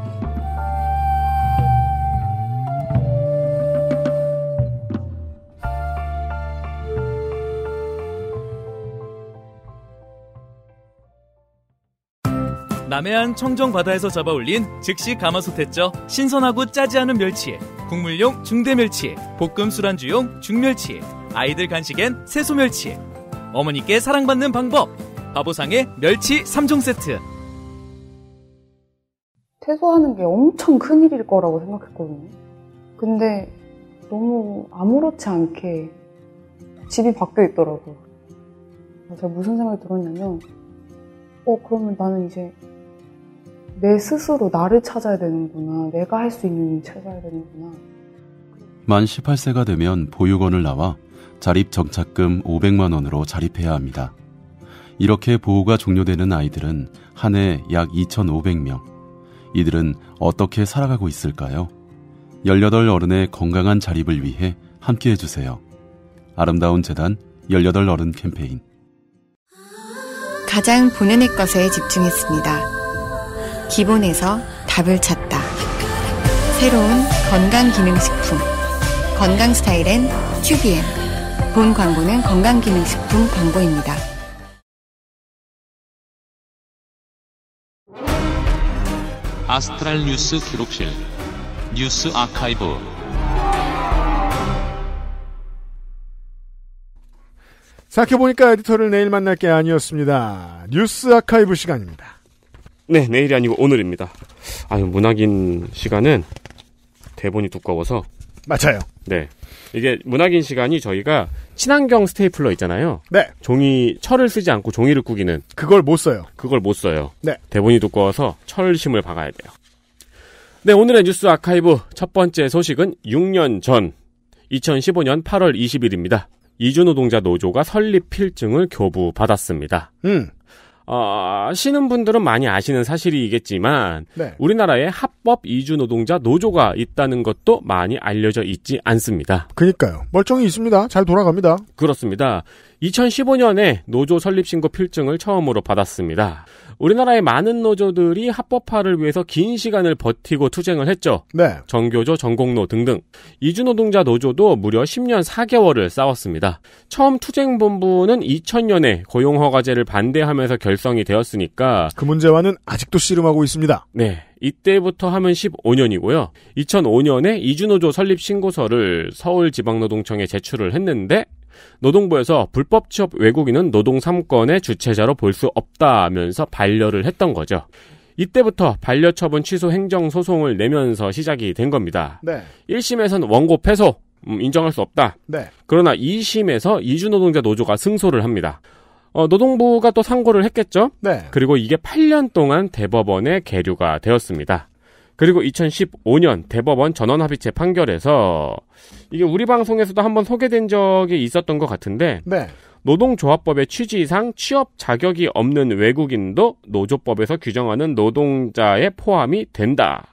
남해안 청정바다에서 잡아올린 즉시 가마솥했죠. 신선하고 짜지 않은 멸치에 국물용 중대멸치에 볶음 술안주용 중멸치에 아이들 간식엔 새소멸치에 어머니께 사랑받는 방법 바보상의 멸치 3종 세트 퇴소하는 게 엄청 큰일일 거라고 생각했거든요. 근데 너무 아무렇지 않게 집이 바뀌어 있더라고요. 제가 무슨 생각이 들었냐면, 어, 그러면 나는 이제 내 스스로 나를 찾아야 되는구나. 내가 할 수 있는 일 찾아야 되는구나. 만 18세가 되면 보육원을 나와 자립정착금 500만 원으로 자립해야 합니다. 이렇게 보호가 종료되는 아이들은 한 해 약 2,500명. 이들은 어떻게 살아가고 있을까요? 18 어른의 건강한 자립을 위해 함께 해주세요. 아름다운 재단 18 어른 캠페인. 가장 본연의 것에 집중했습니다. 기본에서 답을 찾다. 새로운 건강기능식품. 건강스타일엔 튜비엔. 본 광고는 건강기능식품 광고입니다. 아스트랄 뉴스 기록실. 뉴스 아카이브. 생각해보니까 에디터를 내일 만날 게 아니었습니다. 뉴스 아카이브 시간입니다. 네, 내일이 아니고 오늘입니다. 아 문학인 시간은 대본이 두꺼워서. 맞아요. 네. 이게 문학인 시간이 저희가 친환경 스테이플러 있잖아요. 네. 종이, 철을 쓰지 않고 종이를 꾸기는. 그걸 못 써요. 그걸 못 써요. 네. 대본이 두꺼워서 철심을 박아야 돼요. 네, 오늘의 뉴스 아카이브 첫 번째 소식은 6년 전 2015년 8월 20일입니다. 이주노동자 노조가 설립 필증을 교부받았습니다. 음. 어, 아시는 분들은 많이 아시는 사실이겠지만 네. 우리나라에 합법 이주 노동자 노조가 있다는 것도 많이 알려져 있지 않습니다. 그니까요. 러 멀쩡히 있습니다. 잘 돌아갑니다. 그렇습니다. 2015년에 노조 설립 신고 필증을 처음으로 받았습니다. 우리나라의 많은 노조들이 합법화를 위해서 긴 시간을 버티고 투쟁을 했죠. 네. 정교조, 전공노 등등. 이주노동자 노조도 무려 10년 4개월을 싸웠습니다. 처음 투쟁본부는 2000년에 고용허가제를 반대하면서 결성이 되었으니까 그 문제와는 아직도 씨름하고 있습니다. 네. 이때부터 하면 15년이고요. 2005년에 이주노조 설립 신고서를 서울지방노동청에 제출을 했는데 노동부에서 불법 취업 외국인은 노동 3권의 주체자로 볼 수 없다면서 반려를 했던 거죠. 이때부터 반려 처분 취소 행정 소송을 내면서 시작이 된 겁니다. 네. 1심에서는 원고 패소 음, 인정할 수 없다. 네. 그러나 2심에서 이주노동자 노조가 승소를 합니다. 어, 노동부가 또 상고를 했겠죠? 네. 그리고 이게 8년 동안 대법원의 계류가 되었습니다. 그리고 2015년 대법원 전원합의체 판결에서 이게 우리 방송에서도 한번 소개된 적이 있었던 것 같은데 네. 노동조합법의 취지상 취업 자격이 없는 외국인도 노조법에서 규정하는 노동자에 포함이 된다.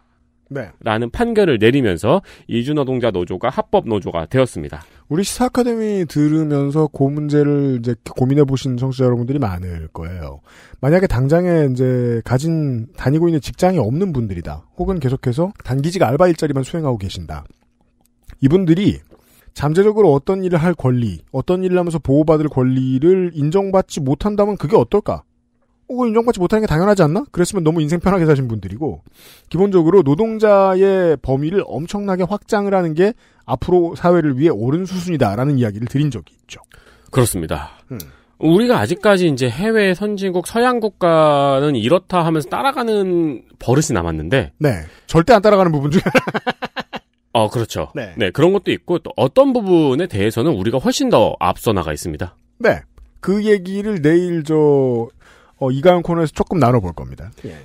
네. 라는 판결을 내리면서 이주노동자 노조가 합법 노조가 되었습니다. 우리 시사 아카데미 들으면서 그 문제를 이제 고민해 보신 청취자 여러분들이 많을 거예요. 만약에 당장에 이제 가진 다니고 있는 직장이 없는 분들이다. 혹은 계속해서 단기직 알바 일자리만 수행하고 계신다. 이분들이 잠재적으로 어떤 일을 할 권리, 어떤 일을 하면서 보호받을 권리를 인정받지 못한다면 그게 어떨까? 혹은 어, 인정받지 못하는 게 당연하지 않나? 그랬으면 너무 인생 편하게 사신 분들이고 기본적으로 노동자의 범위를 엄청나게 확장을 하는 게 앞으로 사회를 위해 옳은 수순이다라는 이야기를 드린 적이 있죠. 그렇습니다. 음. 우리가 아직까지 이제 해외 선진국 서양 국가는 이렇다 하면서 따라가는 버릇이 남았는데 네 절대 안 따라가는 부분 중에 어 그렇죠 네. 네 그런 것도 있고 또 어떤 부분에 대해서는 우리가 훨씬 더 앞서 나가 있습니다 네그 얘기를 내일 저 어, 이가영 코너에서 조금 나눠볼 겁니다. 예.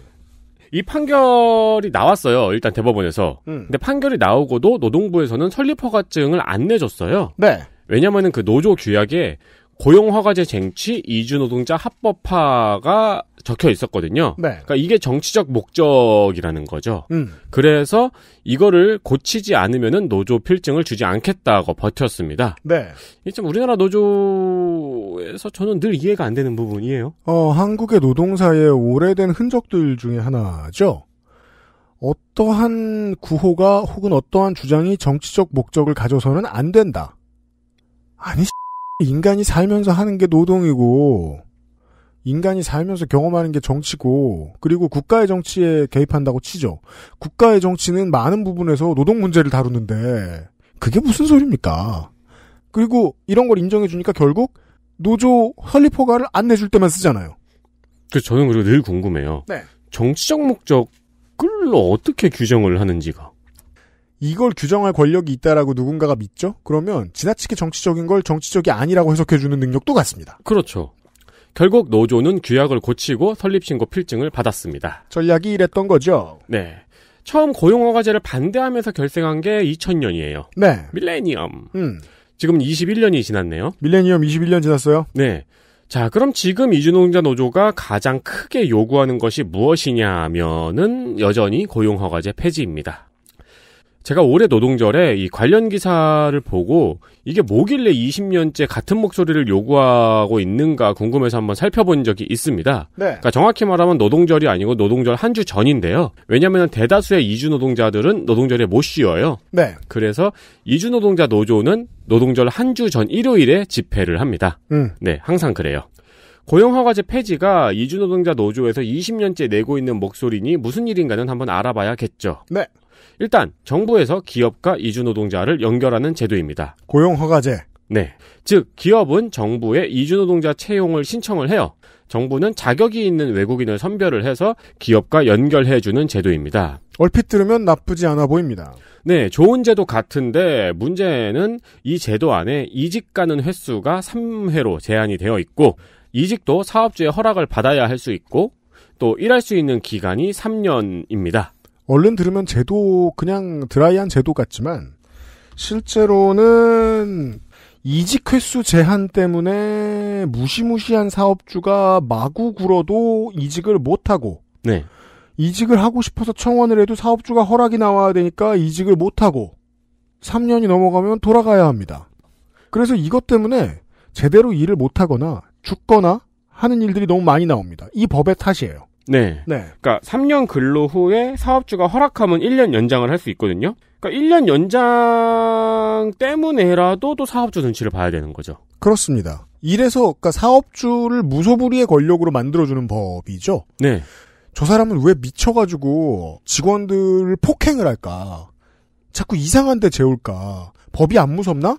이 판결이 나왔어요. 일단 대법원에서. 음. 근데 판결이 나오고도 노동부에서는 설립허가증을 안 내줬어요. 네. 왜냐면은 그 노조 규약에 고용허가제 쟁취, 이주노동자 합법화가 적혀 있었거든요. 네. 그러니까 이게 정치적 목적이라는 거죠. 음. 그래서 이거를 고치지 않으면 노조 필증을 주지 않겠다고 버텼습니다. 네. 이참 우리나라 노조에서 저는 늘 이해가 안 되는 부분이에요. 어, 한국의 노동사의 오래된 흔적들 중에 하나죠. 어떠한 구호가 혹은 어떠한 주장이 정치적 목적을 가져서는 안 된다. 아니 인간이 살면서 하는 게 노동이고 인간이 살면서 경험하는 게 정치고 그리고 국가의 정치에 개입한다고 치죠. 국가의 정치는 많은 부분에서 노동 문제를 다루는데 그게 무슨 소리입니까? 그리고 이런 걸 인정해 주니까 결국 노조 설립 허가를 안 내줄 때만 쓰잖아요. 그 저는 그리고 늘 궁금해요. 네. 정치적 목적을 어떻게 규정을 하는지가. 이걸 규정할 권력이 있다라고 누군가가 믿죠? 그러면 지나치게 정치적인 걸 정치적이 아니라고 해석해주는 능력도 같습니다. 그렇죠. 결국 노조는 규약을 고치고 설립신고 필증을 받았습니다. 전략이 이랬던 거죠. 네. 처음 고용허가제를 반대하면서 결생한 게 2000년이에요. 네. 밀레니엄. 음. 지금 21년이 지났네요. 밀레니엄 21년 지났어요? 네. 자, 그럼 지금 이주노동자 노조가 가장 크게 요구하는 것이 무엇이냐면은 하 여전히 고용허가제 폐지입니다. 제가 올해 노동절에 이 관련 기사를 보고 이게 뭐길래 20년째 같은 목소리를 요구하고 있는가 궁금해서 한번 살펴본 적이 있습니다. 네. 그러니까 정확히 말하면 노동절이 아니고 노동절 한 주 전인데요. 왜냐하면 대다수의 이주 노동자들은 노동절에 못 쉬어요. 네. 그래서 이주 노동자 노조는 노동절 한 주 전 일요일에 집회를 합니다. 음. 네, 항상 그래요. 고용허가제 폐지가 이주노동자 노조에서 20년째 내고 있는 목소리니 무슨 일인가는 한번 알아봐야겠죠. 네. 일단 정부에서 기업과 이주노동자를 연결하는 제도입니다. 고용허가제. 네. 즉 기업은 정부에 이주노동자 채용을 신청을 해요. 정부는 자격이 있는 외국인을 선별을 해서 기업과 연결해주는 제도입니다. 얼핏 들으면 나쁘지 않아 보입니다. 네, 좋은 제도 같은데 문제는 이 제도 안에 이직 가는 횟수가 3회로 제한이 되어 있고 이직도 사업주의 허락을 받아야 할 수 있고 또 일할 수 있는 기간이 3년입니다. 얼른 들으면 제도 그냥 드라이한 제도 같지만 실제로는 이직 횟수 제한 때문에 무시무시한 사업주가 마구 굴어도 이직을 못하고 네. 이직을 하고 싶어서 청원을 해도 사업주가 허락이 나와야 되니까 이직을 못하고 3년이 넘어가면 돌아가야 합니다. 그래서 이것 때문에 제대로 일을 못하거나 죽거나 하는 일들이 너무 많이 나옵니다. 이 법의 탓이에요. 네. 네. 그니까 3년 근로 후에 사업주가 허락하면 1년 연장을 할 수 있거든요. 그니까 1년 연장 때문에라도 또 사업주 눈치를 봐야 되는 거죠. 그렇습니다. 이래서 그니까 사업주를 무소불위의 권력으로 만들어주는 법이죠. 네. 저 사람은 왜 미쳐가지고 직원들을 폭행을 할까? 자꾸 이상한 데 재울까? 법이 안 무섭나?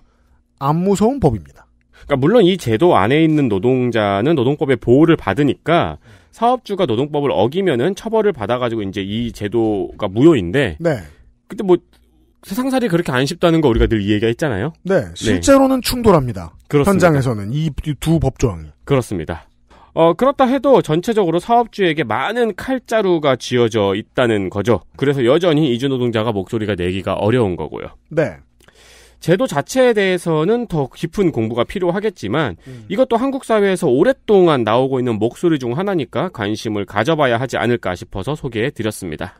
안 무서운 법입니다. 그니까 물론 이 제도 안에 있는 노동자는 노동법의 보호를 받으니까 사업주가 노동법을 어기면은 처벌을 받아가지고 이제 이 제도가 무효인데. 네. 근데 뭐 세상살이 그렇게 안 쉽다는 거 우리가 늘이 얘기가 했잖아요. 네. 네. 실제로는 네. 충돌합니다. 그렇습니다. 현장에서는 이 두 법조항이. 그렇습니다. 어, 그렇다 해도 전체적으로 사업주에게 많은 칼자루가 쥐어져 있다는 거죠. 그래서 여전히 이주노동자가 목소리가 내기가 어려운 거고요. 네. 제도 자체에 대해서는 더 깊은 공부가 필요하겠지만 음. 이것도 한국 사회에서 오랫동안 나오고 있는 목소리 중 하나니까 관심을 가져봐야 하지 않을까 싶어서 소개해 드렸습니다.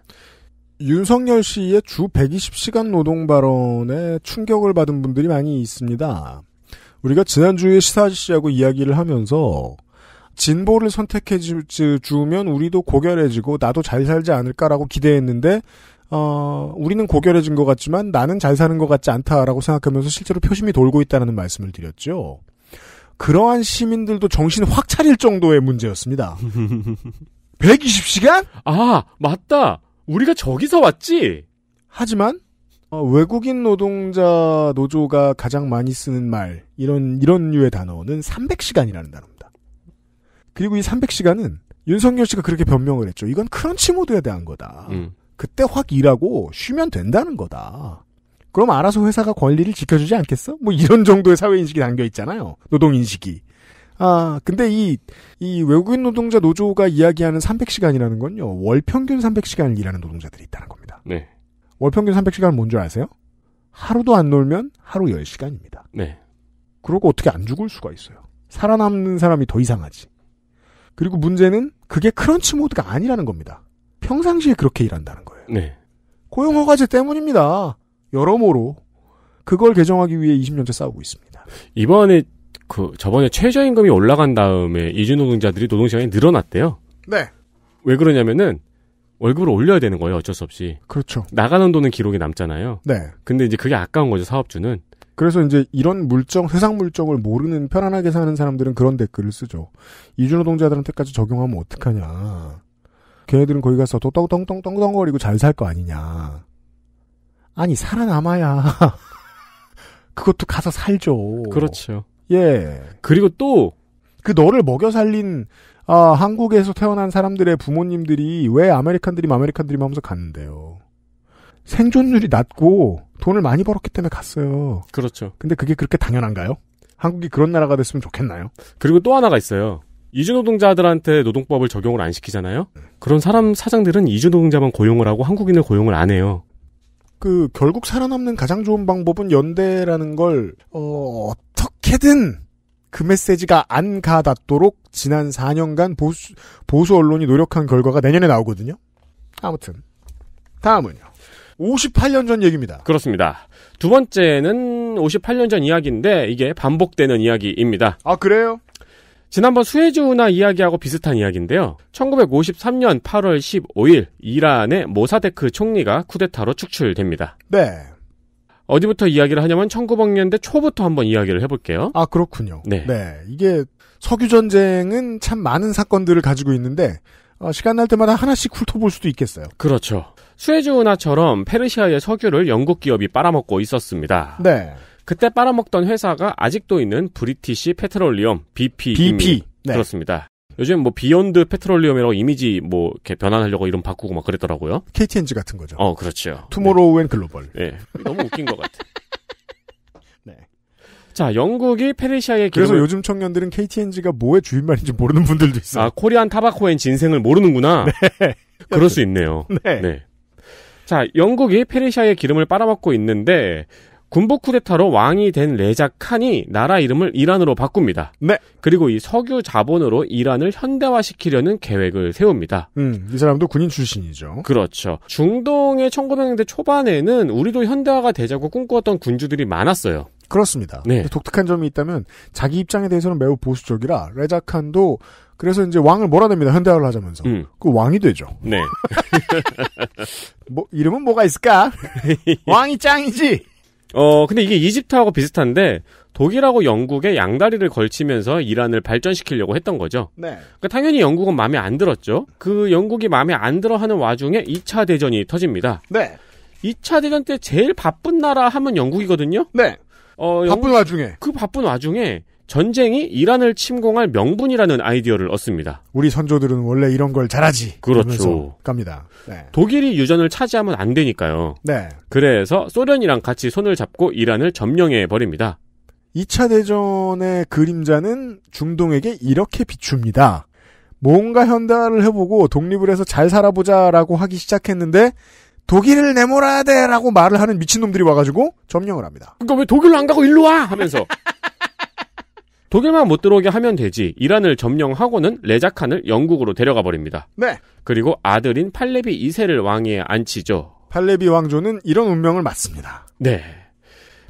윤석열 씨의 주 120시간 노동 발언에 충격을 받은 분들이 많이 있습니다. 우리가 지난주에 시사 씨하고 이야기를 하면서 진보를 선택해 주면 우리도 고결해지고 나도 잘 살지 않을까라고 기대했는데 어, 우리는 고결해진 것 같지만 나는 잘 사는 것 같지 않다라고 생각하면서 실제로 표심이 돌고 있다는 말씀을 드렸죠. 그러한 시민들도 정신 확 차릴 정도의 문제였습니다. 120시간? 아, 맞다. 우리가 저기서 왔지. 하지만 어, 외국인 노동자 노조가 가장 많이 쓰는 말 이런 이런 류의 단어는 300시간이라는 단어입니다. 그리고 이 300시간은 윤석열 씨가 그렇게 변명을 했죠. 이건 크런치 모드에 대한 거다. 음. 그때 확 일하고 쉬면 된다는 거다. 그럼 알아서 회사가 권리를 지켜주지 않겠어? 뭐 이런 정도의 사회인식이 담겨 있잖아요. 노동인식이. 아, 근데 이, 이 외국인 노동자 노조가 이야기하는 300시간이라는 건요, 월 평균 300시간을 일하는 노동자들이 있다는 겁니다. 네. 월 평균 300시간은 뭔 줄 아세요? 하루도 안 놀면 하루 10시간입니다. 네. 그러고 어떻게 안 죽을 수가 있어요. 살아남는 사람이 더 이상하지. 그리고 문제는 그게 크런치 모드가 아니라는 겁니다. 평상시에 그렇게 일한다는 거예요. 네. 고용 허가제 때문입니다. 여러모로 그걸 개정하기 위해 20년째 싸우고 있습니다. 이번에 그 저번에 최저임금이 올라간 다음에 이주노동자들이 노동시간이 늘어났대요. 네. 왜 그러냐면은 월급을 올려야 되는 거예요. 어쩔 수 없이. 그렇죠. 나가는 돈은 기록에 남잖아요. 네. 근데 이제 그게 아까운 거죠 사업주는. 그래서 이제 이런 물정, 회상 물정을 모르는 편안하게 사는 사람들은 그런 댓글을 쓰죠. 이주노동자들한테까지 적용하면 어떡하냐. 걔네들은 거기 가서 또 떵떵떵떵거리고 잘 살 거 아니냐. 아니 살아남아야 그것도 가서 살죠. 그렇죠. 예. 그리고 또 그 너를 먹여 살린 아, 한국에서 태어난 사람들의 부모님들이 왜 아메리칸들이 아메리칸들이 하면서 갔는데요. 생존율이 낮고 돈을 많이 벌었기 때문에 갔어요. 그렇죠. 근데 그게 그렇게 당연한가요? 한국이 그런 나라가 됐으면 좋겠나요? 그리고 또 하나가 있어요. 이주노동자들한테 노동법을 적용을 안 시키잖아요. 그런 사람 사장들은 이주노동자만 고용을 하고 한국인을 고용을 안 해요. 그 결국 살아남는 가장 좋은 방법은 연대라는 걸 어, 어떻게든 그 메시지가 안 가닿도록 지난 4년간 보수 보수 언론이 노력한 결과가 내년에 나오거든요. 아무튼 다음은요. 58년 전 얘기입니다. 그렇습니다. 두 번째는 58년 전 이야기인데 이게 반복되는 이야기입니다. 아 그래요? 지난번 수혜주 운하 이야기하고 비슷한 이야기인데요. 1953년 8월 15일 이란의 모사데크 총리가 쿠데타로 축출됩니다. 네. 어디부터 이야기를 하냐면 1900년대 초부터 한번 이야기를 해볼게요. 아 그렇군요. 네. 네. 이게 석유 전쟁은 참 많은 사건들을 가지고 있는데 어, 시간 날 때마다 하나씩 훑어볼 수도 있겠어요. 그렇죠. 수에즈 운하처럼 페르시아의 석유를 영국 기업이 빨아먹고 있었습니다. 네. 그때 빨아먹던 회사가 아직도 있는 브리티시 페트롤리엄 b p BP. 네. 그렇습니다. 요즘 뭐 비욘드 페트롤리엄이라고 이미지 뭐 이렇게 변환하려고 이름 바꾸고 막 그랬더라고요. KTNG 같은 거죠. 어, 그렇죠. 투모로우엔 글로벌. 네. 네. 너무 웃긴 것 같아. 네. 자, 영국이 페르시아의 기름을... 그래서 요즘 청년들은 KTNG가 뭐의 주인말인지 모르는 분들도 있어요. 아, 코리안 타바코엔 진생을 모르는구나. 네. 그럴 수 있네요. 네. 네. 자, 영국이 페르시아의 기름을 빨아먹고 있는데 군복 쿠데타로 왕이 된 레자 칸이 나라 이름을 이란으로 바꿉니다. 네. 그리고 이 석유 자본으로 이란을 현대화시키려는 계획을 세웁니다. 음, 이 사람도 군인 출신이죠. 그렇죠. 중동의 1900년대 초반에는 우리도 현대화가 되자고 꿈꾸었던 군주들이 많았어요. 그렇습니다. 네. 독특한 점이 있다면 자기 입장에 대해서는 매우 보수적이라 레자 칸도 그래서 이제 왕을 몰아냅니다. 현대화를 하자면서. 음. 그 왕이 되죠. 네. 뭐 이름은 뭐가 있을까? 왕이 짱이지. 어, 근데 이게 이집트하고 비슷한데 독일하고 영국의 양다리를 걸치면서 이란을 발전시키려고 했던 거죠. 네. 그러니까 당연히 영국은 마음에 안 들었죠. 그 영국이 마음에 안 들어 하는 와중에 2차 대전이 터집니다. 네. 2차 대전 때 제일 바쁜 나라 하면 영국이거든요. 네. 어, 영국, 와중에. 그 바쁜 와중에 전쟁이 이란을 침공할 명분이라는 아이디어를 얻습니다. 우리 선조들은 원래 이런 걸 잘하지. 그렇죠. 갑니다. 네. 독일이 유전을 차지하면 안 되니까요. 네. 그래서 소련이랑 같이 손을 잡고 이란을 점령해 버립니다. 2차 대전의 그림자는 중동에게 이렇게 비춥니다. 뭔가 현대화를 해보고 독립을 해서 잘 살아보자라고 하기 시작했는데 독일을 내몰아야 돼라고 말을 하는 미친놈들이 와가지고 점령을 합니다. 그러니까 왜 독일로 안 가고 일로 와 하면서 독일만 못 들어오게 하면 되지. 이란을 점령하고는 레자칸을 영국으로 데려가 버립니다. 네. 그리고 아들인 팔레비 2세를 왕위에 앉히죠. 팔레비 왕조는 이런 운명을 맞습니다. 네.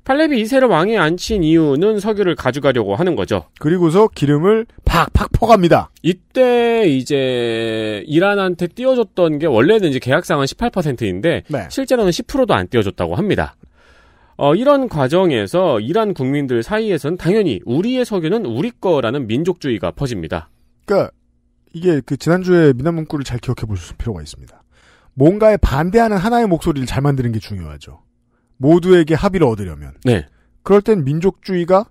팔레비 2세를 왕위에 앉힌 이유는 석유를 가져가려고 하는 거죠. 그리고서 기름을 팍팍 퍼갑니다. 이때 이제 이란한테 띄워줬던 게 원래는 이제 계약상은 18%인데 네. 실제로는 10%도 안 띄워줬다고 합니다. 어, 이런 과정에서 이란 국민들 사이에선 당연히 우리의 석유는 우리 거라는 민족주의가 퍼집니다. 그니까 이게 그 지난주에 미남 문구를 잘 기억해 보실 필요가 있습니다. 뭔가에 반대하는 하나의 목소리를 잘 만드는 게 중요하죠. 모두에게 합의를 얻으려면. 네. 그럴 땐 민족주의가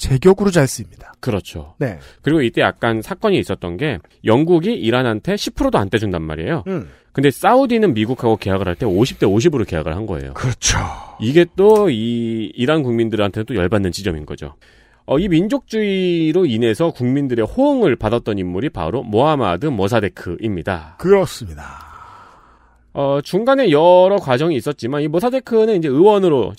제격으로 잘 쓰입니다. 그렇죠. 네. 그리고 이때 약간 사건이 있었던 게 영국이 이란한테 10%도 안 떼준단 말이에요. 음. 근데 사우디는 미국하고 계약을 할 때 50대 50으로 계약을 한 거예요. 그렇죠. 이게 또 이 이란 국민들한테는 또 열받는 지점인 거죠. 어, 이 민족주의로 인해서 국민들의 호응을 받았던 인물이 바로 모하마드 모사데크입니다. 그렇습니다. 어, 중간에 여러 과정이 있었지만 이 모사데크는 이제 의원으로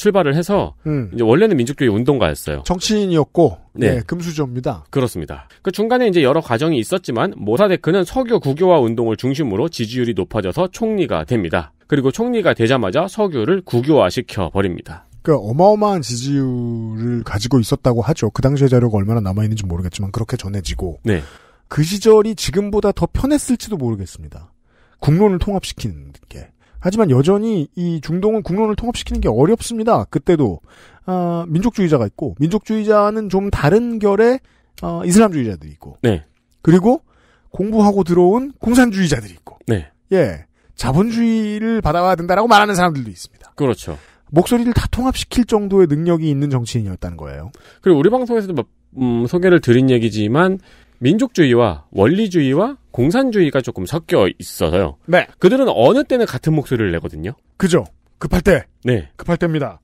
출발을 해서 음. 이제 원래는 민족주의 운동가였어요. 정치인이었고 네, 네 금수저입니다. 그렇습니다. 그 중간에 이제 여러 과정이 있었지만 모사데크는 석유 국유화 운동을 중심으로 지지율이 높아져서 총리가 됩니다. 그리고 총리가 되자마자 석유를 국유화시켜 버립니다. 그 어마어마한 지지율을 가지고 있었다고 하죠. 그 당시의 자료가 얼마나 남아 있는지 모르겠지만 그렇게 전해지고 네. 그 시절이 지금보다 더 편했을지도 모르겠습니다. 국론을 통합시키는 게. 하지만 여전히 이 중동은 국론을 통합시키는 게 어렵습니다. 그때도 어, 민족주의자가 있고 민족주의자는 좀 다른 결의 어, 아, 이슬람주의자들이 있고 네. 그리고 공부하고 들어온 공산주의자들이 있고 네. 예 자본주의를 받아와야 된다라고 말하는 사람들도 있습니다. 그렇죠. 목소리를 다 통합시킬 정도의 능력이 있는 정치인이었다는 거예요. 그리고 우리 방송에서도 막, 음, 소개를 드린 얘기지만 민족주의와 원리주의와 공산주의가 조금 섞여 있어서요. 네. 그들은 어느 때는 같은 목소리를 내거든요. 그죠. 급할 때. 네. 급할 때입니다.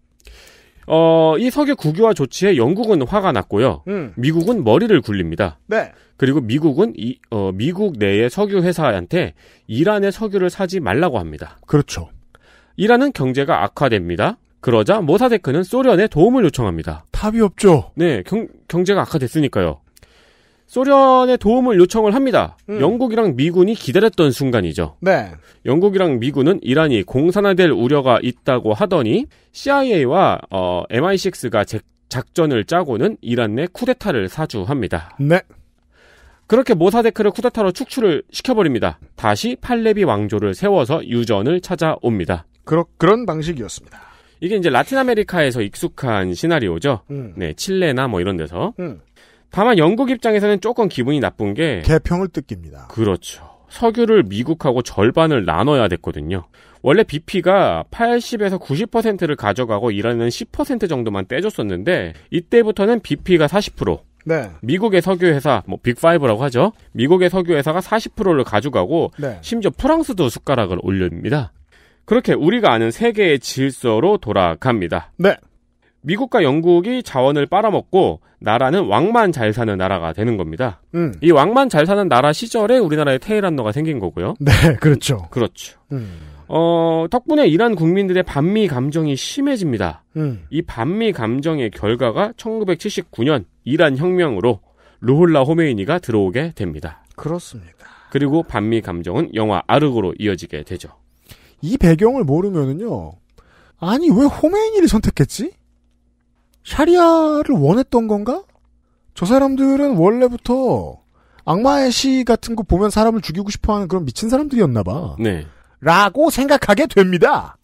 어, 이 석유 국유화 조치에 영국은 화가 났고요. 음. 미국은 머리를 굴립니다. 네. 그리고 미국은 이, 어, 미국 내의 석유 회사한테 이란의 석유를 사지 말라고 합니다. 그렇죠. 이란은 경제가 악화됩니다. 그러자 모사데크는 소련에 도움을 요청합니다. 답이 없죠. 네, 경, 경제가 악화됐으니까요. 소련의 도움을 요청을 합니다. 음. 영국이랑 미군이 기다렸던 순간이죠. 네. 영국이랑 미군은 이란이 공산화될 우려가 있다고 하더니 CIA와 어, MI6가 제, 작전을 짜고는 이란 내 쿠데타를 사주합니다. 네. 그렇게 모사데크를 쿠데타로 축출을 시켜버립니다. 다시 팔레비 왕조를 세워서 유전을 찾아옵니다. 그러, 그런 방식이었습니다. 이게 이제 라틴 아메리카에서 익숙한 시나리오죠. 음. 네, 칠레나 뭐 이런 데서. 음. 다만 영국 입장에서는 조금 기분이 나쁜 게 개평을 뜯깁니다. 그렇죠. 석유를 미국하고 절반을 나눠야 됐거든요. 원래 BP가 80에서 90%를 가져가고 이란는10% 정도만 떼줬었는데 이때부터는 BP가 40%, 네. 미국의 석유회사, 뭐, 빅5라고 하죠. 미국의 석유회사가 40%를 가져가고, 네. 심지어 프랑스도 숟가락을 올립니다. 그렇게 우리가 아는 세계의 질서로 돌아갑니다. 네. 미국과 영국이 자원을 빨아먹고 나라는 왕만 잘 사는 나라가 되는 겁니다. 음. 이 왕만 잘 사는 나라 시절에 우리나라에 테헤란노가 생긴 거고요. 네, 그렇죠. 그렇죠. 음. 어, 덕분에 이란 국민들의 반미 감정이 심해집니다. 음. 이 반미 감정의 결과가 1979년 이란 혁명으로 루홀라 호메이니가 들어오게 됩니다. 그렇습니다. 그리고 반미 감정은 영화 아르고로 이어지게 되죠. 이 배경을 모르면은요. 아니 왜 호메이니를 선택했지? 샤리아를 원했던 건가? 저 사람들은 원래부터 악마의 시 같은 거 보면 사람을 죽이고 싶어 하는 그런 미친 사람들이었나 봐. 네. 라고 생각하게 됩니다.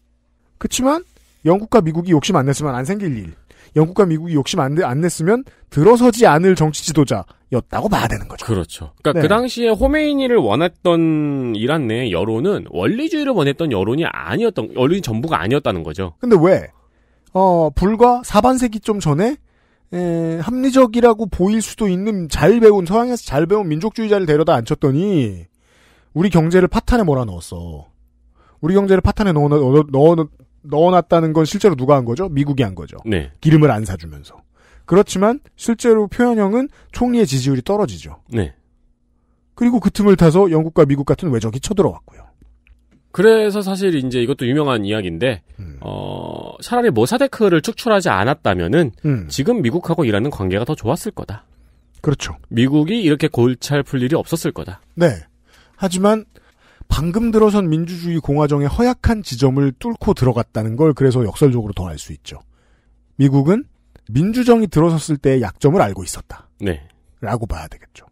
그렇지만 영국과 미국이 욕심 안 냈으면 안 생길 일. 영국과 미국이 욕심 안, 안 냈으면 들어서지 않을 정치 지도자였다고 봐야 되는 거죠. 그렇죠. 그러니까 네. 그 당시에 호메이니를 원했던 이란 내 여론은 원리주의를 원했던 여론이 아니었던 원리 전부가 아니었다는 거죠. 근데 왜 어, 불과 4반세기 좀 전에 에, 합리적이라고 보일 수도 있는 잘 배운 서양에서 잘 배운 민족주의자를 데려다 앉혔더니 우리 경제를 파탄에 몰아넣었어. 우리 경제를 파탄에 넣어, 넣어, 넣어, 넣어놨다는 건 실제로 누가 한 거죠? 미국이 한 거죠. 네. 기름을 안 사주면서. 그렇지만 실제로 표현형은 총리의 지지율이 떨어지죠. 네. 그리고 그 틈을 타서 영국과 미국 같은 외적이 쳐들어왔고요. 그래서 사실 이제 이것도 유명한 이야기인데 음. 어 차라리 모사데크를 축출하지 않았다면은 음. 지금 미국하고 일하는 관계가 더 좋았을 거다. 그렇죠. 미국이 이렇게 골찰 풀 일이 없었을 거다. 네. 하지만 방금 들어선 민주주의 공화정의 허약한 지점을 뚫고 들어갔다는 걸 그래서 역설적으로 더 알 수 있죠. 미국은 민주정이 들어섰을 때의 약점을 알고 있었다. 네. 라고 봐야 되겠죠.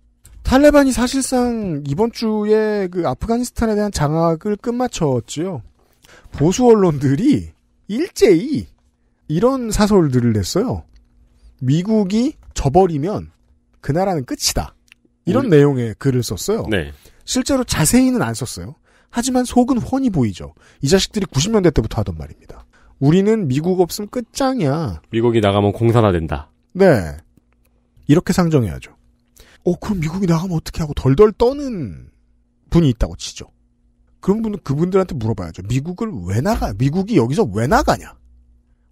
탈레반이 사실상 이번 주에 그 아프가니스탄에 대한 장악을 끝마쳤지요. 보수 언론들이 일제히 이런 사설들을 냈어요. 미국이 저버리면그 나라는 끝이다. 이런 음. 내용의 글을 썼어요. 네. 실제로 자세히는 안 썼어요. 하지만 속은 훤히 보이죠. 이 자식들이 90년대 때부터 하던 말입니다. 우리는 미국 없음 끝장이야. 미국이 나가면 공산화된다. 네. 이렇게 상정해야죠. 어, 그럼 미국이 나가면 어떻게 하고 덜덜 떠는 분이 있다고 치죠. 그런 분은 그분들한테 물어봐야죠. 미국을 왜 나가? 미국이 여기서 왜 나가냐?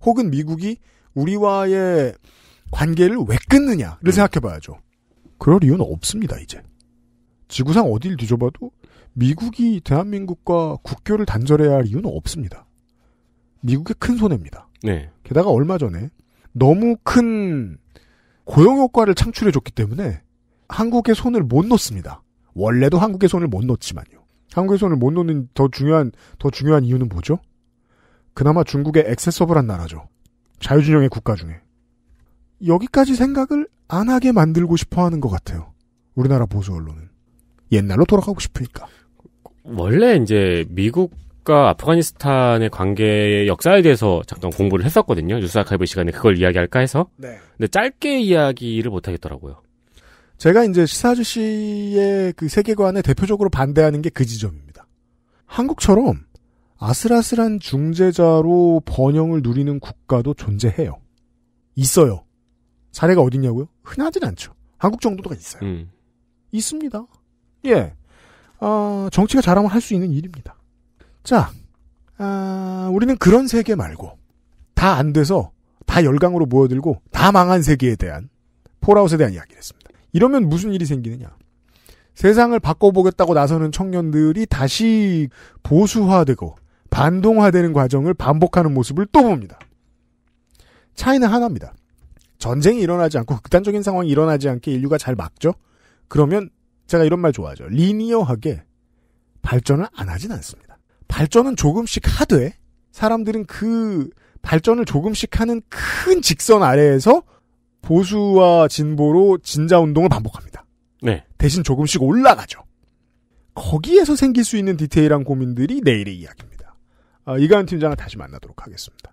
혹은 미국이 우리와의 관계를 왜 끊느냐를 음. 생각해봐야죠. 그럴 이유는 없습니다. 이제 지구상 어딜 뒤져봐도 미국이 대한민국과 국교를 단절해야 할 이유는 없습니다. 미국의 큰 손해입니다. 네. 게다가 얼마 전에 너무 큰 고용 효과를 창출해줬기 때문에 한국의 손을 못 놓습니다. 원래도 한국의 손을 못 놓지만요. 한국의 손을 못 놓는 더 중요한 더 중요한 이유는 뭐죠? 그나마 중국의 액세서블한 나라죠. 자유진영의 국가 중에 여기까지 생각을 안 하게 만들고 싶어하는 것 같아요. 우리나라 보수 언론은 옛날로 돌아가고 싶으니까. 원래 이제 미국 과 아프가니스탄의 관계 의 역사에 대해서 잠깐 공부를 했었거든요. 뉴스 아카이브 시간에 그걸 이야기할까 해서. 네. 근데 짧게 이야기를 못 하겠더라고요. 제가 이제 시사 주저씨의그 세계관에 대표적으로 반대하는 게 그 지점입니다. 한국처럼 아슬아슬한 중재자로 번영을 누리는 국가도 존재해요. 있어요. 사례가 어딨냐고요? 흔하진 않죠. 한국 정도가 있어요. 음. 있습니다. 예. 어, 정치가 잘하면 할 수 있는 일입니다. 자, 아, 우리는 그런 세계 말고 다 안 돼서 다 열강으로 모여들고 다 망한 세계에 대한 폴아웃에 대한 이야기를 했습니다. 이러면 무슨 일이 생기느냐. 세상을 바꿔보겠다고 나서는 청년들이 다시 보수화되고 반동화되는 과정을 반복하는 모습을 또 봅니다. 차이는 하나입니다. 전쟁이 일어나지 않고 극단적인 상황이 일어나지 않게 인류가 잘 막죠? 그러면 제가 이런 말 좋아하죠. 리니어하게 발전을 안 하진 않습니다. 발전은 조금씩 하되 사람들은 그 발전을 조금씩 하는 큰 직선 아래에서 보수와 진보로 진자 운동을 반복합니다. 네. 대신 조금씩 올라가죠. 거기에서 생길 수 있는 디테일한 고민들이 내일의 이야기입니다. 아, 이가은 팀장을 다시 만나도록 하겠습니다.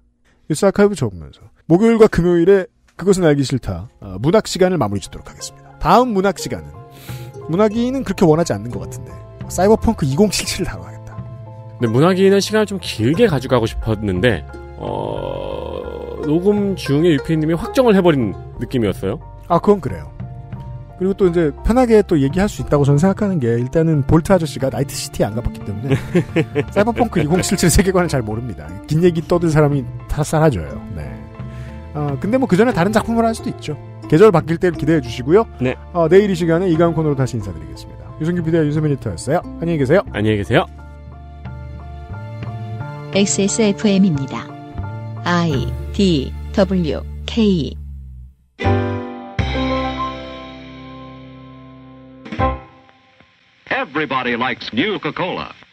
뉴스 아카이브 적으면서 목요일과 금요일에 그것은 알기 싫다 아, 문학 시간을 마무리 짓도록 하겠습니다. 다음 문학 시간은 문학인은 그렇게 원하지 않는 것 같은데 사이버펑크 2077을 다뤄야겠다. 근 문학인은 시간을 좀 길게 가져가고 싶었는데 어... 녹음 중에 유피님이 확정을 해버린 느낌이었어요. 아 그건 그래요. 그리고 또 이제 편하게 또 얘기할 수 있다고 저는 생각하는 게 일단은 볼트 아저씨가 나이트 시티에 안 가봤기 때문에 사이버펑크 2077 세계관을 잘 모릅니다. 긴 얘기 떠든 사람이 다사라져요 네. 어, 근데 뭐 그 전에 다른 작품을 할 수도 있죠. 계절 바뀔 때를 기대해 주시고요. 네. 어, 내일 이 시간에 이강 코너로 다시 인사드리겠습니다. 유승규 비디오 유세민 리터였어요. 안녕히 계세요. 안녕히 계세요. XSFM입니다. I D W K Everybody likes new Coca-Cola.